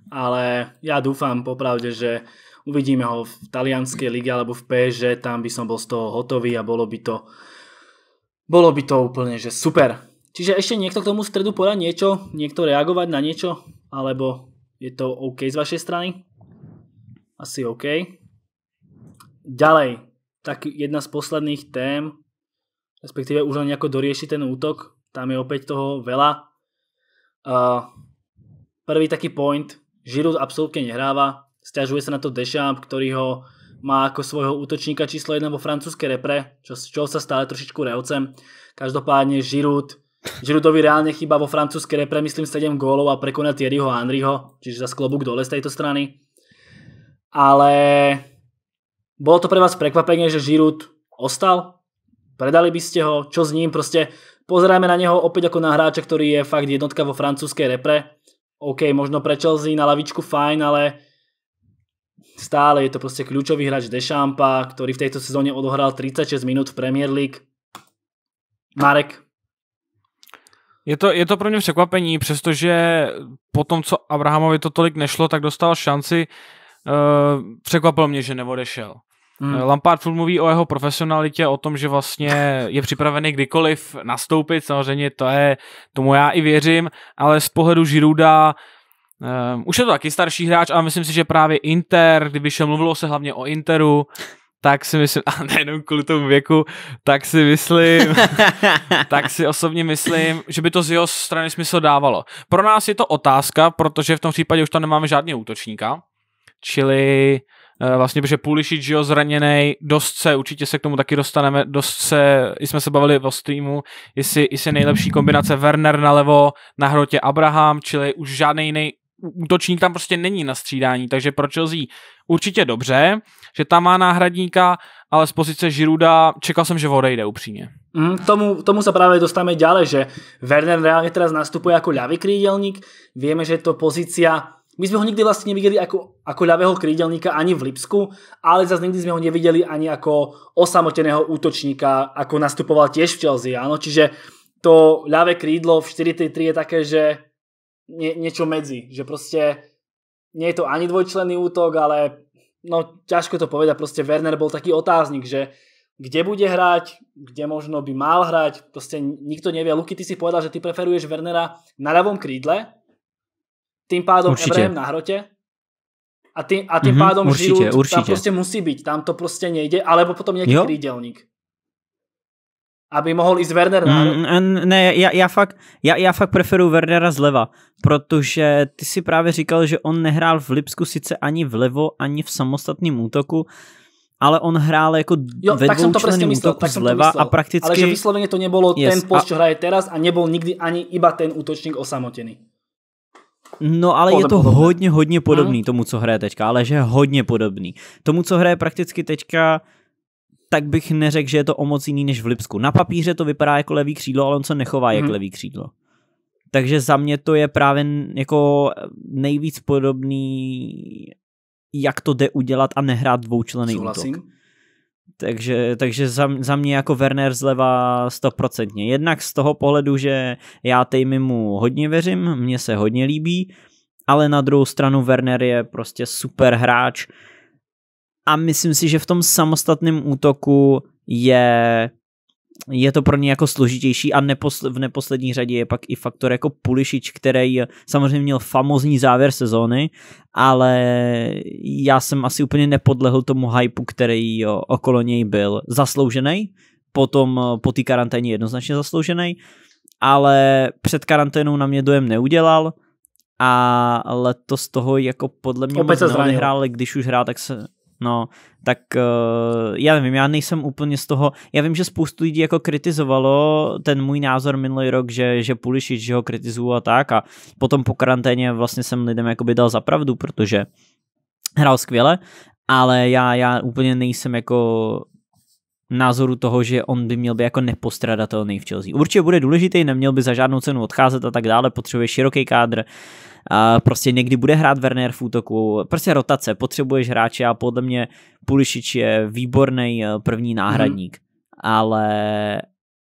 S2: ale ja dúfam popravde, že uvidíme ho v talianskej lige alebo v PSG, tam by som bol z toho hotový a bolo by to bolo by to úplne, že super. Čiže ešte niekto k tomu stredu podať niečo, niekto reagovať na niečo, alebo je to OK z vašej strany? Asi OK. Ďalej, tak jedna z posledných tém, respektíve už len nejako dorieši ten útok, tam je opäť toho veľa. Uh, prvý taký point, Žirut absolútne nehráva, stiažuje sa na to Deschamps, ktorý ho má ako svojho útočníka číslo 1 vo francúzskej repre, čo, z sa stále trošičku reocem. Každopádně Žirut, Žirutovi reálne chýba vo francúzskej repre, myslím 7 gólov a prekoná Thierryho a Andriho, čiže za sklobúk dole z tejto strany. Ale bolo to pre vás prekvapenie, že Žirut ostal? Predali by ste ho? Čo s ním? Proste pozerajme na neho opäť ako na hráča, ktorý je fakt jednotka vo francúzskej repre. OK, možno pre Chelsea na lavičku fajn, ale stále je to proste kľúčový hráč Dešampa, ktorý v tejto sezóne odohral 36 minút v Premier League. Marek?
S3: Je to, je to pro mě překvapení, přestože po tom, co Abrahamovi to tolik nešlo, tak dostal šanci. Uh, překvapilo mě, že neodešel. Hmm. Eh, Lampard furt mluví o jeho profesionalitě, o tom, že vlastně je připravený kdykoliv nastoupit, samozřejmě to je, tomu já i věřím, ale z pohledu Žiruda um, eh, už je to taky starší hráč, ale myslím si, že právě Inter, kdyby se mluvilo se hlavně o Interu, tak si myslím, a nejenom kvůli tomu věku, tak si myslím, tak si osobně myslím, že by to z jeho strany smysl dávalo. Pro nás je to otázka, protože v tom případě už tam nemáme žádného útočníka, čili Eh, vlastně, protože Pulisic, jo, zraněný, dost se, určitě se k tomu taky dostaneme, dost se, i jsme se bavili o streamu, jestli, jestli nejlepší kombinace Werner na levo, na hrotě Abraham, čili už žádný jiný útočník tam prostě není na střídání, takže pro Chelsea určitě dobře, že tam má náhradníka, ale z pozice Žiruda čekal jsem, že odejde upřímně.
S2: Mm, tomu, tomu sa práve dostáme ďalej, že Werner reálne teraz nastupuje ako ľavý krídelník. Vieme, že je to pozícia my sme ho nikdy vlastne nevideli ako, ako ľavého krídelníka ani v Lipsku, ale zase nikdy sme ho nevideli ani ako osamoteného útočníka, ako nastupoval tiež v Chelsea. Áno? Čiže to ľavé krídlo v 4-3 je také, že nie, niečo medzi. Že proste nie je to ani dvojčlenný útok, ale no ťažko to povedať. Proste Werner bol taký otáznik, že kde bude hrať, kde možno by mal hrať, proste nikto nevie. Luky, ty si povedal, že ty preferuješ Wernera na ľavom krídle, Tým pádom určitě. Abraham na hrotě a, tým, a tím mm-hmm, pádom určitě, Žirut určitě. tam prostě musí být, tam to prostě nejde, alebo potom nějaký jo? Aby mohl i z Werner na
S1: mm, Ne, já, já, fakt, já, já fakt preferu Wernera zleva, protože ty si právě říkal, že on nehrál v Lipsku sice ani vlevo, ani v samostatném útoku, ale on hrál jako jo, ve tak jsem to prostě myslel, útoku tak jsem zleva to myslel. a prakticky... Ale že vysloveně to nebylo yes, ten post, a... hraje
S2: teraz a nebyl nikdy ani iba ten útočník osamotený.
S1: No ale je to podobné. hodně, hodně mhm. podobný hmm. tomu, co hraje teďka, ale že hodně podobný. Tomu, co hraje prakticky teďka, tak bych neřekl, že je to o moc jiný než v Lipsku. Na papíře to vypadá jako levý křídlo, ale on se nechová hmm. jako levý křídlo. Takže za mě to je právě jako nejvíc podobný, jak to jde udělat a nehrát dvoučlený Souhlasím. útok. Takže, takže za, za mě jako Werner zleva stoprocentně. Jednak z toho pohledu, že já mu hodně věřím, mně se hodně líbí, ale na druhou stranu Werner je prostě super hráč a myslím si, že v tom samostatném útoku je je to pro ně jako složitější a neposl- v neposlední řadě je pak i faktor jako Pulišič, který eh, samozřejmě měl famozní závěr sezóny, ale já jsem asi úplně nepodlehl tomu hypeu, který eh, okolo něj byl zasloužený, potom eh, po té karanténě jednoznačně zasloužený, ale před karanténou na mě dojem neudělal a letos toho jako podle mě Opět moc nehrál, když už hrál, tak se No, tak uh, já nevím, já nejsem úplně z toho, já vím, že spoustu lidí jako kritizovalo ten můj názor minulý rok, že, že Pulisic, že ho kritizuju a tak a potom po karanténě vlastně jsem lidem jakoby dal za pravdu, protože hrál skvěle, ale já, já úplně nejsem jako názoru toho, že on by měl být jako nepostradatelný v Chelsea. Určitě bude důležitý, neměl by za žádnou cenu odcházet a tak dále, potřebuje široký kádr, prostě někdy bude hrát Werner v útoku, prostě rotace, potřebuješ hráče a podle mě Pulišič je výborný eh, první náhradník, hmm. ale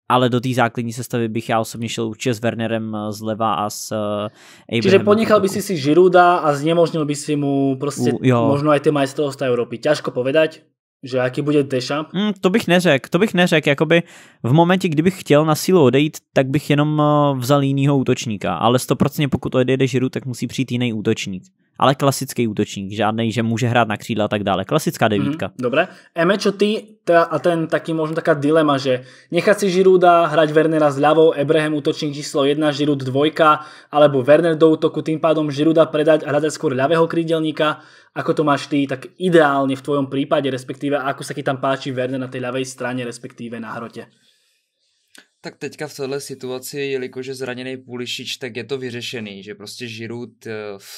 S1: ale do té základní sestavy bych já osobně šel určitě s Wernerem eh, zleva a s eh, Abrahamem. Čiže ponechal by
S2: si si Žiruda a znemožnil by si mu prostě U, jo. možno aj tie majstrovstvá Evropy, Ťažko povedať, že jaký bude Dešamp?
S1: Mm, to bych neřekl, to bych neřekl, jakoby v momentě, kdybych chtěl na sílu odejít, tak bych jenom eh, vzal jinýho útočníka, ale stoprocentně pokud odejde Žiru, tak musí přijít jiný útočník ale klasický útočník, žádný, že může hrát na křídla a tak dále. Klasická mhm, devítka. Mm,
S2: dobré. Eme, čo ty, ta, a ten taký možná taká dilema, že nechat si Žiruda hrať Wernera ľavou, Ebrehem útočník číslo 1, Žirud 2, alebo Werner do útoku, tým pádom Žiruda predať a hrať skôr ľavého krídelníka. Ako to máš ty, tak ideálne v tvojom prípade, respektíve ako sa ti tam páči Werner na tej ľavej strane, respektíve na hrotě.
S4: Tak teďka v této situaci, jelikož je zraněný půlišič, tak je to vyřešený, že prostě Žirut eh, v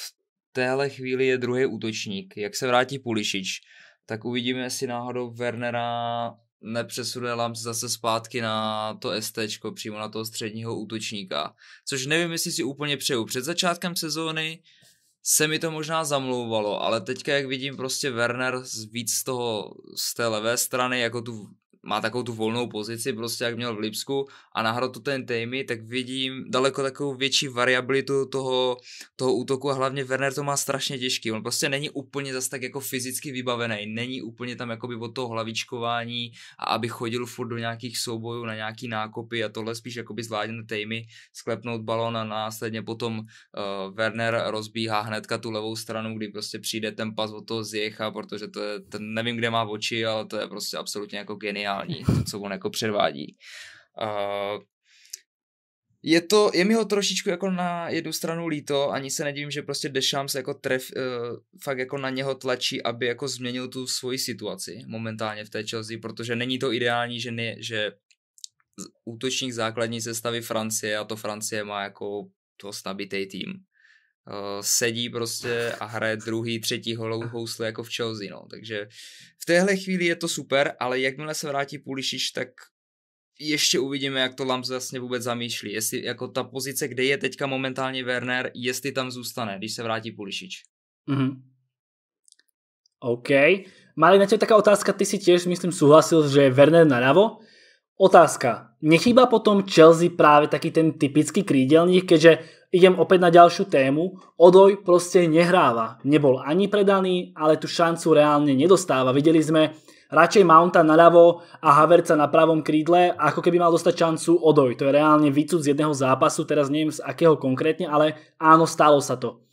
S4: téhle chvíli je druhý útočník. Jak se vrátí Pulišič, tak uvidíme, jestli náhodou Wernera nepřesune Lams zase zpátky na to ST, přímo na toho středního útočníka. Což nevím, jestli si úplně přeju. Před začátkem sezóny se mi to možná zamlouvalo, ale teďka, jak vidím prostě Werner víc z toho, z té levé strany, jako tu má takovou tu volnou pozici, prostě jak měl v Lipsku a nahrál to ten Tejmy, tak vidím daleko takovou větší variabilitu toho, toho útoku a hlavně Werner to má strašně těžký. On prostě není úplně zase tak jako fyzicky vybavený, není úplně tam jakoby od toho hlavičkování a aby chodil furt do nějakých soubojů na nějaký nákopy a tohle spíš jakoby zvládne Tejmy sklepnout balón a následně potom uh, Werner rozbíhá hnedka tu levou stranu, kdy prostě přijde ten pas od toho Zjecha, protože to je, ten nevím, kde má oči, ale to je prostě absolutně jako geniální geniální, co on jako předvádí. Uh, je, to, je mi ho trošičku jako na jednu stranu líto, ani se nedivím, že prostě Deschamps jako tref, uh, fakt jako na něho tlačí, aby jako změnil tu svoji situaci momentálně v té Chelsea, protože není to ideální, že, ne, že útočník základní sestavy Francie a to Francie má jako to nabitý tým uh, sedí prostě a hraje druhý, třetí holou housle jako v Chelsea, no. Takže v téhle chvíli je to super, ale jakmile se vrátí Pulišič, tak ještě uvidíme, jak to Lams vlastně vůbec zamýšlí. Jestli jako ta pozice, kde je teďka momentálně Werner, jestli tam zůstane, když se vrátí Pulišič.
S2: Mm-hmm. OK. Mali na tebe taká otázka, ty si tiež, myslím, súhlasil, že je Werner naľavo. Otázka. Nechýba potom Chelsea práve taký ten typický krídelník, keďže Idem opäť na ďalšiu tému. Odoj proste nehráva. Nebol ani predaný, ale tu šancu reálne nedostáva. Videli sme radšej Mounta naľavo a Haverca na pravom krídle, ako keby mal dostať šancu Odoj. To je reálne výcud z jedného zápasu, teraz neviem z akého konkrétne, ale áno, stalo sa to.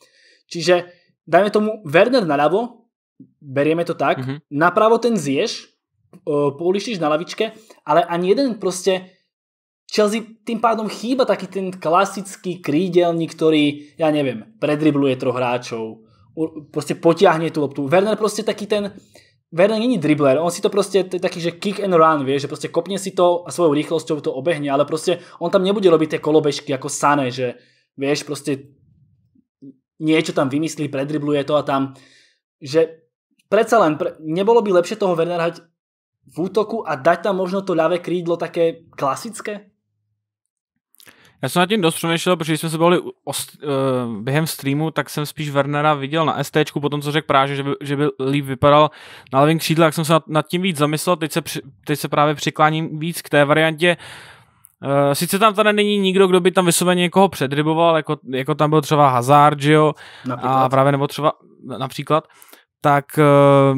S2: Čiže dajme tomu Werner naľavo, berieme to tak, mhm. napravo ten zješ, e, polišíš na lavičke, ale ani jeden proste Chelsea tým pádom chýba taký ten klasický krídelník, ktorý, ja neviem, predribluje troch hráčov, proste potiahne tú loptu. Werner proste taký ten, Werner není dribler, on si to proste taký, že kick and run, vie, že proste kopne si to a svojou rýchlosťou to obehne, ale proste on tam nebude robiť tie kolobežky ako Sané, že vieš, proste niečo tam vymyslí, predribluje to a tam, že predsa len, pre, nebolo by lepšie toho Wernera hať v útoku a dať tam možno to ľavé krídlo také klasické?
S3: Já jsem nad tím dost přemýšlel, protože jsme se bavili st- uh, během streamu, tak jsem spíš Wernera viděl na ST, po tom, co řekl Práže, že by, že by líp vypadal na levém křídle, tak jsem se nad, nad tím víc zamyslel, teď se, při, teď se právě přikláním víc k té variantě, Uh, sice tam tady není nikdo, kdo by tam vysloveně někoho předryboval, jako, jako tam byl třeba Hazard, že jo, například. a právě nebo třeba například, tak uh,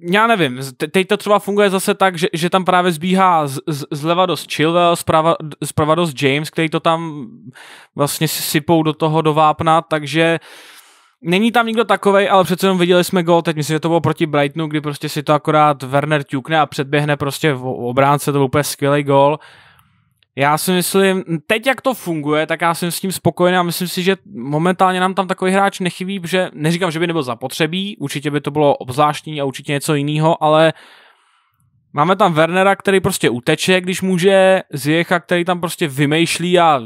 S3: já nevím, te- teď to třeba funguje zase tak, že, že tam právě zbíhá z, z, zleva dost Chilwell, zprava, zprava dost James, který to tam vlastně sypou do toho do vápna, takže není tam nikdo takový, ale přece jenom viděli jsme gol, teď myslím, že to bylo proti Brightonu, kdy prostě si to akorát Werner ťukne a předběhne prostě v obránce, to byl úplně skvělý gol. Uh, já si myslím, teď jak to funguje, tak já jsem s tím spokojený a myslím si, že momentálně nám tam takový hráč nechybí, že neříkám, že by nebyl zapotřebí, určitě by to bylo obzvláštní a určitě něco jiného, ale máme tam Wernera, který prostě uteče, když může, Zjecha, který tam prostě vymýšlí a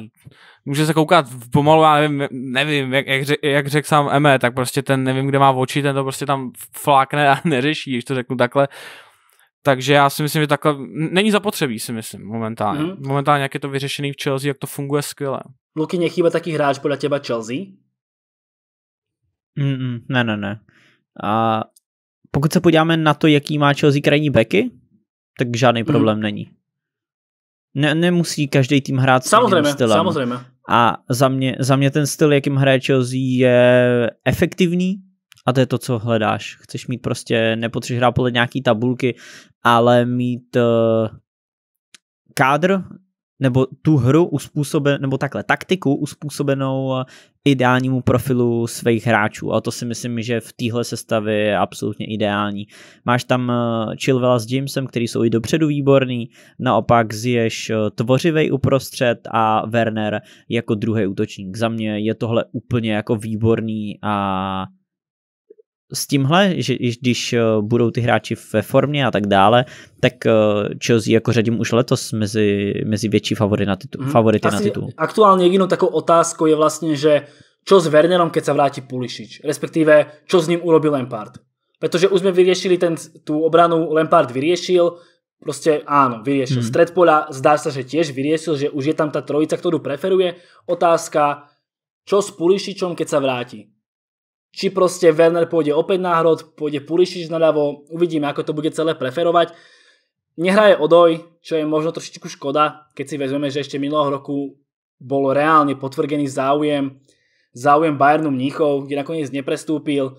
S3: může se koukat pomalu, já nevím, nevím jak, jak, řek, jak řekl sám Eme, tak prostě ten nevím, kde má oči, ten to prostě tam flákne a neřeší, když to řeknu takhle. Uh, takže já si myslím, že takhle není zapotřebí, si myslím, momentálně. Mm. Momentálně, jak je to vyřešený v Chelsea, jak to funguje skvěle.
S2: Luky, nechýba taky hráč podle těba Chelsea?
S1: Mm-mm, ne, ne, ne. A pokud se podíváme na to, jaký má Chelsea krajní beky, tak žádný mhm. problém mm. není. Ne, nemusí každý tým hrát samozřejmě, stylem. Samozřejmě. A za mě, za mě ten styl, jakým hraje Chelsea, je efektivní, a to je to, co hledáš. Chceš mít prostě, nepotřebuješ hrát podle nějaký tabulky, ale mít uh, kádr nebo tu hru uspůsoben, nebo takhle taktiku uspůsobenou eh, ideálnímu profilu svých hráčů. A to si myslím, že v téhle sestavě je absolutně ideální. Máš tam eh, Chilvela s Jamesem, který jsou i dopředu výborný, naopak zješ tvořivej uprostřed a Werner jako druhý útočník. Za mě je tohle úplně jako výborný a s tímhle, že když eh, budou ty hráči ve formě a tak dále, tak eh, Chelsea jako řadím už letos mezi, mezi větší favory na titul, hmm. favority Asi na titul.
S2: Aktuálně jedinou takovou otázkou je vlastně, že čo s Wernerom, keď sa vráti Pulišič, respektíve čo s ním urobil Lampard. Protože už jsme vyriešili ten, tú obranu, Lampard vyriešil, prostě áno, vyriešil. Hmm. Stred pola zdá sa, že tiež vyriešil, že už je tam ta trojica, ktorú preferuje. Otázka, čo s Pulišičom, keď sa vráti? či proste Werner pôjde opäť na hrod, pôjde Purišič naľavo, uvidíme, ako to bude celé preferovať. Nehraje Odoj, čo je možno trošičku škoda, keď si vezmeme, že ešte minulého roku bol reálne potvrdený záujem, záujem Bayernu Mníchov, kde nakoniec neprestúpil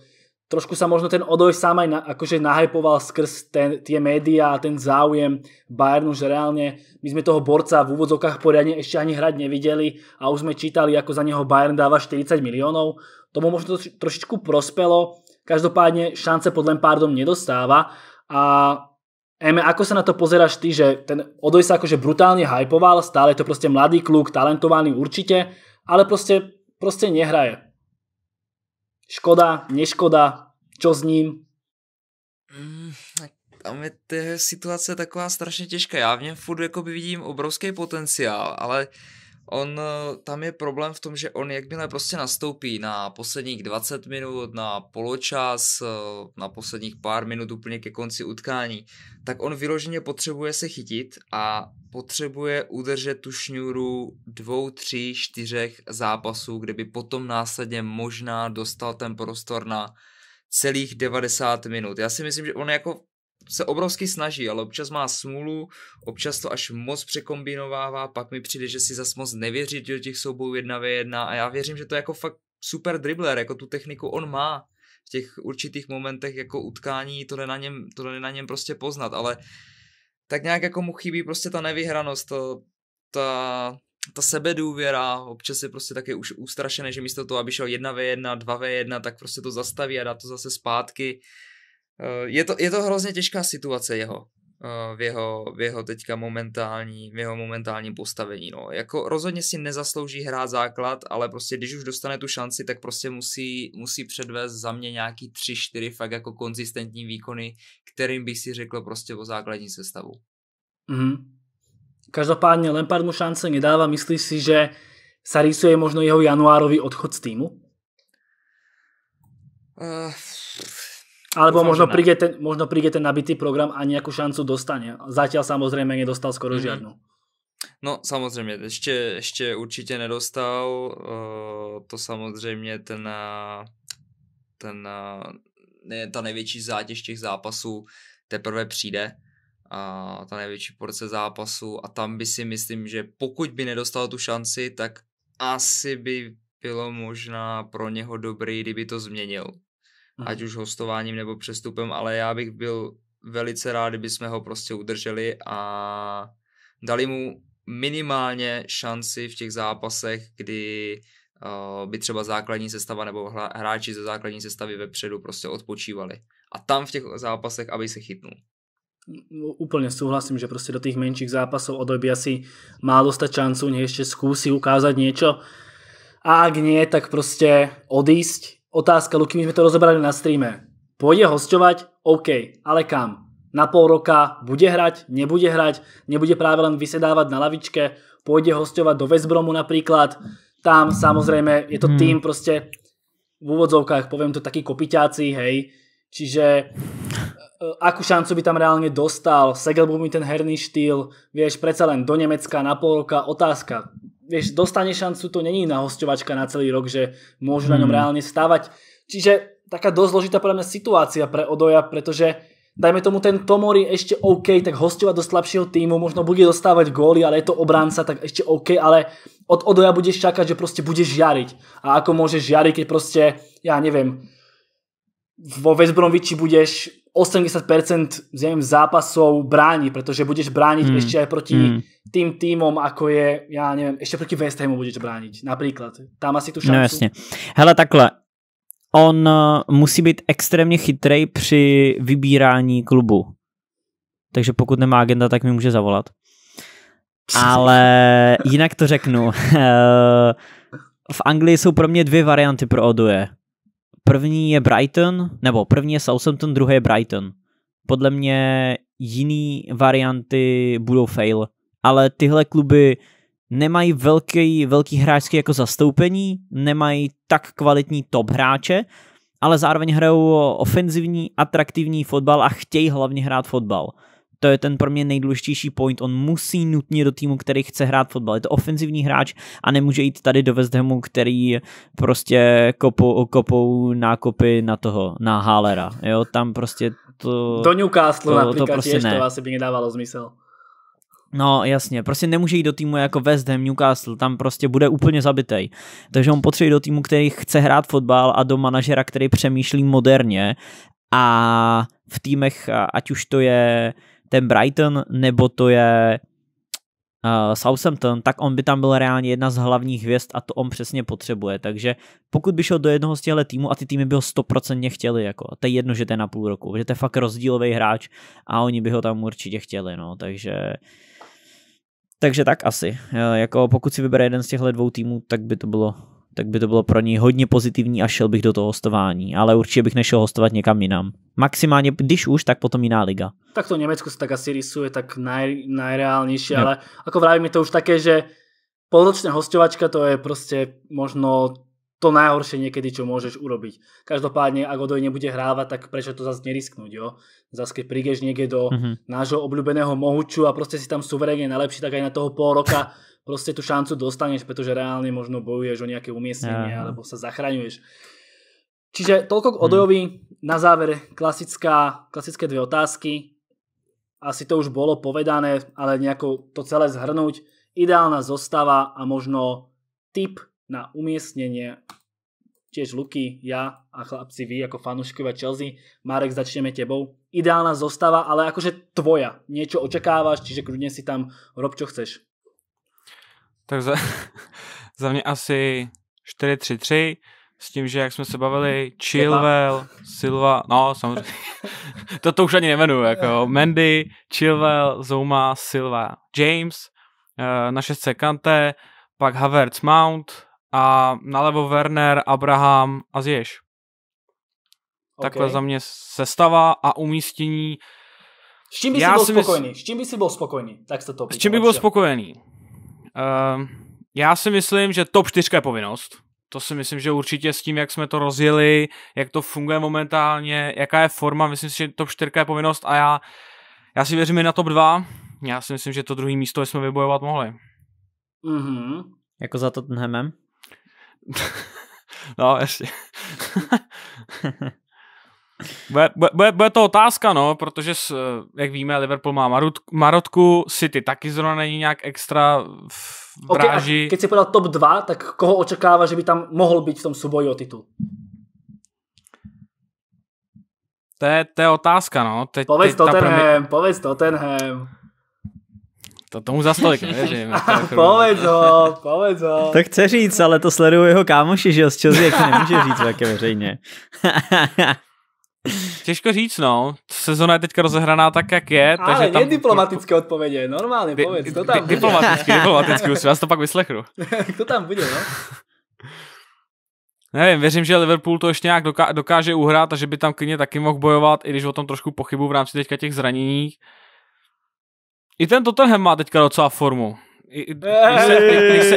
S2: trošku sa možno ten Odoj sám aj na, akože nahypoval skrz ten, tie médiá a ten záujem Bayernu, že reálne my sme toho borca v úvodzovkách poriadne ešte ani hrať nevideli a už sme čítali, ako za neho Bayern dáva 40 miliónov. Tomu možno trošičku prospelo, každopádne šance pod Lampardom nedostáva a Eme, ako sa na to pozeráš ty, že ten Odoj sa akože brutálne hypoval, stále je to proste mladý kluk, talentovaný určite, ale proste, proste nehraje.
S4: Škoda, neškoda, čo s ním? Mm, tam je ta situace taková strašně těžká. Já v něm furt jako by vidím obrovský potenciál, ale on, eh, tam je problém v tom, že on jakmile prostě nastoupí na posledních 20 minut, na poločas, eh, na posledních pár minut úplně ke konci utkání, tak on vyloženě potřebuje se chytit a potřebuje udržet tu šňůru dvou, tří, čtyřech zápasů, kde by potom následně možná dostal ten prostor na celých 90 minut. Já si myslím, že on jako se obrovsky snaží, ale občas má smůlu, občas to až moc překombinovává, pak mi přijde, že si zas moc nevěří do těch soubojů 1v1 a já věřím, že to je jako fakt super dribbler, jako tu techniku on má v těch určitých momentech jako utkání, to jde na něm, to jde na něm prostě poznat, ale tak nějak jako mu chybí prostě ta nevyhranost, to, ta, ta sebedůvěra, občas je prostě taky už ústrašený, že místo toho, aby šel 1v1, 2v1, tak prostě to zastaví a dá to zase zpátky. Eh, je to, je to hrozně těžká situace jeho. Eh, v jeho, v jeho teďka momentální, v jeho momentální postavení. No. Jako rozhodně si nezaslouží hrát základ, ale prostě když už dostane tu šanci, tak prostě musí, musí předvést za mě nějaký 3-4 fakt jako konzistentní výkony, kterým bych si řekl prostě o základní sestavu.
S2: Mm-hmm. Každopádně Lampard mu šance nedává, myslíš si, že Sarisu je možno jeho januárový odchod z týmu? Uh Alebo možno príde, ten, možno príde ten nabitý program a nejakú šancu dostane. Zatiaľ samozrejme nedostal skoro mm-hmm. žiadnu.
S4: No samozřejmě, ještě, ještě určitě nedostal, uh, to samozřejmě ten, ten, ne, ta největší zátěž těch zápasů teprve přijde, a ta největší porce zápasů a tam by si myslím, že pokud by nedostal tu šanci, tak asi by bylo možná pro něho dobrý, kdyby to změnil mm. ať mhm. už hostováním nebo přestupem, ale já bych byl velice rád, kdyby jsme ho prostě udrželi a dali mu minimálně šanci v těch zápasech, kdy uh, by třeba základní sestava nebo hráči ze základní sestavy vepředu prostě odpočívali. A tam v těch zápasech, aby se chytnul.
S2: No, úplně souhlasím, že prostě do těch menších zápasů odobí asi málo sta šancu, nech ještě skúsi ukázat něco. A ak nie, tak prostě odísť Otázka, Luky, my jsme to rozebrali na streame. Půjde hostovat? OK, ale kam? Na pol roka bude hrať, nebude hrať, nebude právě len vysedávat na lavičke, půjde hostovat do Vesbromu například. Tam samozřejmě je to hmm. tým prostě v úvodzovkách, povím to taky kopiťáci, hej. Čiže eh, akú šancu by tam reálně dostal, segel by mi ten herný štýl, vieš, přece len do Německa, na pol roka, otázka vieš, dostane šancu, to není na hostovačka na celý rok, že môžu na ňom hmm. reálne stávať. Čiže taká dosť zložitá pre mňa situácia pre Odoja, pretože dajme tomu ten Tomori ešte OK, tak hostovať do slabšieho týmu, možno bude dostávať góly, ale je to obránca, tak ešte OK, ale od Odoja budeš čakať, že proste budeš žiariť. A ako môžeš žiariť, keď proste, ja neviem, vo West Bromwichi budeš 80% zjem zápasov bráni, pretože budeš brániť mm. ešte aj proti mm. tým týmom, ako je, já nevím, ještě proti West Hamu budeš brániť, například. Tam asi tu no, šancu. No jasně.
S1: Hele, takhle. On eh, musí být extrémně chytrej při vybírání klubu. Takže pokud nemá agenda, tak mi může zavolat. Ale jinak to řeknu. Eh, v Anglii jsou pro mě dvě varianty pro Odoje. První je Brighton, nebo první je Southampton, druhý je Brighton. Podle mě jiný varianty budou fail, ale tyhle kluby nemají velký, velký hráčský jako zastoupení, nemají tak kvalitní top hráče, ale zároveň hrajou ofenzivní, atraktivní fotbal a chtějí hlavně hrát fotbal to je ten pro mě nejdůležitější point. On musí nutně do týmu, který chce hrát fotbal. Je to ofenzivní hráč a nemůže jít tady do West Hamu, který prostě kopou, kopou nákopy na toho, na Hálera. Jo, tam prostě to... Do Newcastle to, to prostě ne. to asi
S2: by nedávalo zmysel.
S1: No jasně, prostě nemůže jít do týmu jako West Ham, Newcastle, tam prostě bude úplně zabitej. Takže on potřebuje do týmu, který chce hrát fotbal a do manažera, který přemýšlí moderně a v týmech, ať už to je uh, ten Brighton nebo to je uh, Southampton, tak on by tam byl reálně jedna z hlavních hvězd a to on přesně potřebuje. Takže pokud by šel do jednoho z těchto týmů a ty týmy by ho stoprocentně chtěli, jako, a to je jedno, že to je na půl roku, že to je fakt rozdílový hráč a oni by ho tam určitě chtěli, no, takže... Takže tak asi. Eh, jako pokud si vybere jeden z těchto dvou týmů, tak by to bylo tak by to bylo pro něj hodně pozitivní a šel bych do toho hostování, ale určitě bych nešel hostovat někam jinam. Maximálně, když už, tak potom jiná liga.
S2: Tak to Německo se tak asi rysuje tak naj, najreálnější, no. ale jako vravím je to už také, že polročná hostovačka to je prostě možno to najhoršie niekedy, čo môžeš urobiť. Každopádne, ak Odoj nebude hrávať, tak prečo to zase nerisknúť, jo? Zase keď prídeš niekde do mm-hmm. nášho obľúbeného Mohuču a proste si tam suverénne najlepší, tak aj na toho pol roka proste tú šancu dostaneš, pretože reálne možno bojuješ o nejaké umiestnenie yeah. alebo sa zachraňuješ. Čiže toľko k mhm. Odojovi. Mm. Na záver klasická, klasické dve otázky. Asi to už bolo povedané, ale nejako to celé zhrnúť. Ideálna zostava a možno tip na umiestnenie tiež Luky, ja a chlapci vy ako fanúškovia Chelsea. Marek, začneme tebou. Ideálna zostava, ale akože tvoja. Niečo očakávaš, čiže kľudne si tam rob, čo chceš.
S3: Tak za, za mě asi 4-3-3 s tím, že jak jsme se bavili, mhm. Chilwell, Silva, no samozřejmě, to, to už ani nemenuju, jako Mendy, Chilwell, Zouma, Silva, James, eh, na šestce Kante, pak Havertz Mount, a nalevo Werner, Abraham a Zješ. Okay. Takhle za mě sestava a umístění.
S2: S čím by si byl spokojený? Mysl... S čím by si byl spokojený? Tak to S čím by byl
S3: spokojený? Uh, já si myslím, že top 4 je povinnost. To si myslím, že určitě s tím, jak jsme to rozjeli, jak to funguje momentálně, jaká je forma, myslím si, že top 4 je povinnost a já, já si věřím i na top 2. Já si myslím, že to druhé místo jsme vybojovat mohli. Mm-hmm. Jako za Tottenhamem? no, jasně. bude, bude, bude to otázka, no, protože, s, jak víme, Liverpool má Marut, Marotku, City taky zrovna není nějak extra
S2: v vráži. Okay, když si podal top 2, tak koho očekává, že by tam mohl být v tom souboji o titul?
S3: To je, to je otázka, no. Teď, povedz
S2: teď Tottenham, premi... povedz Tottenham. To tomu za stolik nevěřím. povedz ho, povedz ho. To
S1: chce říct, ale to sleduju jeho kámoši, že z čeho jak nemůže říct také veřejně.
S3: Těžko říct, no. Sezona je teďka rozehraná tak, jak je. Ale takže tam...
S2: diplomatické odpovědě, normálně, di- povedz, kdo tam di- bude. Diplomaticky,
S3: diplomaticky, už vás to pak vyslechnu.
S2: kdo tam bude, no?
S3: Nevím, věřím, že Liverpool to ještě nějak dokáže uhrát a že by tam klidně taky mohl bojovat, i když o tom trošku pochybu v rámci teďka těch zraněních. I ten Tottenham má teďka docela formu.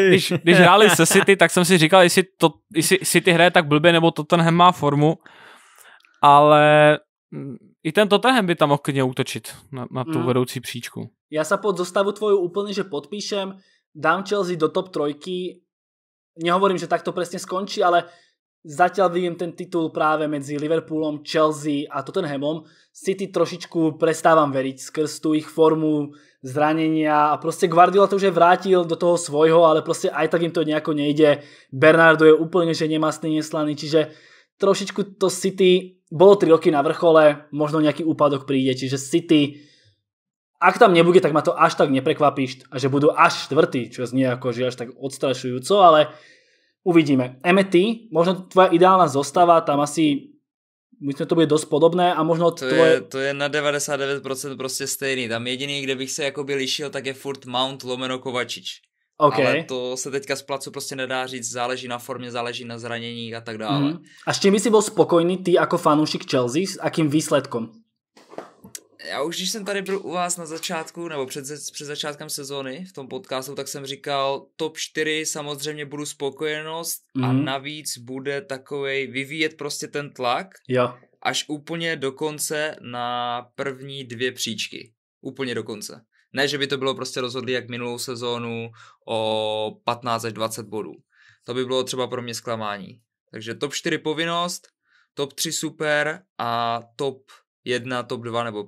S3: když, se, hráli se City, tak jsem si říkal, jestli, to, jestli City hraje tak blbě, nebo Tottenham má formu, ale mm, i ten Tottenham by tam mohl klidně útočit na, na tu mm. vedoucí příčku.
S2: Já se pod zostavu tvoju úplně, že podpíšem, dám Chelsea do top trojky, nehovorím, že tak to presne skončí, ale Zatiaľ vidím ten titul práve medzi Liverpoolom, Chelsea a Tottenhamom. City trošičku prestávam veriť skrz tú ich formu, zranenia a proste Guardiola to už je vrátil do toho svojho, ale proste aj tak im to nejako nejde. Bernardo je úplne že nemastný, neslaný, čiže trošičku to City bolo 3 roky na vrchole, možno nejaký úpadok príde, čiže City ak tam nebude, tak ma to až tak neprekvapíš a že budú až štvrtý, čo znie ako že až tak odstrašujúco, ale Uvidíme. MT, možno tvoja ideálna zostava, tam asi myslím, to bude dost podobné a možno to tvoje... Je,
S4: to je na 99% prostě stejný. Tam jediný, kde bych se jakoby lišil, tak je furt Mount Lomeno Kovačič. Okay. Ale to se teďka z placu prostě nedá říct, záleží na formě, záleží na zraněních a tak dále. Mm.
S2: A s čím by si byl spokojný ty jako fanoušik Chelsea, s akým výsledkom?
S4: já už když jsem tady byl u vás na začátku, nebo před, před začátkem sezóny v tom podcastu, tak jsem říkal, top 4 samozřejmě budu spokojenost mm-hmm. a mhm. navíc bude takovej vyvíjet prostě ten tlak jo. až úplně do konce na první dvě příčky. Úplně do konce. Ne, že by to bylo prostě rozhodli jak minulou sezónu o 15 až 20 bodů. To by bylo třeba pro mě zklamání. Takže top 4 povinnost, top 3 super a top 1, top 2 nebo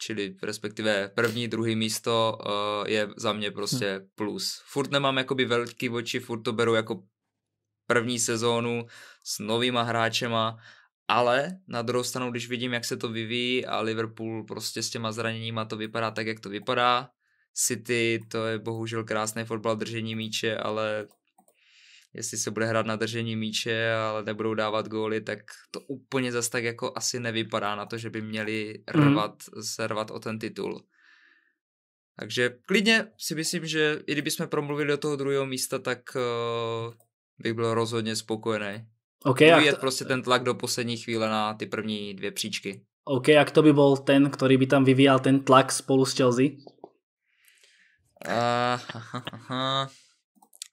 S4: čili respektive první, druhý místo uh, je za mě prostě hmm. plus. Furt nemám jakoby velký oči, furt to beru jako první sezónu s novýma hráčema, ale na druhou stranu, když vidím, jak se to vyvíjí a Liverpool prostě s těma zraněníma to vypadá tak, jak to vypadá, City, to je bohužel krásný fotbal držení míče, ale jestli se bude hrát na držení míče, ale nebudou dávat góly, tak to úplně zas tak jako asi nevypadá na to, že by měli mhm. rvat, mm. se rvat o ten titul. Takže klidně si myslím, že i kdyby jsme promluvili do toho druhého místa, tak uh, bych byl rozhodně spokojený. Okay, Uvijet to... prostě ten tlak do poslední chvíle na ty první dvě příčky.
S2: OK, jak to by byl ten, který by tam vyvíjal ten tlak spolu s Chelsea?
S4: Uh, eh, aha, aha.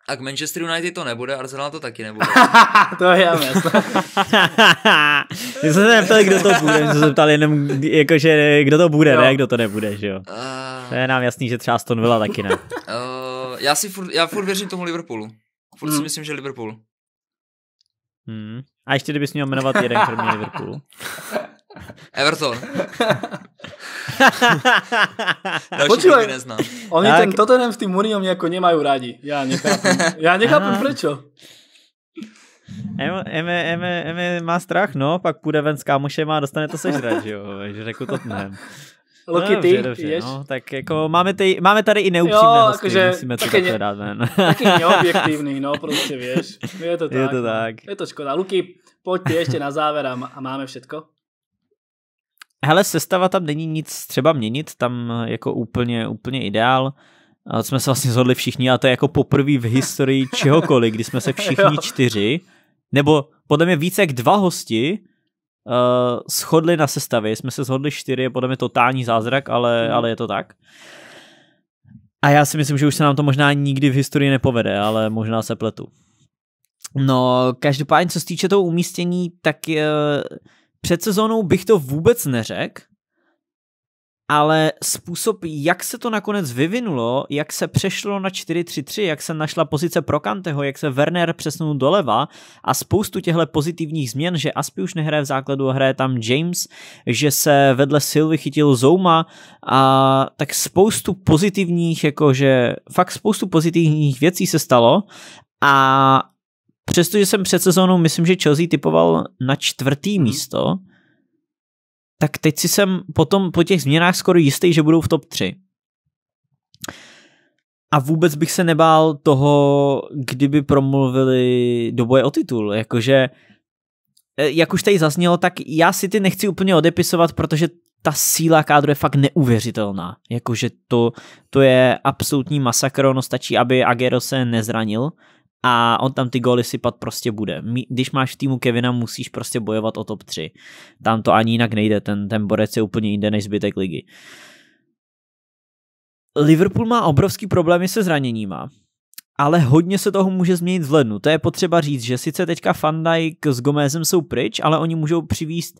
S4: A k Manchester United to nebude, Arsenal to taky nebude. to je jasné.
S1: My jsme se neptali, kdo to bude, my jsme se ptali jenom, jakože, kdo to bude, jo. ne, kdo to nebude, že jo. Uh... To je nám jasný, že třeba Aston Villa taky ne. Uh,
S4: já, si furt, já furt věřím tomu Liverpoolu. Furt hmm. si myslím, že Liverpool.
S1: Hmm. A ještě kdybys měl jmenovat jeden kromě Liverpoolu. Everton. Počúvaj, neznám. oni tak. ten
S2: Tottenham s tým Mourinhom nejako nemajú rádi. Ja nechápem. Ja nechápem prečo.
S1: Eme, Eme, Eme, má strach, no, pak půjde ven s kámošem a dostane to sežrat, že jo, že řekl Tottenham. Loki, no, ty, dobře, dobře, no, tak jako máme, tej, máme tady i neupřímné jo, hosty, že musíme to takhle dát ven. Taky neobjektivný,
S2: no, prostě, věš, Je to tak. Je to no. tak. Je to škoda. Luky, poďte ještě na záver a máme všetko.
S1: Hele, sestava tam není nic třeba měnit, tam jako úplně, úplně ideál. A jsme se vlastně zhodli všichni, a to je jako poprvé v historii čehokoliv, kdy jsme se všichni čtyři, nebo podle mě více jak dva hosti, uh, shodli na sestavě. Jsme se shodli čtyři, je podle mě totální zázrak, ale, hmm. ale je to tak. A já si myslím, že už se nám to možná nikdy v historii nepovede, ale možná se pletu. No, každopádně, co se týče toho umístění, tak uh, před sezónou bych to vůbec neřekl, ale způsob, jak se to nakonec vyvinulo, jak se přešlo na 4-3-3, jak se našla pozice pro Kanteho, jak se Werner přesunul doleva a spoustu těchto pozitivních změn, že Aspi už nehraje v základu, hraje tam James, že se vedle Silvy chytil Zouma a tak spoustu pozitivních, jakože fakt spoustu pozitivních věcí se stalo a přestože jsem před sezónou, myslím, že Chelsea typoval na čtvrtý hmm. místo, tak teď si jsem potom po těch změnách skoro jistý, že budou v top 3. A vůbec bych se nebál toho, kdyby promluvili do boje o titul. Jakože, e, jak už tady zaznělo, tak já si ty nechci úplně odepisovat, protože ta síla kádru je fakt neuvěřitelná. Jakože to, to je absolutní masakr, ono stačí, aby Agero se nezranil a on tam ty góly sypat prostě bude. Když máš v týmu Kevina, musíš prostě bojovat o top 3. Tam to ani jinak nejde, ten, ten borec je úplně jinde než zbytek ligy. Liverpool má obrovský problémy se zraněníma, ale hodně se toho může změnit v lednu. To je potřeba říct, že sice teďka Van Dijk s Gomezem jsou pryč, ale oni můžou přivíst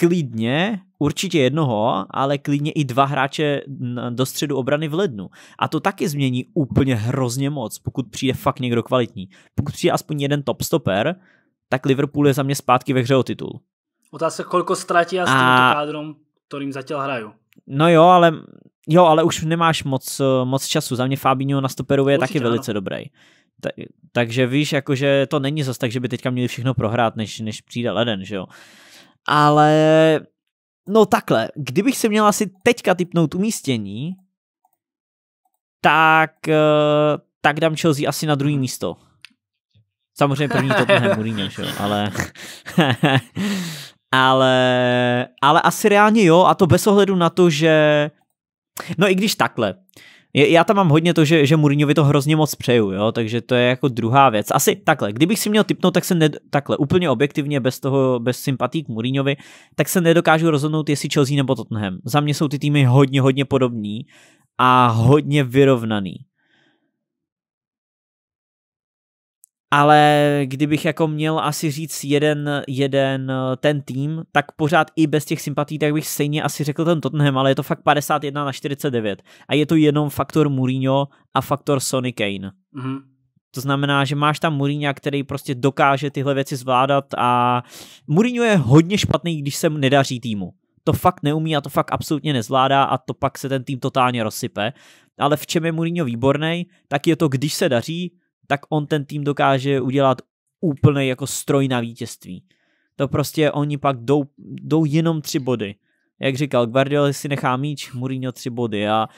S1: klidně určitě jednoho, ale klidně i dva hráče do středu obrany v lednu. A to taky změní úplně hrozně moc, pokud přijde fakt někdo kvalitní. Pokud přijde aspoň jeden top stoper, tak Liverpool je za mě zpátky ve hře o titul.
S2: Otázka, koliko ztratí a s tímto kádrom, kterým zatím hraju.
S1: No jo, ale jo, ale už nemáš moc, moc času. Za mě Fabinho na stoperu je Určitě, taky ano. velice dobrý. Ta, takže víš, jakože to není zas tak, že by teďka měli všechno prohrát, než, než přijde leden, že jo. Uh, ale no takhle, kdybych se měl asi teďka typnout umístění, tak, eh, tak dám Chelsea asi na druhý hmm. místo. Samozřejmě první Tottenham Mourinho, že? ale... ale... Ale asi reálně jo, a to bez ohledu na to, že... No i když takhle, já tam mám hodně to, že, že Mourinhovi to hrozně moc přeju, jo, takže to je jako druhá věc. Asi takhle, kdybych si měl typnout, tak se ne, takhle úplně objektivně, bez toho, bez sympatí k Mourinhovi, tak se nedokážu rozhodnout, jestli Chelsea nebo Tottenham. Za mě jsou ty týmy hodně, hodně podobní a hodně vyrovnaný. ale kdybych jako měl asi říct jeden, jeden eh, ten tým, tak pořád i bez těch sympatí, tak bych stejně asi řekl ten Tottenham, ale je to fakt 51 na 49 a je to jenom faktor Mourinho a faktor Sonny Kane. Mm-hmm. To znamená, že máš tam Mourinho, který prostě dokáže tyhle věci zvládat a Mourinho je hodně špatný, když se mu nedaří týmu. To fakt neumí a to fakt absolutně nezvládá a to pak se ten tým totálně rozsype. Ale v čem je Mourinho výborný, tak je to, když se daří, tak on ten tým dokáže udělat úplný jako stroj na vítězství. To prostě oni pak jdou, jdou jenom tři body. Jak říkal, Guardiola si nechá míč, Mourinho tři body a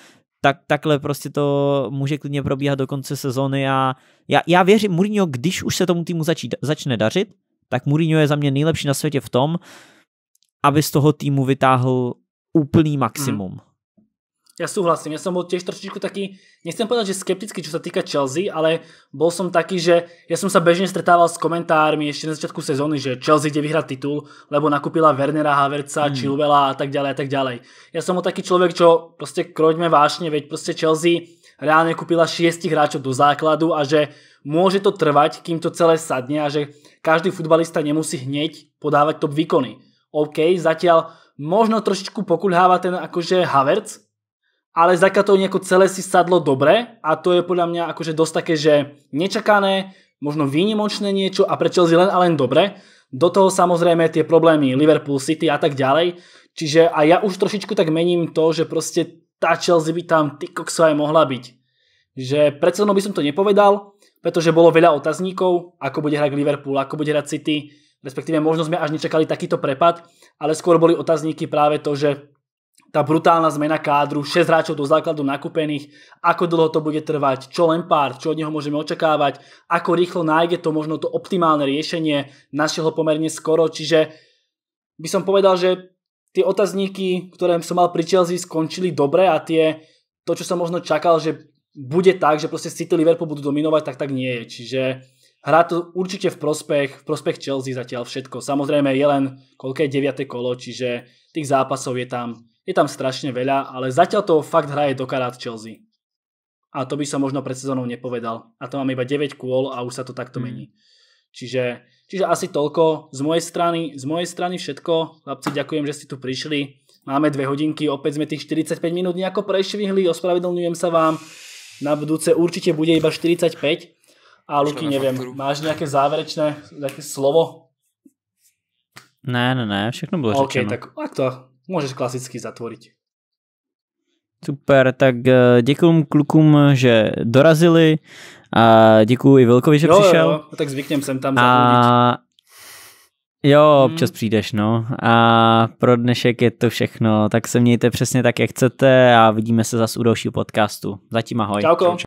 S1: tak, takhle prostě to může klidně probíhat do konce sezóny a já, já věřím Mourinho, když už se tomu týmu začít, začne dařit, tak Mourinho je za mě nejlepší na světě v tom, aby z toho týmu vytáhl úplný maximum. Mm.
S2: Ja súhlasím, ja som bol tiež trošičku taký, nechcem povedať, že skeptický, čo sa týka Chelsea, ale bol som taký, že ja som sa bežne stretával s komentármi ešte na začiatku sezóny, že Chelsea ide vyhrať titul, lebo nakúpila Wernera, Haverca, hmm. Chilvela a tak ďalej a tak ďalej. Ja som bol taký človek, čo proste kroďme vášne, veď proste Chelsea reálne kúpila šiestich hráčov do základu a že môže to trvať, kým to celé sadne a že každý futbalista nemusí hneď podávať top výkony. OK, zatiaľ možno trošičku pokulháva ten akože Havertz, ale zďaka to nejako celé si sadlo dobre a to je podľa mňa akože dosť také, že nečakané, možno výnimočné niečo a pre Chelsea len a len dobre. Do toho samozrejme tie problémy Liverpool, City a tak ďalej. Čiže a ja už trošičku tak mením to, že proste tá Chelsea by tam ty kokso aj mohla byť. Že predsa by som to nepovedal, pretože bolo veľa otazníkov, ako bude hrať Liverpool, ako bude hrať City, respektíve možno sme až nečakali takýto prepad, ale skôr boli otazníky práve to, že tá brutálna zmena kádru, 6 hráčov do základu nakúpených, ako dlho to bude trvať, čo pár, čo od neho môžeme očakávať, ako rýchlo nájde to možno to optimálne riešenie, našiel ho pomerne skoro, čiže by som povedal, že tie otazníky, ktoré som mal pri Chelsea, skončili dobre a tie, to, čo som možno čakal, že bude tak, že proste City Liverpool budú dominovať, tak tak nie je. Čiže hrá to určite v prospech, v prospech Chelsea zatiaľ všetko. Samozrejme je len koľké 9. kolo, čiže tých zápasov je tam je tam strašne veľa, ale zatiaľ to fakt hraje do karát Chelsea. A to by som možno pred sezónou nepovedal. A to mám iba 9 kôl a už sa to takto hmm. mení. Čiže, čiže asi toľko z mojej strany, z mojej strany všetko. Chlapci, ďakujem, že ste tu prišli. Máme dve hodinky, opäť sme tých 45 minút nejako prešvihli, ospravedlňujem sa vám. Na budúce určite bude iba 45. A Luky, neviem, máš nejaké záverečné nejaké slovo?
S1: Ne, ne, ne, všechno bylo okay, řečeno. tak,
S2: tak to Můžeš klasicky zatvoriť.
S1: Super, tak eh, děkuji klukům, že dorazili a děkuji i Vilkovi, že jo, přišel. Jo, tak
S2: zvyknem sem tam a...
S1: Jo, hmm. občas hmm. přijdeš, no. A pro dnešek je to všechno. Tak se mějte přesně tak, jak chcete a vidíme se zase u dalšího podcastu. Zatím ahoj. Čauko.
S2: Čau, čau.